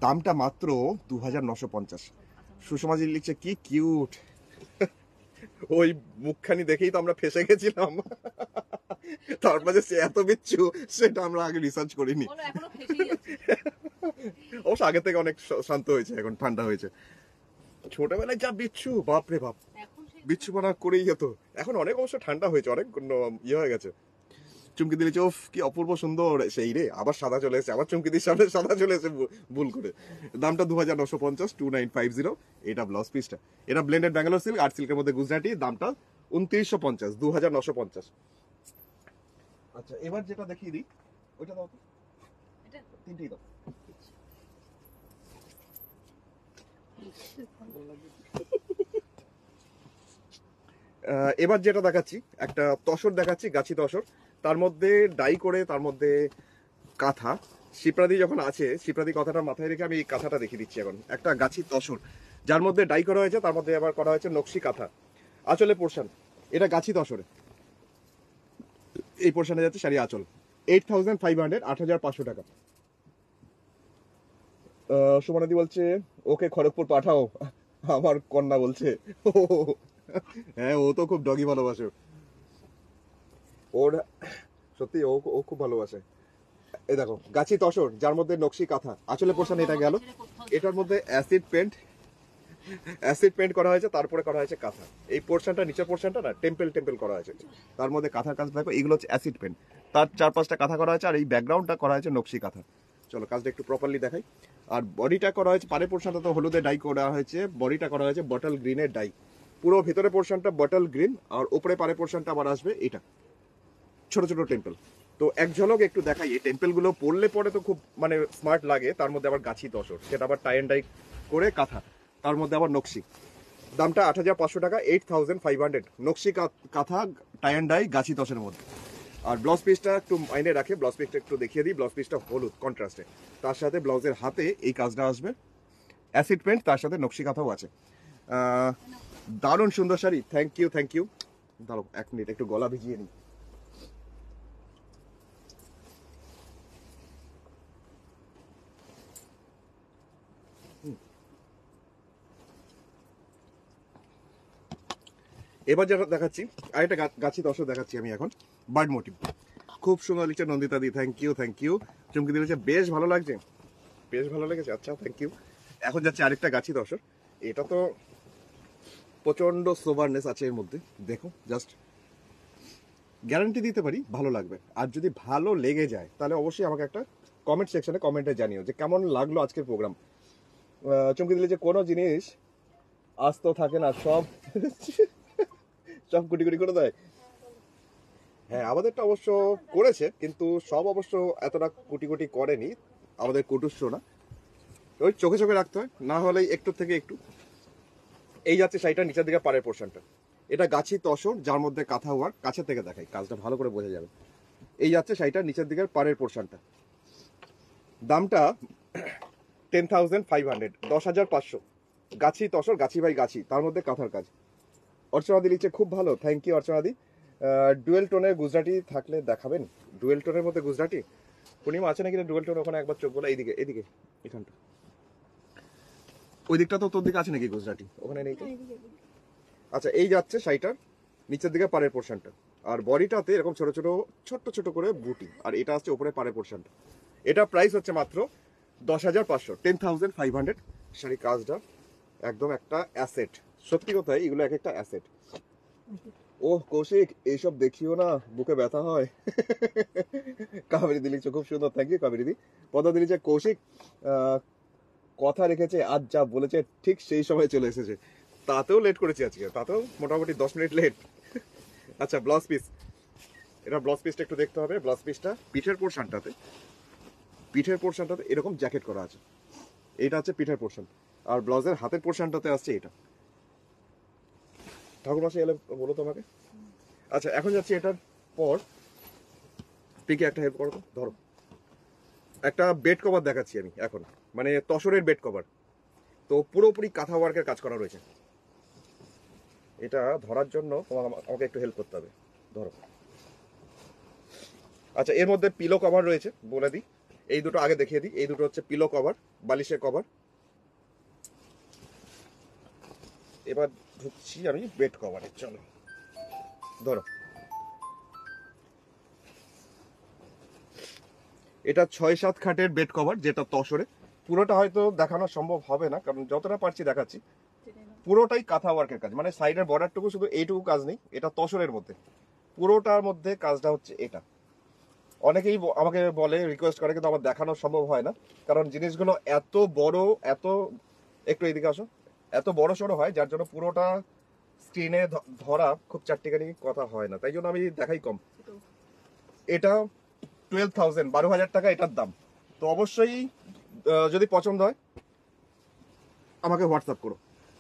দামটা মাত্র দু হাজার নশো পঞ্চাশ লিখছে কি কিউট ওই মুখখানি দেখেই তো আমরা ফেসে গেছিলাম তারপর যে মানে এত বিচ্ছু সেটা আমরা আগে রিসার্চ করিনি অবশ্য আগে থেকে অনেক শান্ত হয়েছে এখন ঠান্ডা হয়েছে ছোটবেলায় যা বিচ্ছু বাপরে বাপ বিচ্ছু মনা করেই যেত এখন অনেক অবশ্য ঠান্ডা হয়েছে অনেক ইয়ে হয়ে গেছে চুমকি দিলে চোফ কি অপূর্ব সুন্দর সেই রে আবার সাদা চলে এসেছে আবার চুমকি দিয়ে সামনে সাদা চলে এসেছে ভুল করে দামটা দু হাজার নশো পঞ্চাশ টু নাইন ফাইভ জিরো এটা ব্লাউজ পিসটা এটা ব্লেন্ডেড ব্যাঙ্গালোর সিল্ক আর সিল্কের মধ্যে গুজরাটি দামটা উনত্রিশশো পঞ্চাশ দু হাজার নশো পঞ্চাশ আচ্ছা এবার যেটা দেখিয়ে দিই ওইটা দাও তিনটেই দাও এবার যেটা দেখাচ্ছি একটা তসর দেখাচ্ছি গাছি তসর তার মধ্যে ডাই করে তার মধ্যে কাঁথা শিপ্রাদি যখন আছে শিপ্রাদি কথাটা মাথায় রেখে আমি এই কাঁথাটা দেখিয়ে দিচ্ছি এখন একটা গাছি তসর যার মধ্যে ডাই করা হয়েছে তার মধ্যে আবার করা হয়েছে নকশি কাঁথা আচলে পোর্শন এটা গাছি তসরে এই পোর্শানে যাচ্ছে শাড়ি আচল এইট থাউজেন্ড ফাইভ হান্ড্রেড আট হাজার পাঁচশো টাকা সুমনাদি বলছে ওকে খড়গপুর পাঠাও আমার কন্যা বলছে হ্যাঁ ও তো খুব ডগি ভালোবাসে ওর সত্যি ও ও খুব ভালোবাসে এ দেখো গাছি তসর যার মধ্যে নকশি কাঁথা আসলে পোর্শন এটা গেল এটার মধ্যে অ্যাসিড পেন্ট অ্যাসিড পেন্ট করা হয়েছে তারপরে করা হয়েছে কাঁথা এই পোর্শনটা নিচের পোর্শনটা না টেম্পেল টেম্পেল করা হয়েছে তার মধ্যে কাঁথার কাজ দেখো এগুলো হচ্ছে অ্যাসিড পেন্ট তার চার পাঁচটা কাঁথা করা হয়েছে আর এই ব্যাকগ্রাউন্ডটা করা হয়েছে নকশি কাঁথা চলো কাজটা একটু প্রপারলি দেখাই আর বডিটা করা হয়েছে পারে পোর্শনটা তো হলুদে ডাই করা হয়েছে বডিটা করা হয়েছে বটল গ্রিনের ডাই পুরো ভিতরে পোর্শনটা বটল গ্রিন আর উপরে পারে পোর্শনটা আবার আসবে এটা ছোট ছোট টেম্পল তো এক ঝলক একটু দেখাই এই টেম্পলগুলো পড়লে পরে তো খুব মানে স্মার্ট লাগে তার মধ্যে আবার গাছি দশর সেটা আবার টাই অ্যান্ড ডাই করে কাঁথা তার মধ্যে আবার নকশি দামটা আট হাজার পাঁচশো টাকা এইট থাউজেন্ড ফাইভ হান্ড্রেড নকশি কাঁথা টাই অ্যান্ড ডাই গাছি দশের মধ্যে আর ব্লাউজ পিসটা একটু মাইনে রাখে ব্লাউজ পিসটা একটু দেখিয়ে দিই ব্লাউজ পিসটা হলুদ কন্ট্রাস্টে তার সাথে ব্লাউজের হাতে এই কাজটা আসবে অ্যাসিড পেন্ট তার সাথে নকশি কাঁথাও আছে দারুণ সুন্দর sari thank you thank you দাঁড়ো এক মিনিট একটু গলা ভিজিয়ে নিই এবার যেটা দেখাচ্ছি আর একটা গাছি দর্শক দেখাচ্ছি আমি এখন বার্ড মোটিভ খুব সুন্দর লিখছে Nandita di thank you thank you চুমকি দিলেছে বেশ ভালো লাগছে বেশ ভালো লেগেছে আচ্ছা থ্যাংক ইউ এখন যাচ্ছে আরেকটা গাছি দর্শক এটা তো প্রচণ্ড সোভারনেস আছে এর মধ্যে দেখো জাস্ট গ্যারান্টি দিতে পারি ভালো লাগবে আর যদি ভালো লেগে যায় তাহলে অবশ্যই আমাকে একটা কমেন্ট সেকশনে কমেন্টে জানিও যে কেমন লাগলো আজকের প্রোগ্রাম চমকি দিলে যে কোনো জিনিস আস্ত থাকে না সব সব গুটি গুটি করে দেয় হ্যাঁ আমাদেরটা অবশ্য করেছে কিন্তু সব অবশ্য এতটা কুটি কুটি করেনি আমাদের কুটুস্য না ওই চোখে চোখে রাখতে হয় না হলে একটু থেকে একটু এই যাচ্ছে শাড়িটা নিচের দিকে পাড়ের পোর্শনটা এটা গাছি তসর যার মধ্যে কাঁথা হওয়ার কাছে থেকে দেখাই কাজটা ভালো করে বোঝা যাবে এই যাচ্ছে শাড়িটা নিচের দিকের পাড়ের পোর্শনটা দামটা টেন থাউজেন্ড ফাইভ হান্ড্রেড দশ হাজার পাঁচশো গাছি তসর গাছি ভাই গাছি তার মধ্যে কাঁথার কাজ অর্চনাদি লিখছে খুব ভালো থ্যাংক ইউ অর্চনাদি ডুয়েল টোনের গুজরাটি থাকলে দেখাবেন ডুয়েল টোনের মধ্যে গুজরাটি পূর্ণিমা আছে নাকি ডুয়েল টোন ওখানে একবার চোখ বলে এইদিকে এইদিকে এখানটা ওই দিকটা তো তোর দিকে আছে নাকি গুজরাটি ওখানে নেই তো আচ্ছা এই যাচ্ছে শাড়িটার নিচের দিকে পাড়ের পোর্শনটা আর বডিটাতে এরকম ছোট ছোট ছোট্ট ছোট করে বুটি আর এটা আছে উপরে পাড়ের পোর্শনটা এটা প্রাইস হচ্ছে মাত্র দশ হাজার পাঁচশো ten thousand five hundred sari কাজটা একদম একটা অ্যাসেট সত্যি কথা এগুলো এক একটা অ্যাসেট ও কৌশিক এইসব দেখিও না বুকে ব্যথা হয় কাবেরি দিলি খুব সুন্দর থ্যাংক ইউ কাবেরি দি পদা দিলি যে কৌশিক কথা রেখেছে আজ যা বলেছে ঠিক সেই সময় চলে এসেছে তাতেও লেট করেছি আজকে তাতেও মোটামুটি দশ মিনিট লেট আচ্ছা ব্লাউজ পিস এটা ব্লাউজ পিসটা একটু দেখতে হবে ব্লাউজ পিসটা পিঠের পোর্শনটাতে পিঠের পোর্শনটাতে এরকম জ্যাকেট করা আছে এটা হচ্ছে পিঠের পোর্শন আর ব্লাউজের হাতের পোর্শনটাতে আসছে এটা ঠাকুরমাসে এলে বলো তোমাকে আচ্ছা এখন যাচ্ছি এটার পর পিকে একটা হেল্প করো ধরো একটা বেড কভার দেখাচ্ছি আমি এখন মানে তসরের বেড কভার তো পুরোপুরি কাঁথা ওয়ার্কের কাজ করা রয়েছে এটা ধরার জন্য তোমাকে আমাকে একটু হেল্প করতে হবে ধরো আচ্ছা এর মধ্যে পিলো কভার রয়েছে বলে দিই এই দুটো আগে দেখিয়ে দিই এই দুটো হচ্ছে পিলো কভার বালিশের কভার এবার ঢুকছি আমি বেড কভারের চলো ধরো এটা ছয় সাত খাটের বেড কভার যেটা তসরে পুরোটা হয়তো দেখানো সম্ভব হবে না কারণ যতটা পারছি দেখাচ্ছি পুরোটাই কাঁথা ওয়ার্কের কাজ মানে সাইডের বর্ডারটুকু শুধু এইটুকু কাজ নেই এটা তসরের মধ্যে পুরোটার মধ্যে কাজটা হচ্ছে এটা অনেকেই আমাকে বলে রিকোয়েস্ট করে কিন্তু আমার দেখানো সম্ভব হয় না কারণ জিনিসগুলো এত বড় এত একটু এদিকে আসো এত বড় সড়ো হয় যার জন্য পুরোটা স্ক্রিনে ধরা খুব চারটিখানি কথা হয় না তাই জন্য আমি দেখাই কম এটা টুয়েলভ থাউজেন্ড বারো হাজার টাকা এটার দাম তো অবশ্যই যদি পছন্দ হয় আমাকে হোয়াটসঅ্যাপ করো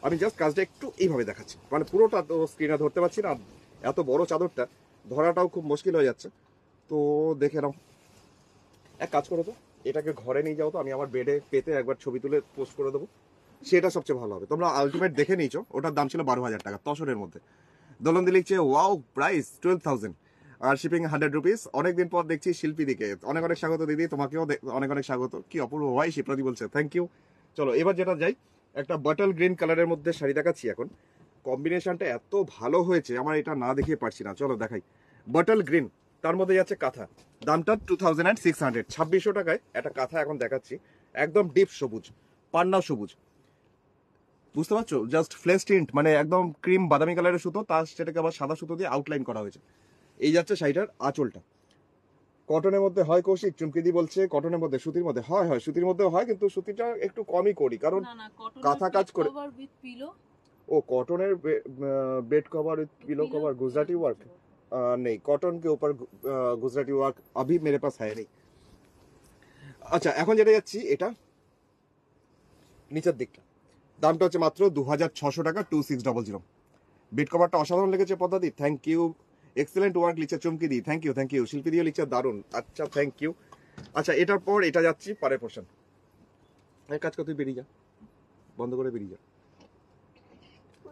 আমি জাস্ট কাজটা একটু এইভাবে দেখাচ্ছি মানে পুরোটা তো স্ক্রিনে ধরতে পারছি না এত বড় চাদরটা ধরাটাও খুব মুশকিল হয়ে যাচ্ছে তো দেখে নাও এক কাজ করো তো এটাকে ঘরে নিয়ে যাও তো আমি আমার বেডে পেতে একবার ছবি তুলে পোস্ট করে দেবো সেটা সবচেয়ে ভালো হবে তোমরা আলটিমেট দেখে নিয়েছো ওটার দাম ছিল বারো হাজার টাকা তসরের মধ্যে দি লিখছে ওয়াও প্রাইস টুয়েলভ থাউজেন্ড আর শিপিং হান্ড্রেড রুপিস অনেকদিন পর দেখছি শিল্পী দিকে অনেক অনেক স্বাগত দিদি তোমাকেও অনেক অনেক স্বাগত কি অপূর্ব ভাই শিপ্রাদি বলছে থ্যাংক ইউ চলো এবার যেটা যাই একটা বটল গ্রিন কালারের মধ্যে শাড়ি দেখাচ্ছি এখন কম্বিনেশনটা এত ভালো হয়েছে আমার এটা না দেখিয়ে পারছি না চলো দেখাই বটল গ্রিন তার মধ্যে যাচ্ছে কাঁথা দামটা two thousand and six hundred ছাব্বিশশো টাকায় একটা কাঁথা এখন দেখাচ্ছি একদম ডিপ সবুজ পান্না সবুজ বুঝতে পারছো জাস্ট ফ্লেস টিন্ট মানে একদম ক্রিম বাদামি কালারের সুতো তার সেটাকে আবার সাদা সুতো দিয়ে আউটলাইন করা হয়েছে এই যাচ্ছে শাড়িটার আঁচলটা কটনের মধ্যে হয় কৌশিক চুমকি দি বলছে কটনের মধ্যে সুতির মধ্যে হয় হয় সুতির মধ্যে হয় কিন্তু সুতিটা একটু কমই করি কারণ কাঁথা কাজ করে ও কটনের bed cover with pillow cover Gujarati work নেই কটন কে উপর গুজরাটি ওয়ার্ক अभी মেরে पास है নেই আচ্ছা এখন যেটা যাচ্ছি এটা নিচের দিকটা দামটা হচ্ছে মাত্র দু হাজার ছশো টাকা two six double zero bed কভারটা অসাধারণ লেগেছে পদ্মাদি থ্যাংক ইউ এক্সেলেন্ট ওয়ার্ক লিখছে চমকি দিই থ্যাংক ইউ থ্যাংক ইউ শিল্পী দিয়ে লিখছে দারুণ আচ্ছা থ্যাংক ইউ আচ্ছা এটার পর এটা যাচ্ছি পারে পোর্শন এক কাজ কর তুই বেরিয়ে যা বন্ধ করে বেরিয়ে যা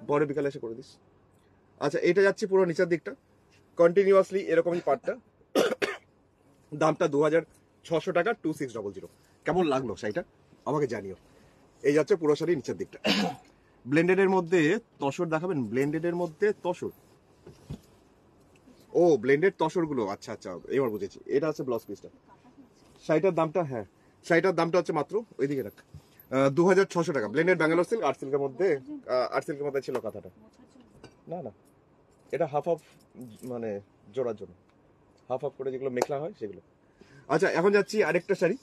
পরে বিকালে এসে করে দিস আচ্ছা এটা যাচ্ছি পুরো নিচের দিকটা কন্টিনিউয়াসলি এরকমই পার্টটা দামটা দু হাজার ছশো টাকা টু সিক্স ডবল জিরো কেমন লাগলো শাড়িটা আমাকে জানিও এই যাচ্ছে পুরো শাড়ি নিচের দিকটা ব্লেন্ডেডের মধ্যে তসর দেখাবেন ব্লেন্ডেডের মধ্যে তসর ও ব্লেন্ডেড তসরগুলো আচ্ছা আচ্ছা এবার বুঝেছি এটা আছে ব্লাউজ পিসটা শাড়িটার দামটা হ্যাঁ শাড়িটার দামটা হচ্ছে মাত্র ওইদিকে রাখ দু হাজার ছশো টাকা ব্লেন্ডেড ব্যাঙ্গালোর সিল্ক আট সিল্কের মধ্যে আট সিল্কের মধ্যে ছিল কথাটা না না এটা হাফ হাফ মানে জোড়ার জন্য হাফ হাফ করে যেগুলো মেখলা হয় সেগুলো আচ্ছা এখন যাচ্ছি আরেকটা শাড়ি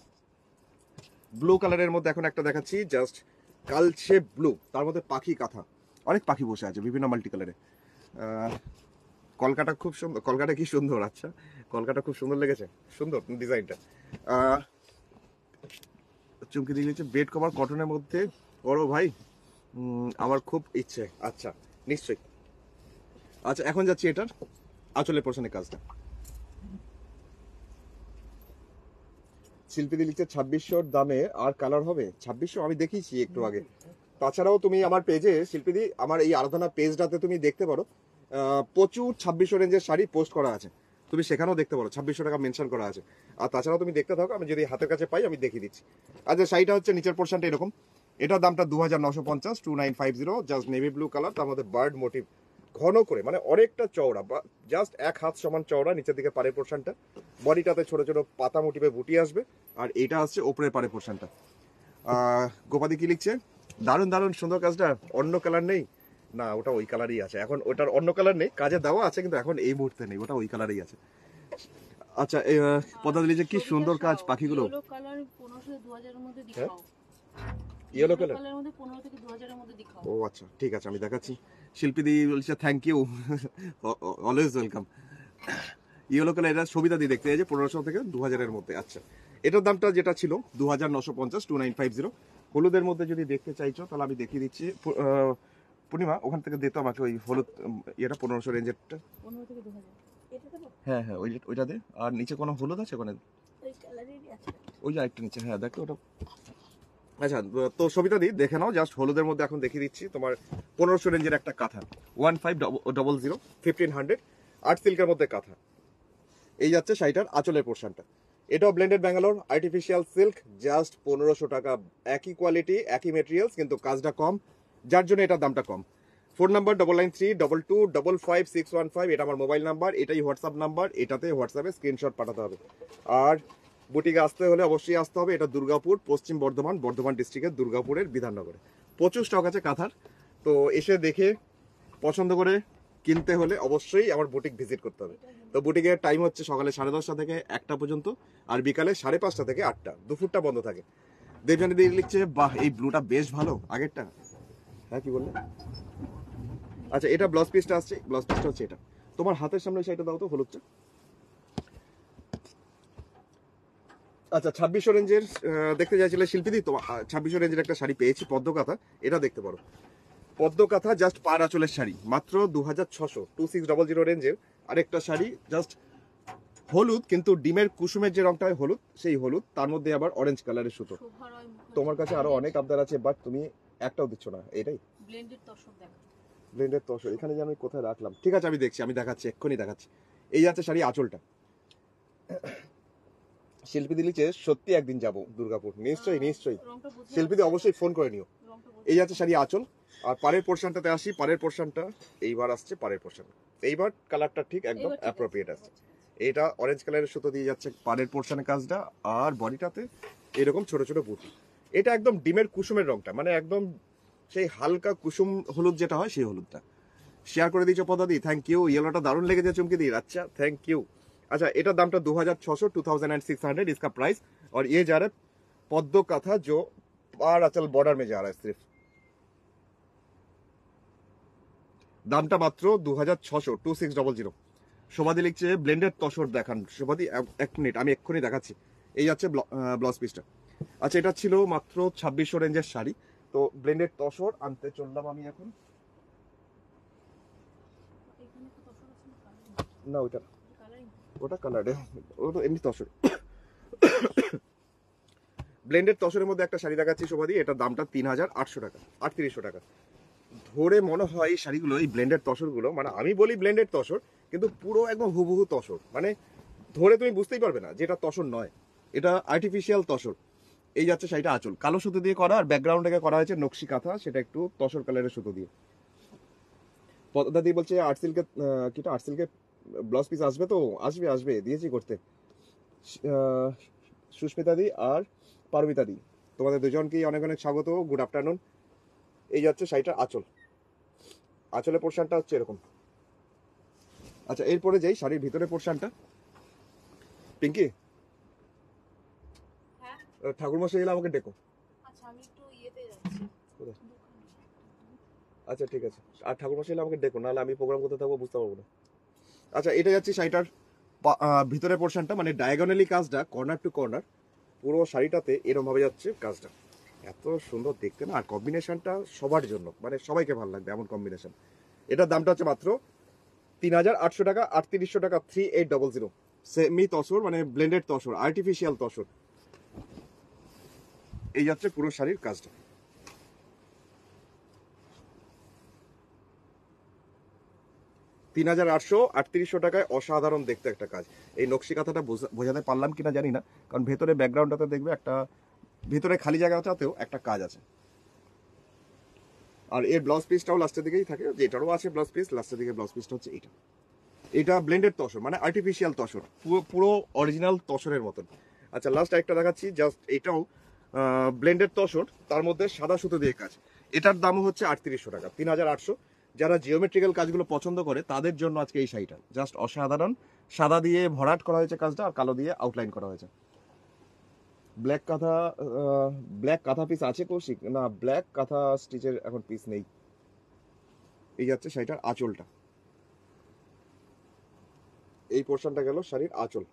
ব্লু কালারের মধ্যে এখন একটা দেখাচ্ছি জাস্ট কালচে ব্লু তার মধ্যে পাখি কাঁথা অনেক পাখি বসে আছে বিভিন্ন মাল্টি কালারে কলকাটা খুব সুন্দর কলকাটা কি সুন্দর আচ্ছা কলকাটা খুব সুন্দর লেগেছে সুন্দর ডিজাইনটা চুমকি দিয়ে নিচ্ছে বেড কভার কটনের মধ্যে বড় ভাই আমার খুব ইচ্ছে আচ্ছা নিশ্চয়ই আচ্ছা এখন যাচ্ছি এটার আচলের পোর্শনের কাজটা শিল্পীদের লিখছে ছাব্বিশশোর দামে আর কালার হবে ছাব্বিশশো আমি দেখিয়েছি একটু আগে তাছাড়াও তুমি আমার পেজে শিল্পীদি আমার এই আরাধনা পেজটাতে তুমি দেখতে পারো প্রচুর ছাব্বিশশো রেঞ্জের শাড়ি পোস্ট করা আছে তুমি সেখানেও দেখতে পারো ছাব্বিশশো টাকা মেনশন করা আছে আর তাছাড়াও তুমি দেখতে থাকো আমি যদি হাতের কাছে পাই আমি দেখিয়ে দিচ্ছি আচ্ছা শাড়িটা হচ্ছে নিচের পোর্শনটা এরকম এটার দামটা দু হাজার নশো পঞ্চাশ two nine five zero just navy blue colour তার মধ্যে বার্ড মোটিভ ঘন করে মানে অনেকটা চওড়া বা জাস্ট এক হাত সমান চওড়া নিচের দিকে পারে পোর্শনটা বডিটাতে ছোট ছোট পাতা মুটিবে বুটি আসবে আর এটা আসছে ওপরের পারে পোর্শনটা গোপাদি কি লিখছে দারুণ দারুণ সুন্দর কাজটা অন্য কালার নেই না ওটা ওই কালারই আছে এখন ওটার অন্য কালার নেই কাজে দেওয়া আছে কিন্তু এখন এই মুহূর্তে নেই ওটা ওই কালারই আছে আচ্ছা দিলি যে কি সুন্দর কাজ পাখিগুলো ইয়েলো কালার হ্যাঁ? ও আচ্ছা ঠিক আছে আমি দেখাচ্ছি শিল্পীদি বলছে thank you always welcome yellow colour এটা সুবিধা দিয়ে দেখতে যে পনেরোশো থেকে দু হাজারের মধ্যে আচ্ছা এটার দামটা যেটা ছিল দু হাজার নশো পঞ্চাশ টু নাইন ফাইভ জিরো হলুদের মধ্যে যদি দেখতে চাইছো তাহলে আমি দেখিয়ে দিচ্ছি পূর্ণিমা ওখান থেকে দিতাম আমাকে ওই হলুদ ইয়েটা পনেরোশো রেঞ্জেরটা হ্যাঁ হ্যাঁ ওই ওইটা দে আর নিচে কোনো হলুদ আছে ওখানে ওই যে আরেকটা নিচে হ্যাঁ দেখো ওটা আচ্ছা তো সবিতা দি দেখে নাও জাস্ট হলুদের মধ্যে এখন দেখিয়ে দিচ্ছি তোমার পনেরোশো রেঞ্জের একটা কাঁথা one five double zero fifteen hundred art সিল্কের মধ্যে কাঁথা এই যাচ্ছে শাড়িটার আঁচলের পোর্শনটা এটাও blended Bangalore artificial silk just পনেরোশো টাকা একই কোয়ালিটি একই মেটেরিয়ালস কিন্তু কাজটা কম যার জন্য এটার দামটা কম phone number double nine three double two double five six one five এটা আমার মোবাইল নাম্বার এটাই হোয়াটসঅ্যাপ নাম্বার এটাতে হোয়াটসঅ্যাপে স্ক্রিনশট পাঠাতে হবে আর বুটিকে আসতে হলে অবশ্যই আসতে হবে এটা দুর্গাপুর পশ্চিম বর্ধমান বর্ধমান ডিস্ট্রিক্টের দুর্গাপুরের বিধাননগরে প্রচুর স্টক আছে কাঁথার তো এসে দেখে পছন্দ করে কিনতে হলে অবশ্যই আমার বুটিক ভিজিট করতে হবে তো বুটিকের টাইম হচ্ছে সকালে সাড়ে দশটা থেকে একটা পর্যন্ত আর বিকালে সাড়ে পাঁচটা থেকে আটটা দুপুরটা বন্ধ থাকে দেবজানি দিদি লিখছে বাহ এই ব্লুটা বেশ ভালো আগেরটা হ্যাঁ কি বললে আচ্ছা এটা ব্লাউজ পিসটা আসছে ব্লাউজ পিসটা হচ্ছে এটা তোমার হাতের সামনে সেটা দাও তো হলুদটা আচ্ছা ছাব্বিশ রেঞ্জের দেখতে চাইছিলে শিল্পীদি তোমার ছাব্বিশ রেঞ্জের একটা শাড়ি পেয়েছি পদ্মকাথা এটা দেখতে পারো পদ্মকাথা জাস্ট পার আঁচলের শাড়ি মাত্র দু হাজার ছশো টু সিক্স ডবল জিরো রেঞ্জের আরেকটা শাড়ি জাস্ট হলুদ কিন্তু ডিমের কুসুমের যে রংটা হয় হলুদ সেই হলুদ তার মধ্যে আবার অরেঞ্জ কালারের সুতো তোমার কাছে আরো অনেক আবদার আছে বাট তুমি একটাও দিচ্ছ না এটাই ব্লেন্ডের তসর এখানে যে আমি কোথায় রাখলাম ঠিক আছে আমি দেখছি আমি দেখাচ্ছি এক্ষুনি দেখাচ্ছি এই যাচ্ছে শাড়ি আঁচলটা শিল্পী লিখছে সত্যি একদিন যাব দুর্গাপুর নিশ্চয়ই হ্যাঁ, নিশ্চয়ই শিল্পীদের অবশ্যই ফোন করে নিও এই যাচ্ছে শাড়ি আঁচল আর পাড়ের পোর্শনটাতে আসি পাড়ের পোর্শনটা এইবার আসছে পাড়ের পোর্শন এইবার কালারটা ঠিক একদম অ্যাপ্রোপ্রিয়েট আছে এটা অরেঞ্জ কালারের সুতো দিয়ে যাচ্ছে পারের পোর্শনের কাজটা আর বডিটাতে এরকম ছোট ছোট বুটি এটা একদম ডিমের কুসুমের রংটা মানে একদম সেই হালকা কুসুম হলুদ যেটা হয় সেই হলুদটা শেয়ার করে দিয়েছো পদাদি থ্যাংক ইউ ইয়েলোটা দারুণ লেগেছে চুমকি দি আচ্ছা থ্যাংক ইউ আচ্ছা এটার দামটা দু হাজার ছশো two thousand and six hundred इसका प्राइस और ये जा रहा है पद्म का था जो पार अचल बॉर्डर দামটা মাত্র দু হাজার ছশো টু সিক্স ডবল জিরো শোভাদি লিখছে ব্লেন্ডেড তসর দেখান শোভাদি এক মিনিট আমি এক্ষুনি দেখাচ্ছি এই যাচ্ছে ব্লাউজ পিসটা আচ্ছা এটা ছিল মাত্র ছাব্বিশশো রেঞ্জের শাড়ি তো ব্লেন্ডেড তসর আনতে চললাম আমি এখন না ওইটা ওটা কালারে ওটা এমনি তসর ব্লেন্ডেড তসরের মধ্যে একটা শাড়ি দেখাচ্ছি শোভাদি এটার দামটা তিন হাজার আটশো টাকা আটত্রিশশো টাকা ধরে মনে হয় এই শাড়িগুলো এই ব্লেন্ডেড তসরগুলো মানে আমি বলি ব্লেন্ডেড তসর কিন্তু পুরো একদম হুবহু তসর মানে ধরে তুমি বুঝতেই পারবে না যে এটা তসর নয় এটা আর্টিফিশিয়াল তসর এই যাচ্ছে শাড়িটা আঁচল কালো সুতো দিয়ে করা আর ব্যাকগ্রাউন্ডে করা হয়েছে নকশি কাঁথা সেটা একটু তসর কালারের সুতো দিয়ে দাদি বলছে আর্ট সিল্কের কিটা আর্ট ব্লাউজ পিস আসবে তো আসবে আসবে দিয়েছি করতে সুস্মিতাদি আর দি তোমাদের দুজনকেই অনেক অনেক স্বাগত গুড আফটারনুন এই যাচ্ছে শাড়িটার আঁচল আঁচলের পোর্শানটা হচ্ছে এরকম আচ্ছা এরপরে যাই শাড়ির ভিতরে পোর্শানটা পিঙ্কি হ্যাঁ? ঠাকুরমশাই এলে আমাকে ডেকো আচ্ছা, আচ্ছা ঠিক আছে আর ঠাকুরমশাই এলে আমাকে ডেকো নাহলে আমি প্রোগ্রাম করতে থাকবো বুঝতে পারবো না আচ্ছা এটা যাচ্ছে শাড়িটার ভিতরে পোর্শনটা মানে ডায়াগোনালি কাজটা কর্নার টু কর্নার পুরো শাড়িটাতে এরমভাবে যাচ্ছে কাজটা এত সুন্দর দেখতে না আর কম্বিনেশনটা সবার জন্য মানে সবাইকে ভালো লাগবে এমন কম্বিনেশন এটার দামটা হচ্ছে মাত্র তিন হাজার আটশো টাকা আটত্রিশশো টাকা three eight double zero semi tussar মানে ব্লেন্ডেড তসর আর্টিফিশিয়াল তসর এই যাচ্ছে পুরো শাড়ির কাজটা তিন হাজার আটশো আটত্রিশশো টাকায় অসাধারণ দেখতে একটা কাজ এই নকশি কাঁথাটা বোঝাতে পারলাম কিনা জানি না কারণ ভেতরে ব্যাকগ্রাউন্ডটাতে দেখবে একটা ভেতরে খালি জায়গাটাতেও একটা কাজ আছে আর এর ব্লাউজ পিসটাও লাস্টের দিকেই থাকে যেটারও আছে ব্লাউজ পিস লাস্টের দিকে ব্লাউজ পিসটা হচ্ছে এটা এটা ব্লেন্ডেড তসর মানে আর্টিফিশিয়াল তসর পুরো পুরো অরিজিনাল তসরের মতন আচ্ছা লাস্ট একটা দেখাচ্ছি জাস্ট এটাও ব্লেন্ডেড তসর তার মধ্যে সাদা সুতো দিয়ে কাজ এটার দামও হচ্ছে আটত্রিশশো টাকা তিন হাজার আটশো যারা জিওমেট্রিক্যাল কাজগুলো পছন্দ করে তাদের জন্য আজকে এই শাড়িটা জাস্ট অসাধারণ সাদা দিয়ে ভরাট করা হয়েছে কাজটা আর কালো দিয়ে আউটলাইন করা হয়েছে ব্ল্যাক কাঁথা ব্ল্যাক কাঁথা পিস আছে কৌশিক না ব্ল্যাক কাঁথা স্টিচের এখন পিস নেই এই যাচ্ছে শাড়িটার আঁচলটা এই পোর্শনটা গেল শাড়ির আঁচল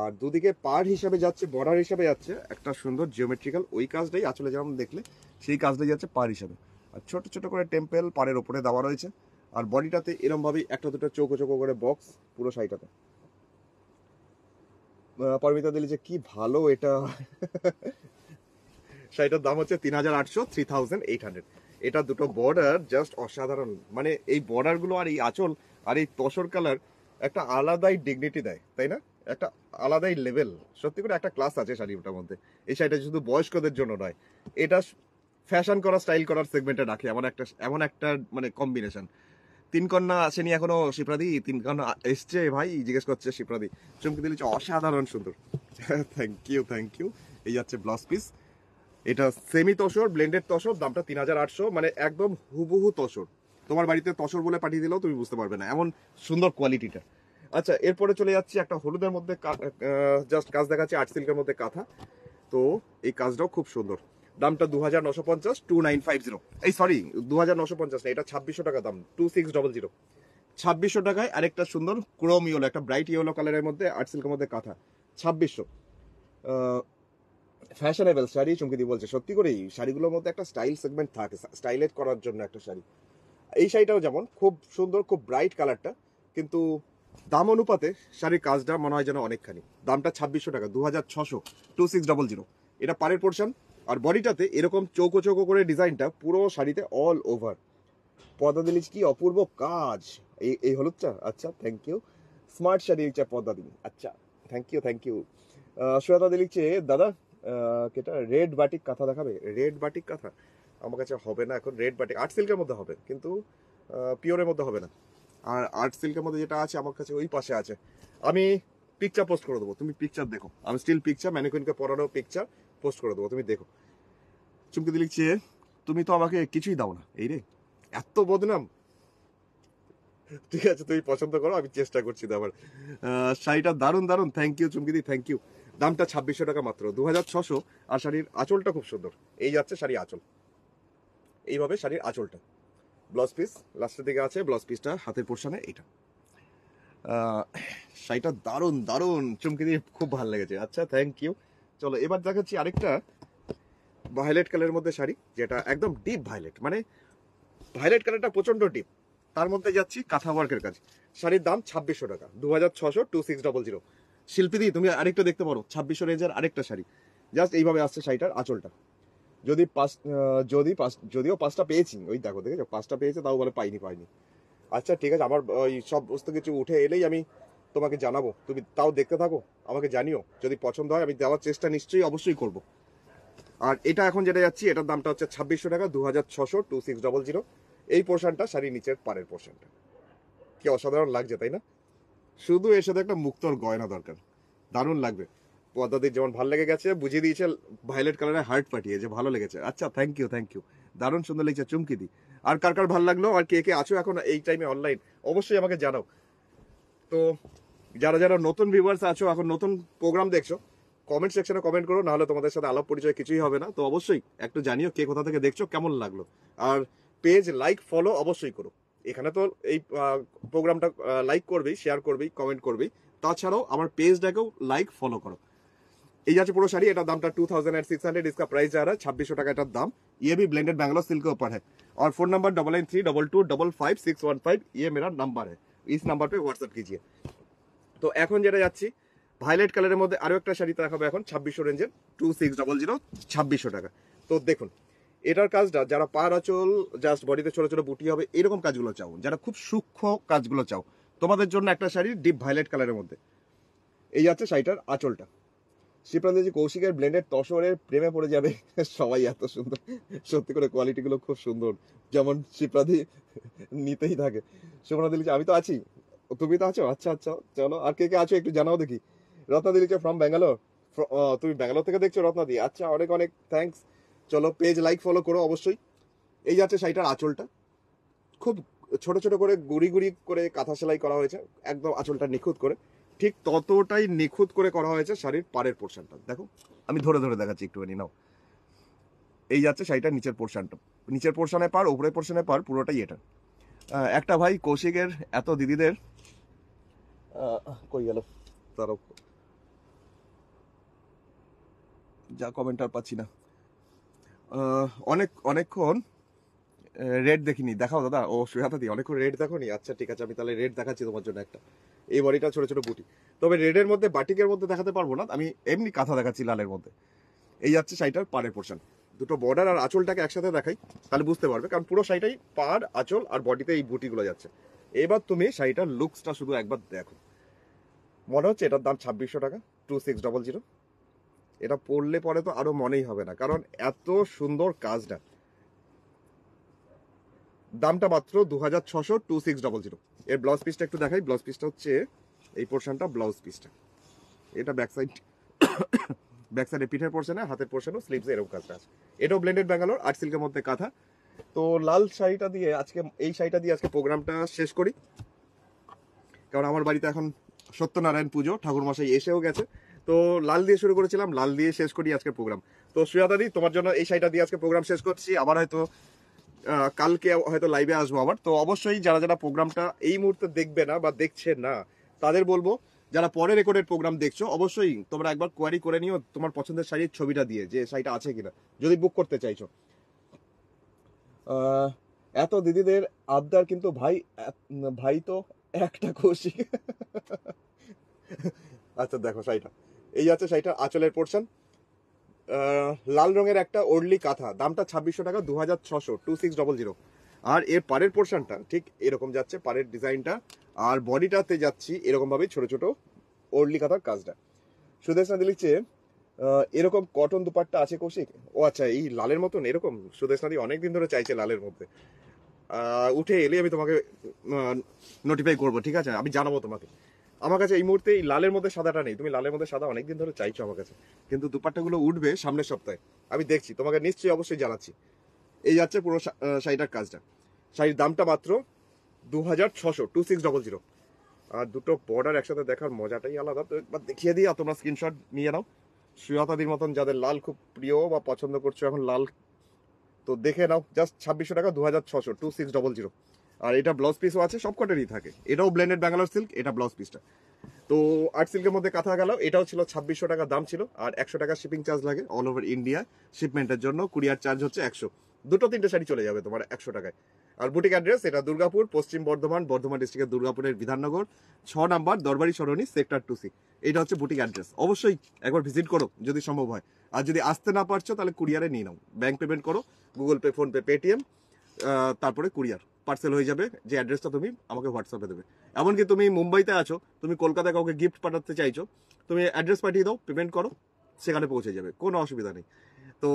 আর দুদিকে পার হিসাবে যাচ্ছে বর্ডার হিসাবে যাচ্ছে একটা সুন্দর জিওমেট্রিক্যাল ওই কাজটাই আঁচলে যেমন দেখলে সেই কাজটাই যাচ্ছে পার হিসাবে আর ছোট ছোট করে টেম্পেল পাড়ের ওপরে দেওয়া রয়েছে আর বডিটাতে এরমভাবেই একটা দুটো চৌকো চৌকো করে বক্স পুরো শাড়িটাতে পারমিতা দিলি যে কি ভালো এটা শাড়িটার দাম হচ্ছে তিন হাজার আটশো থ্রি থাউজেন্ড এইট হান্ড্রেড এটা দুটো বর্ডার জাস্ট অসাধারণ মানে এই বর্ডারগুলো আর এই আঁচল আর এই তসর কালার একটা আলাদাই ডিগনিটি দেয় তাই না একটা আলাদাই লেভেল সত্যি করে একটা ক্লাস আছে শাড়ি ওটার মধ্যে এই শাড়িটা শুধু বয়স্কদের জন্য নয় এটা ফ্যাশন করা স্টাইল করার সেগমেন্টে রাখে এমন একটা এমন একটা মানে কম্বিনেশন তিন কন্যা আসেনি এখনো শিপ্রাদি তিন কন্যা এসছে ভাই জিজ্ঞেস করছে শিপ্রাদি চমকে দিলে অসাধারণ সুন্দর থ্যাংক ইউ থ্যাংক ইউ এই যাচ্ছে ব্লাউজ পিস এটা সেমি তসর ব্লেন্ডেড তসর দামটা তিন হাজার আটশো মানে একদম হুবহু তসর তোমার বাড়িতে তসর বলে পাঠিয়ে দিলেও তুমি বুঝতে পারবে না এমন সুন্দর কোয়ালিটিটা আচ্ছা এরপরে চলে যাচ্ছি একটা হলুদের মধ্যে জাস্ট কাজ দেখাচ্ছি আর্ট সিল্কের মধ্যে কাঁথা তো এই কাজটাও খুব সুন্দর দামটা দু হাজার নশো পঞ্চাশ টু নাইন ফাইভ জিরো এই সরি দু হাজার নশো পঞ্চাশ না এটা ছাব্বিশশো টাকা দাম টু সিক্স ডবল জিরো ছাব্বিশশো টাকায় আরেকটা সুন্দর ক্রোম ইয়েলো একটা ব্রাইট ইয়েলো কালারের মধ্যে আর্ট সিল্কের মধ্যে কাঁথা ছাব্বিশশো ফ্যাশনেবল শাড়ি দিয়ে বলছে সত্যি করেই শাড়িগুলোর মধ্যে একটা স্টাইল সেগমেন্ট থাকে স্টাইলেট করার জন্য একটা শাড়ি এই শাড়িটাও যেমন খুব সুন্দর খুব ব্রাইট কালারটা কিন্তু দাম অনুপাতে শাড়ির কাজটা মনে হয় যেন অনেকখানি দামটা ছাব্বিশশো টাকা দু হাজার ছশো টু সিক্স ডবল জিরো এটা পারের পোর্শন আর বডিটাতে এরকম চৌকো চৌকো করে ডিজাইনটা পুরো শাড়িতে অল ওভার পর্দা দিলিজ কি অপূর্ব কাজ এই এই হলুদটা আচ্ছা থ্যাংক ইউ স্মার্ট শাড়ি লিখছে পর্দা দিলি আচ্ছা thank you thank you Surata di লিখছে দাদা কেটা রেড বাটিক কাঁথা দেখাবে রেড বাটিক কাঁথা আমার কাছে হবে না এখন রেড বাটিক আর্ট সিল্কের মধ্যে হবে কিন্তু পিওরের মধ্যে হবে না আর আর্ট সিল্কের মধ্যে যেটা আছে আমার কাছে ওই পাশে আছে আমি পিকচার পোস্ট করে দেবো তুমি পিকচার দেখো আমি স্টিল পিকচার ম্যানিকুইনকে পরানো পিকচার পোস্ট করে দেবো তুমি দেখো চুমকি দি লিখছে তুমি তো আমাকে কিছুই দাও না এই রে এত বদনাম ঠিক আছে তুমি পছন্দ করো আমি চেষ্টা করছি আবার শাড়িটা দারুণ দারুণ থ্যাংক ইউ দি থ্যাংক ইউ দামটা ছাব্বিশশো টাকা মাত্র দু হাজার ছশো আর শাড়ির আঁচলটা খুব সুন্দর এই যাচ্ছে শাড়ি আঁচল এইভাবে শাড়ির আঁচলটা ব্লাউজ পিস লাস্টের দিকে আছে ব্লাউজ পিসটা হাতের পোর্শনে এটা শাড়িটা দারুণ দারুণ দিয়ে খুব ভালো লেগেছে আচ্ছা থ্যাংক ইউ চলো এবার দেখাচ্ছি আরেকটা ভায়োলেট কালারের মধ্যে শাড়ি যেটা একদম ডিপ ভায়োলেট মানে ভায়োলেট কালারটা প্রচন্ড ডিপ তার মধ্যে যাচ্ছি কাঁথা ওয়ার্কের কাজ শাড়ির দাম ছাব্বিশশো টাকা দু হাজার ছশো টু সিক্স ডবল জিরো শিল্পীদি তুমি আরেকটা দেখতে পারো ছাব্বিশশো রেঞ্জের আরেকটা শাড়ি জাস্ট এইভাবে আসছে শাড়িটার আঁচলটা যদি পাঁচ যদি পাঁচ যদিও পাঁচটা পেয়েছি ওই দেখো দেখেছো পাঁচটা পেয়েছে তাও বলে পাইনি পাইনি আচ্ছা ঠিক আছে আমার ওই সব বস্তু কিছু উঠে এলেই আমি তোমাকে জানাবো তুমি তাও দেখতে থাকো আমাকে জানিও যদি পছন্দ হয় আমি দেওয়ার চেষ্টা নিশ্চয়ই অবশ্যই করব আর এটা এখন যেটা যাচ্ছি এটার দামটা হচ্ছে ছাব্বিশশো টাকা দু হাজার ছশো টু সিক্স ডবল জিরো এই পোর্শনটা শাড়ির নিচের পাড়ের পোর্শনটা কি অসাধারণ লাগছে তাই না শুধু এর সাথে একটা মুক্তর গয়না দরকার দারুণ লাগবে পদ্মাদির যেমন ভালো লেগে গেছে বুঝিয়ে দিয়েছে ভাইলেট কালারে হার্ট পাঠিয়ে যে ভালো লেগেছে আচ্ছা থ্যাংক ইউ থ্যাংক ইউ দারুণ সুন্দর লেগেছে চুমকি দি আর কার কার ভালো লাগলো আর কে কে আছো এখন এই টাইমে অনলাইন অবশ্যই আমাকে জানাও তো যারা যারা নতুন ভিউয়ার্স আছো এখন নতুন প্রোগ্রাম দেখছো কমেন্ট সেকশনে কমেন্ট করো নাহলে তোমাদের সাথে আলাপ পরিচয় কিছুই হবে না তো অবশ্যই একটু জানিও কে কোথা থেকে দেখছো কেমন লাগলো আর পেজ লাইক ফলো অবশ্যই করো এখানে তো এই প্রোগ্রামটা লাইক করবেই শেয়ার করবি কমেন্ট করবি তাছাড়াও আমার পেজটাকেও লাইক ফলো করো এই যাচ্ছে পুরো শাড়ি এটার দামটা two thousand and six hundred ইসকা প্রাইস যারা ছাব্বিশশো টাকা এটার দাম ইয়ে বি ব্লেন্ডেড ব্যাঙ্গালোর সিল্কের ওপর হ্যাঁ আর phone number double nine three double two double five six one five ইয়ে মেরা নাম্বার হ্যাঁ ইস নাম্বার পে হোয়াটসঅ্যাপ কিজিয়ে তো এখন যেটা যাচ্ছি ভাইলেট কালারের মধ্যে আরও একটা শাড়ি দেখাবো এখন ছাব্বিশশো রেঞ্জের টু সিক্স ডবল জিরো ছাব্বিশশো টাকা তো দেখুন এটার কাজটা যারা অচল জাস্ট বডিতে ছোটো ছোটো বুটি হবে এরকম কাজগুলো চাও যারা খুব সূক্ষ্ম কাজগুলো চাও তোমাদের জন্য একটা শাড়ি ডিপ ভাইলেট কালারের মধ্যে এই যাচ্ছে শাড়িটার আঁচলটা শিপ্রান্দেজি কৌশিকের ব্লেন্ডেড তসরের প্রেমে পড়ে যাবে সবাই এত সুন্দর সত্যি করে কোয়ালিটিগুলো খুব সুন্দর যেমন শিপ্রাদি নিতেই থাকে শিপ্রাদি আমি তো আছি তুমি তো আছো আচ্ছা আচ্ছা চলো আর কে কে আছো একটু জানাও দেখি রত্নাদি লিখছে ফ্রম ব্যাঙ্গালোর তুমি ব্যাঙ্গালোর থেকে দেখছো রত্নাদি আচ্ছা অনেক অনেক থ্যাংকস চলো পেজ লাইক ফলো করো অবশ্যই এই যাচ্ছে শাড়িটার আঁচলটা খুব ছোট ছোট করে গুড়ি গুড়ি করে কাঁথা সেলাই করা হয়েছে একদম আঁচলটা নিখুঁত করে ঠিক ততটাই নিখুঁত করে করা হয়েছে শাড়ির পাড়ের পোর্শনটা দেখো আমি ধরে ধরে দেখাচ্ছি একটুখানি নাও এই যাচ্ছে শাড়িটা নিচের পোর্শনটা নিচের পোর্শনে পার উপরের পোর্শনে পার পুরোটাই এটা একটা ভাই কৌশিকের এত দিদিদের কই গেল যা কমেন্ট আর পাচ্ছি না অনেক অনেকক্ষণ রেড দেখিনি দেখাও দাদা ও সুজাতা দি অনেকক্ষণ রেড দেখো নি আচ্ছা ঠিক আছে আমি তাহলে রেড দেখাচ্ছি তোমার জন্য একটা এই বডিটা ছোট ছোট বুটি তবে রেডের মধ্যে বাটিকের মধ্যে দেখাতে পারবো না আমি এমনি কাঁথা দেখাচ্ছি লালের মধ্যে এই যাচ্ছে শাড়িটার পাড়ের পোর্শন দুটো বর্ডার আর আঁচলটাকে একসাথে দেখাই তাহলে বুঝতে পারবে কারণ পুরো শাড়িটাই পাড় আঁচল আর বডিতে এই বুটিগুলো যাচ্ছে এবার তুমি শাড়িটার লুকসটা শুধু একবার দেখো মনে হচ্ছে এটার দাম ছাব্বিশশো টাকা টু সিক্স ডবল জিরো এটা পড়লে পরে তো আরো মনেই হবে না কারণ এত সুন্দর কাজটা দামটা মাত্র দু হাজার ছশো টু সিক্স ডবল জিরো এর ব্লাউজ পিসটা একটু দেখাই ব্লাউজ পিসটা হচ্ছে এই পোর্শনটা ব্লাউজ পিসটা এটা ব্যাক সাইড ব্যাক সাইডে পিঠের পোর্শনে হাতের পোর্শনও স্লিভসে এরকম কাজটা আছে এটাও ব্লেন্ডেড ব্যাঙ্গালোর আর সিল্কের মধ্যে কাঁথা তো লাল শাড়িটা দিয়ে আজকে এই শাড়িটা দিয়ে আজকে প্রোগ্রামটা শেষ করি কারণ আমার বাড়িতে এখন সত্যনারায়ণ পুজো ঠাকুরমশাই এসেও গেছে তো লাল দিয়ে শুরু করেছিলাম লাল দিয়ে শেষ করি আজকে প্রোগ্রাম তো সুজাতাদি তোমার জন্য এই শাড়িটা দিয়ে আজকে প্রোগ্রাম শেষ করছি আবার হয়তো কালকে হয়তো লাইভে আসবো আবার তো অবশ্যই যারা যারা প্রোগ্রামটা এই মুহূর্তে দেখবে না বা দেখছে না তাদের বলবো যারা পরে রেকর্ডের প্রোগ্রাম দেখছো অবশ্যই তোমরা একবার কোয়ারি করে নিও তোমার পছন্দের শাড়ির ছবিটা দিয়ে যে শাড়িটা আছে কিনা যদি বুক করতে চাইছো এত দিদিদের আবদার কিন্তু ভাই ভাই তো একটা খুশি আচ্ছা দেখো শাড়িটা এই আছে শাড়িটা আঁচলের পোর্শন লাল রঙের একটা ওরলি কাঁথা দামটা ছাব্বিশশো টাকা দু হাজার ছশো টু সিক্স ডবল জিরো আর এর পাড়ের পোর্শনটা ঠিক এরকম যাচ্ছে পাড়ের ডিজাইনটা আর বডিটাতে যাচ্ছি এরকমভাবেই ছোটো ছোটো ওরলি কাঁথার কাজটা সুদেশনা লিখছে এরকম কটন দুপাট্টা আছে কৌশিক ও আচ্ছা এই লালের মতন এরকম সুদেশ সুদেশনাদি অনেকদিন ধরে চাইছে লালের মধ্যে উঠে এলে আমি তোমাকে নোটিফাই করবো ঠিক আছে আমি জানাবো তোমাকে আমার কাছে এই মুহূর্তে এই লালের মধ্যে সাদাটা নেই তুমি লালের মধ্যে সাদা অনেকদিন ধরে চাইছো আমার কাছে কিন্তু দুপাট্টাগুলো উঠবে সামনের সপ্তাহে আমি দেখছি তোমাকে নিশ্চয়ই অবশ্যই জানাচ্ছি এই যাচ্ছে পুরো শাড়িটার কাজটা শাড়ির দামটা মাত্র দু হাজার ছশো টু সিক্স ডবল জিরো আর দুটো বর্ডার একসাথে দেখার মজাটাই আলাদা তো একবার দেখিয়ে দিই আর তোমরা স্ক্রিনশট নিয়ে নাও সুজাতাদির মতন যাদের লাল খুব প্রিয় বা পছন্দ করছো এখন লাল তো দেখে নাও জাস্ট ছাব্বিশশো টাকা দু হাজার ছশো টু সিক্স ডবল জিরো আর এটা ব্লাউজ পিসও আছে সব কটারই থাকে এটাও ব্লেন্ডেড ব্যাঙ্গালোর সিল্ক এটা ব্লাউজ পিসটা তো আর্ট সিল্কের মধ্যে কাঁথা গেল এটাও ছিল ছাব্বিশশো টাকা দাম ছিল আর একশো টাকা শিপিং চার্জ লাগে অল ওভার ইন্ডিয়া শিপমেন্টের জন্য কুরিয়ার চার্জ হচ্ছে একশো দুটো তিনটে শাড়ি চলে যাবে তোমার একশো টাকায় আর বুটিক অ্যাড্রেস এটা দুর্গাপুর পশ্চিম বর্ধমান বর্ধমান ডিস্ট্রিক্টের দুর্গাপুরের বিধাননগর ছ number Darbari Sarani sector two C এটা হচ্ছে বুটিক অ্যাড্রেস অবশ্যই একবার ভিজিট করো যদি সম্ভব হয় আর যদি আসতে না পারছো তাহলে কুরিয়ারে নিয়ে নাও ব্যাংক পেমেন্ট করো গুগল পে ফোনপে পেটিএম তারপরে কুরিয়ার পার্সেল হয়ে যাবে যে অ্যাড্রেসটা তুমি আমাকে হোয়াটসঅ্যাপে দেবে এমনকি তুমি মুম্বাইতে আছো তুমি কলকাতায় কাউকে গিফট পাঠাতে চাইছো তুমি অ্যাড্রেস পাঠিয়ে দাও পেমেন্ট করো সেখানে পৌঁছে যাবে কোনো অসুবিধা নেই তো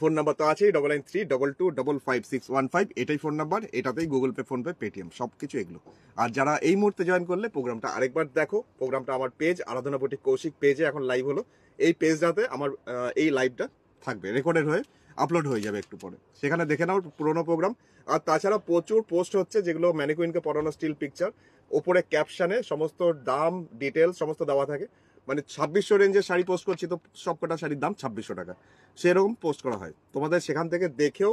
ফোন নাম্বার তো আছেই double nine three double two double five six one five এটাই ফোন নাম্বার এটাতেই গুগল পে ফোনপে পেটিএম সব কিছু এগুলো আর যারা এই মুহূর্তে জয়েন করলে প্রোগ্রামটা আরেকবার দেখো প্রোগ্রামটা আমার পেজ আরাধনা বটি কৌশিক পেজে এখন লাইভ হলো এই পেজটাতে আমার এই লাইভটা থাকবে রেকর্ডেড হয়ে আপলোড হয়ে যাবে একটু পরে সেখানে দেখে নাও পুরোনো প্রোগ্রাম আর তাছাড়া প্রচুর পোস্ট হচ্ছে যেগুলো ম্যানিকুইনকে পড়ানো স্টিল পিকচার ওপরে ক্যাপশানে সমস্ত দাম ডিটেলস সমস্ত দেওয়া থাকে মানে ছাব্বিশশো রেঞ্জের শাড়ি পোস্ট করছি তো সবকটা শাড়ির দাম ছাব্বিশশো টাকা সেরকম পোস্ট করা হয় তোমাদের সেখান থেকে দেখেও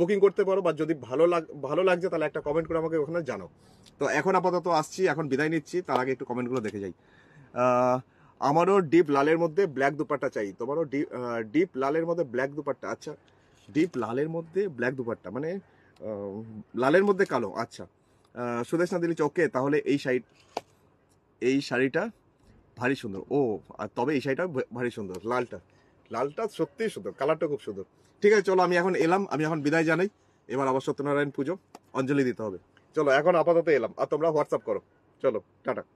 বুকিং করতে পারো বা যদি ভালো লাগ ভালো লাগছে তাহলে একটা কমেন্ট করে আমাকে ওখানে জানো তো এখন আপাতত আসছি এখন বিদায় নিচ্ছি তার আগে একটু কমেন্টগুলো দেখে যাই আমারও ডিপ লালের মধ্যে ব্ল্যাক দুপাট্টা চাই তোমারও ডিপ ডিপ লালের মধ্যে ব্ল্যাক দুপাট্টা আচ্ছা ডিপ লালের মধ্যে ব্ল্যাক দুপাট্টা মানে লালের মধ্যে কালো আচ্ছা সুদেশনা দিলিচ ওকে তাহলে এই শাড়ি এই শাড়িটা ভারী সুন্দর ও আর তবে এই শাড়িটা ভারী সুন্দর লালটা লালটা সত্যিই সুন্দর কালারটা খুব সুন্দর ঠিক আছে চলো আমি এখন এলাম আমি এখন বিদায় জানাই এবার আবার সত্যনারায়ণ পুজো অঞ্জলি দিতে হবে চলো এখন আপাতত এলাম আর তোমরা হোয়াটসঅ্যাপ করো চলো টাটা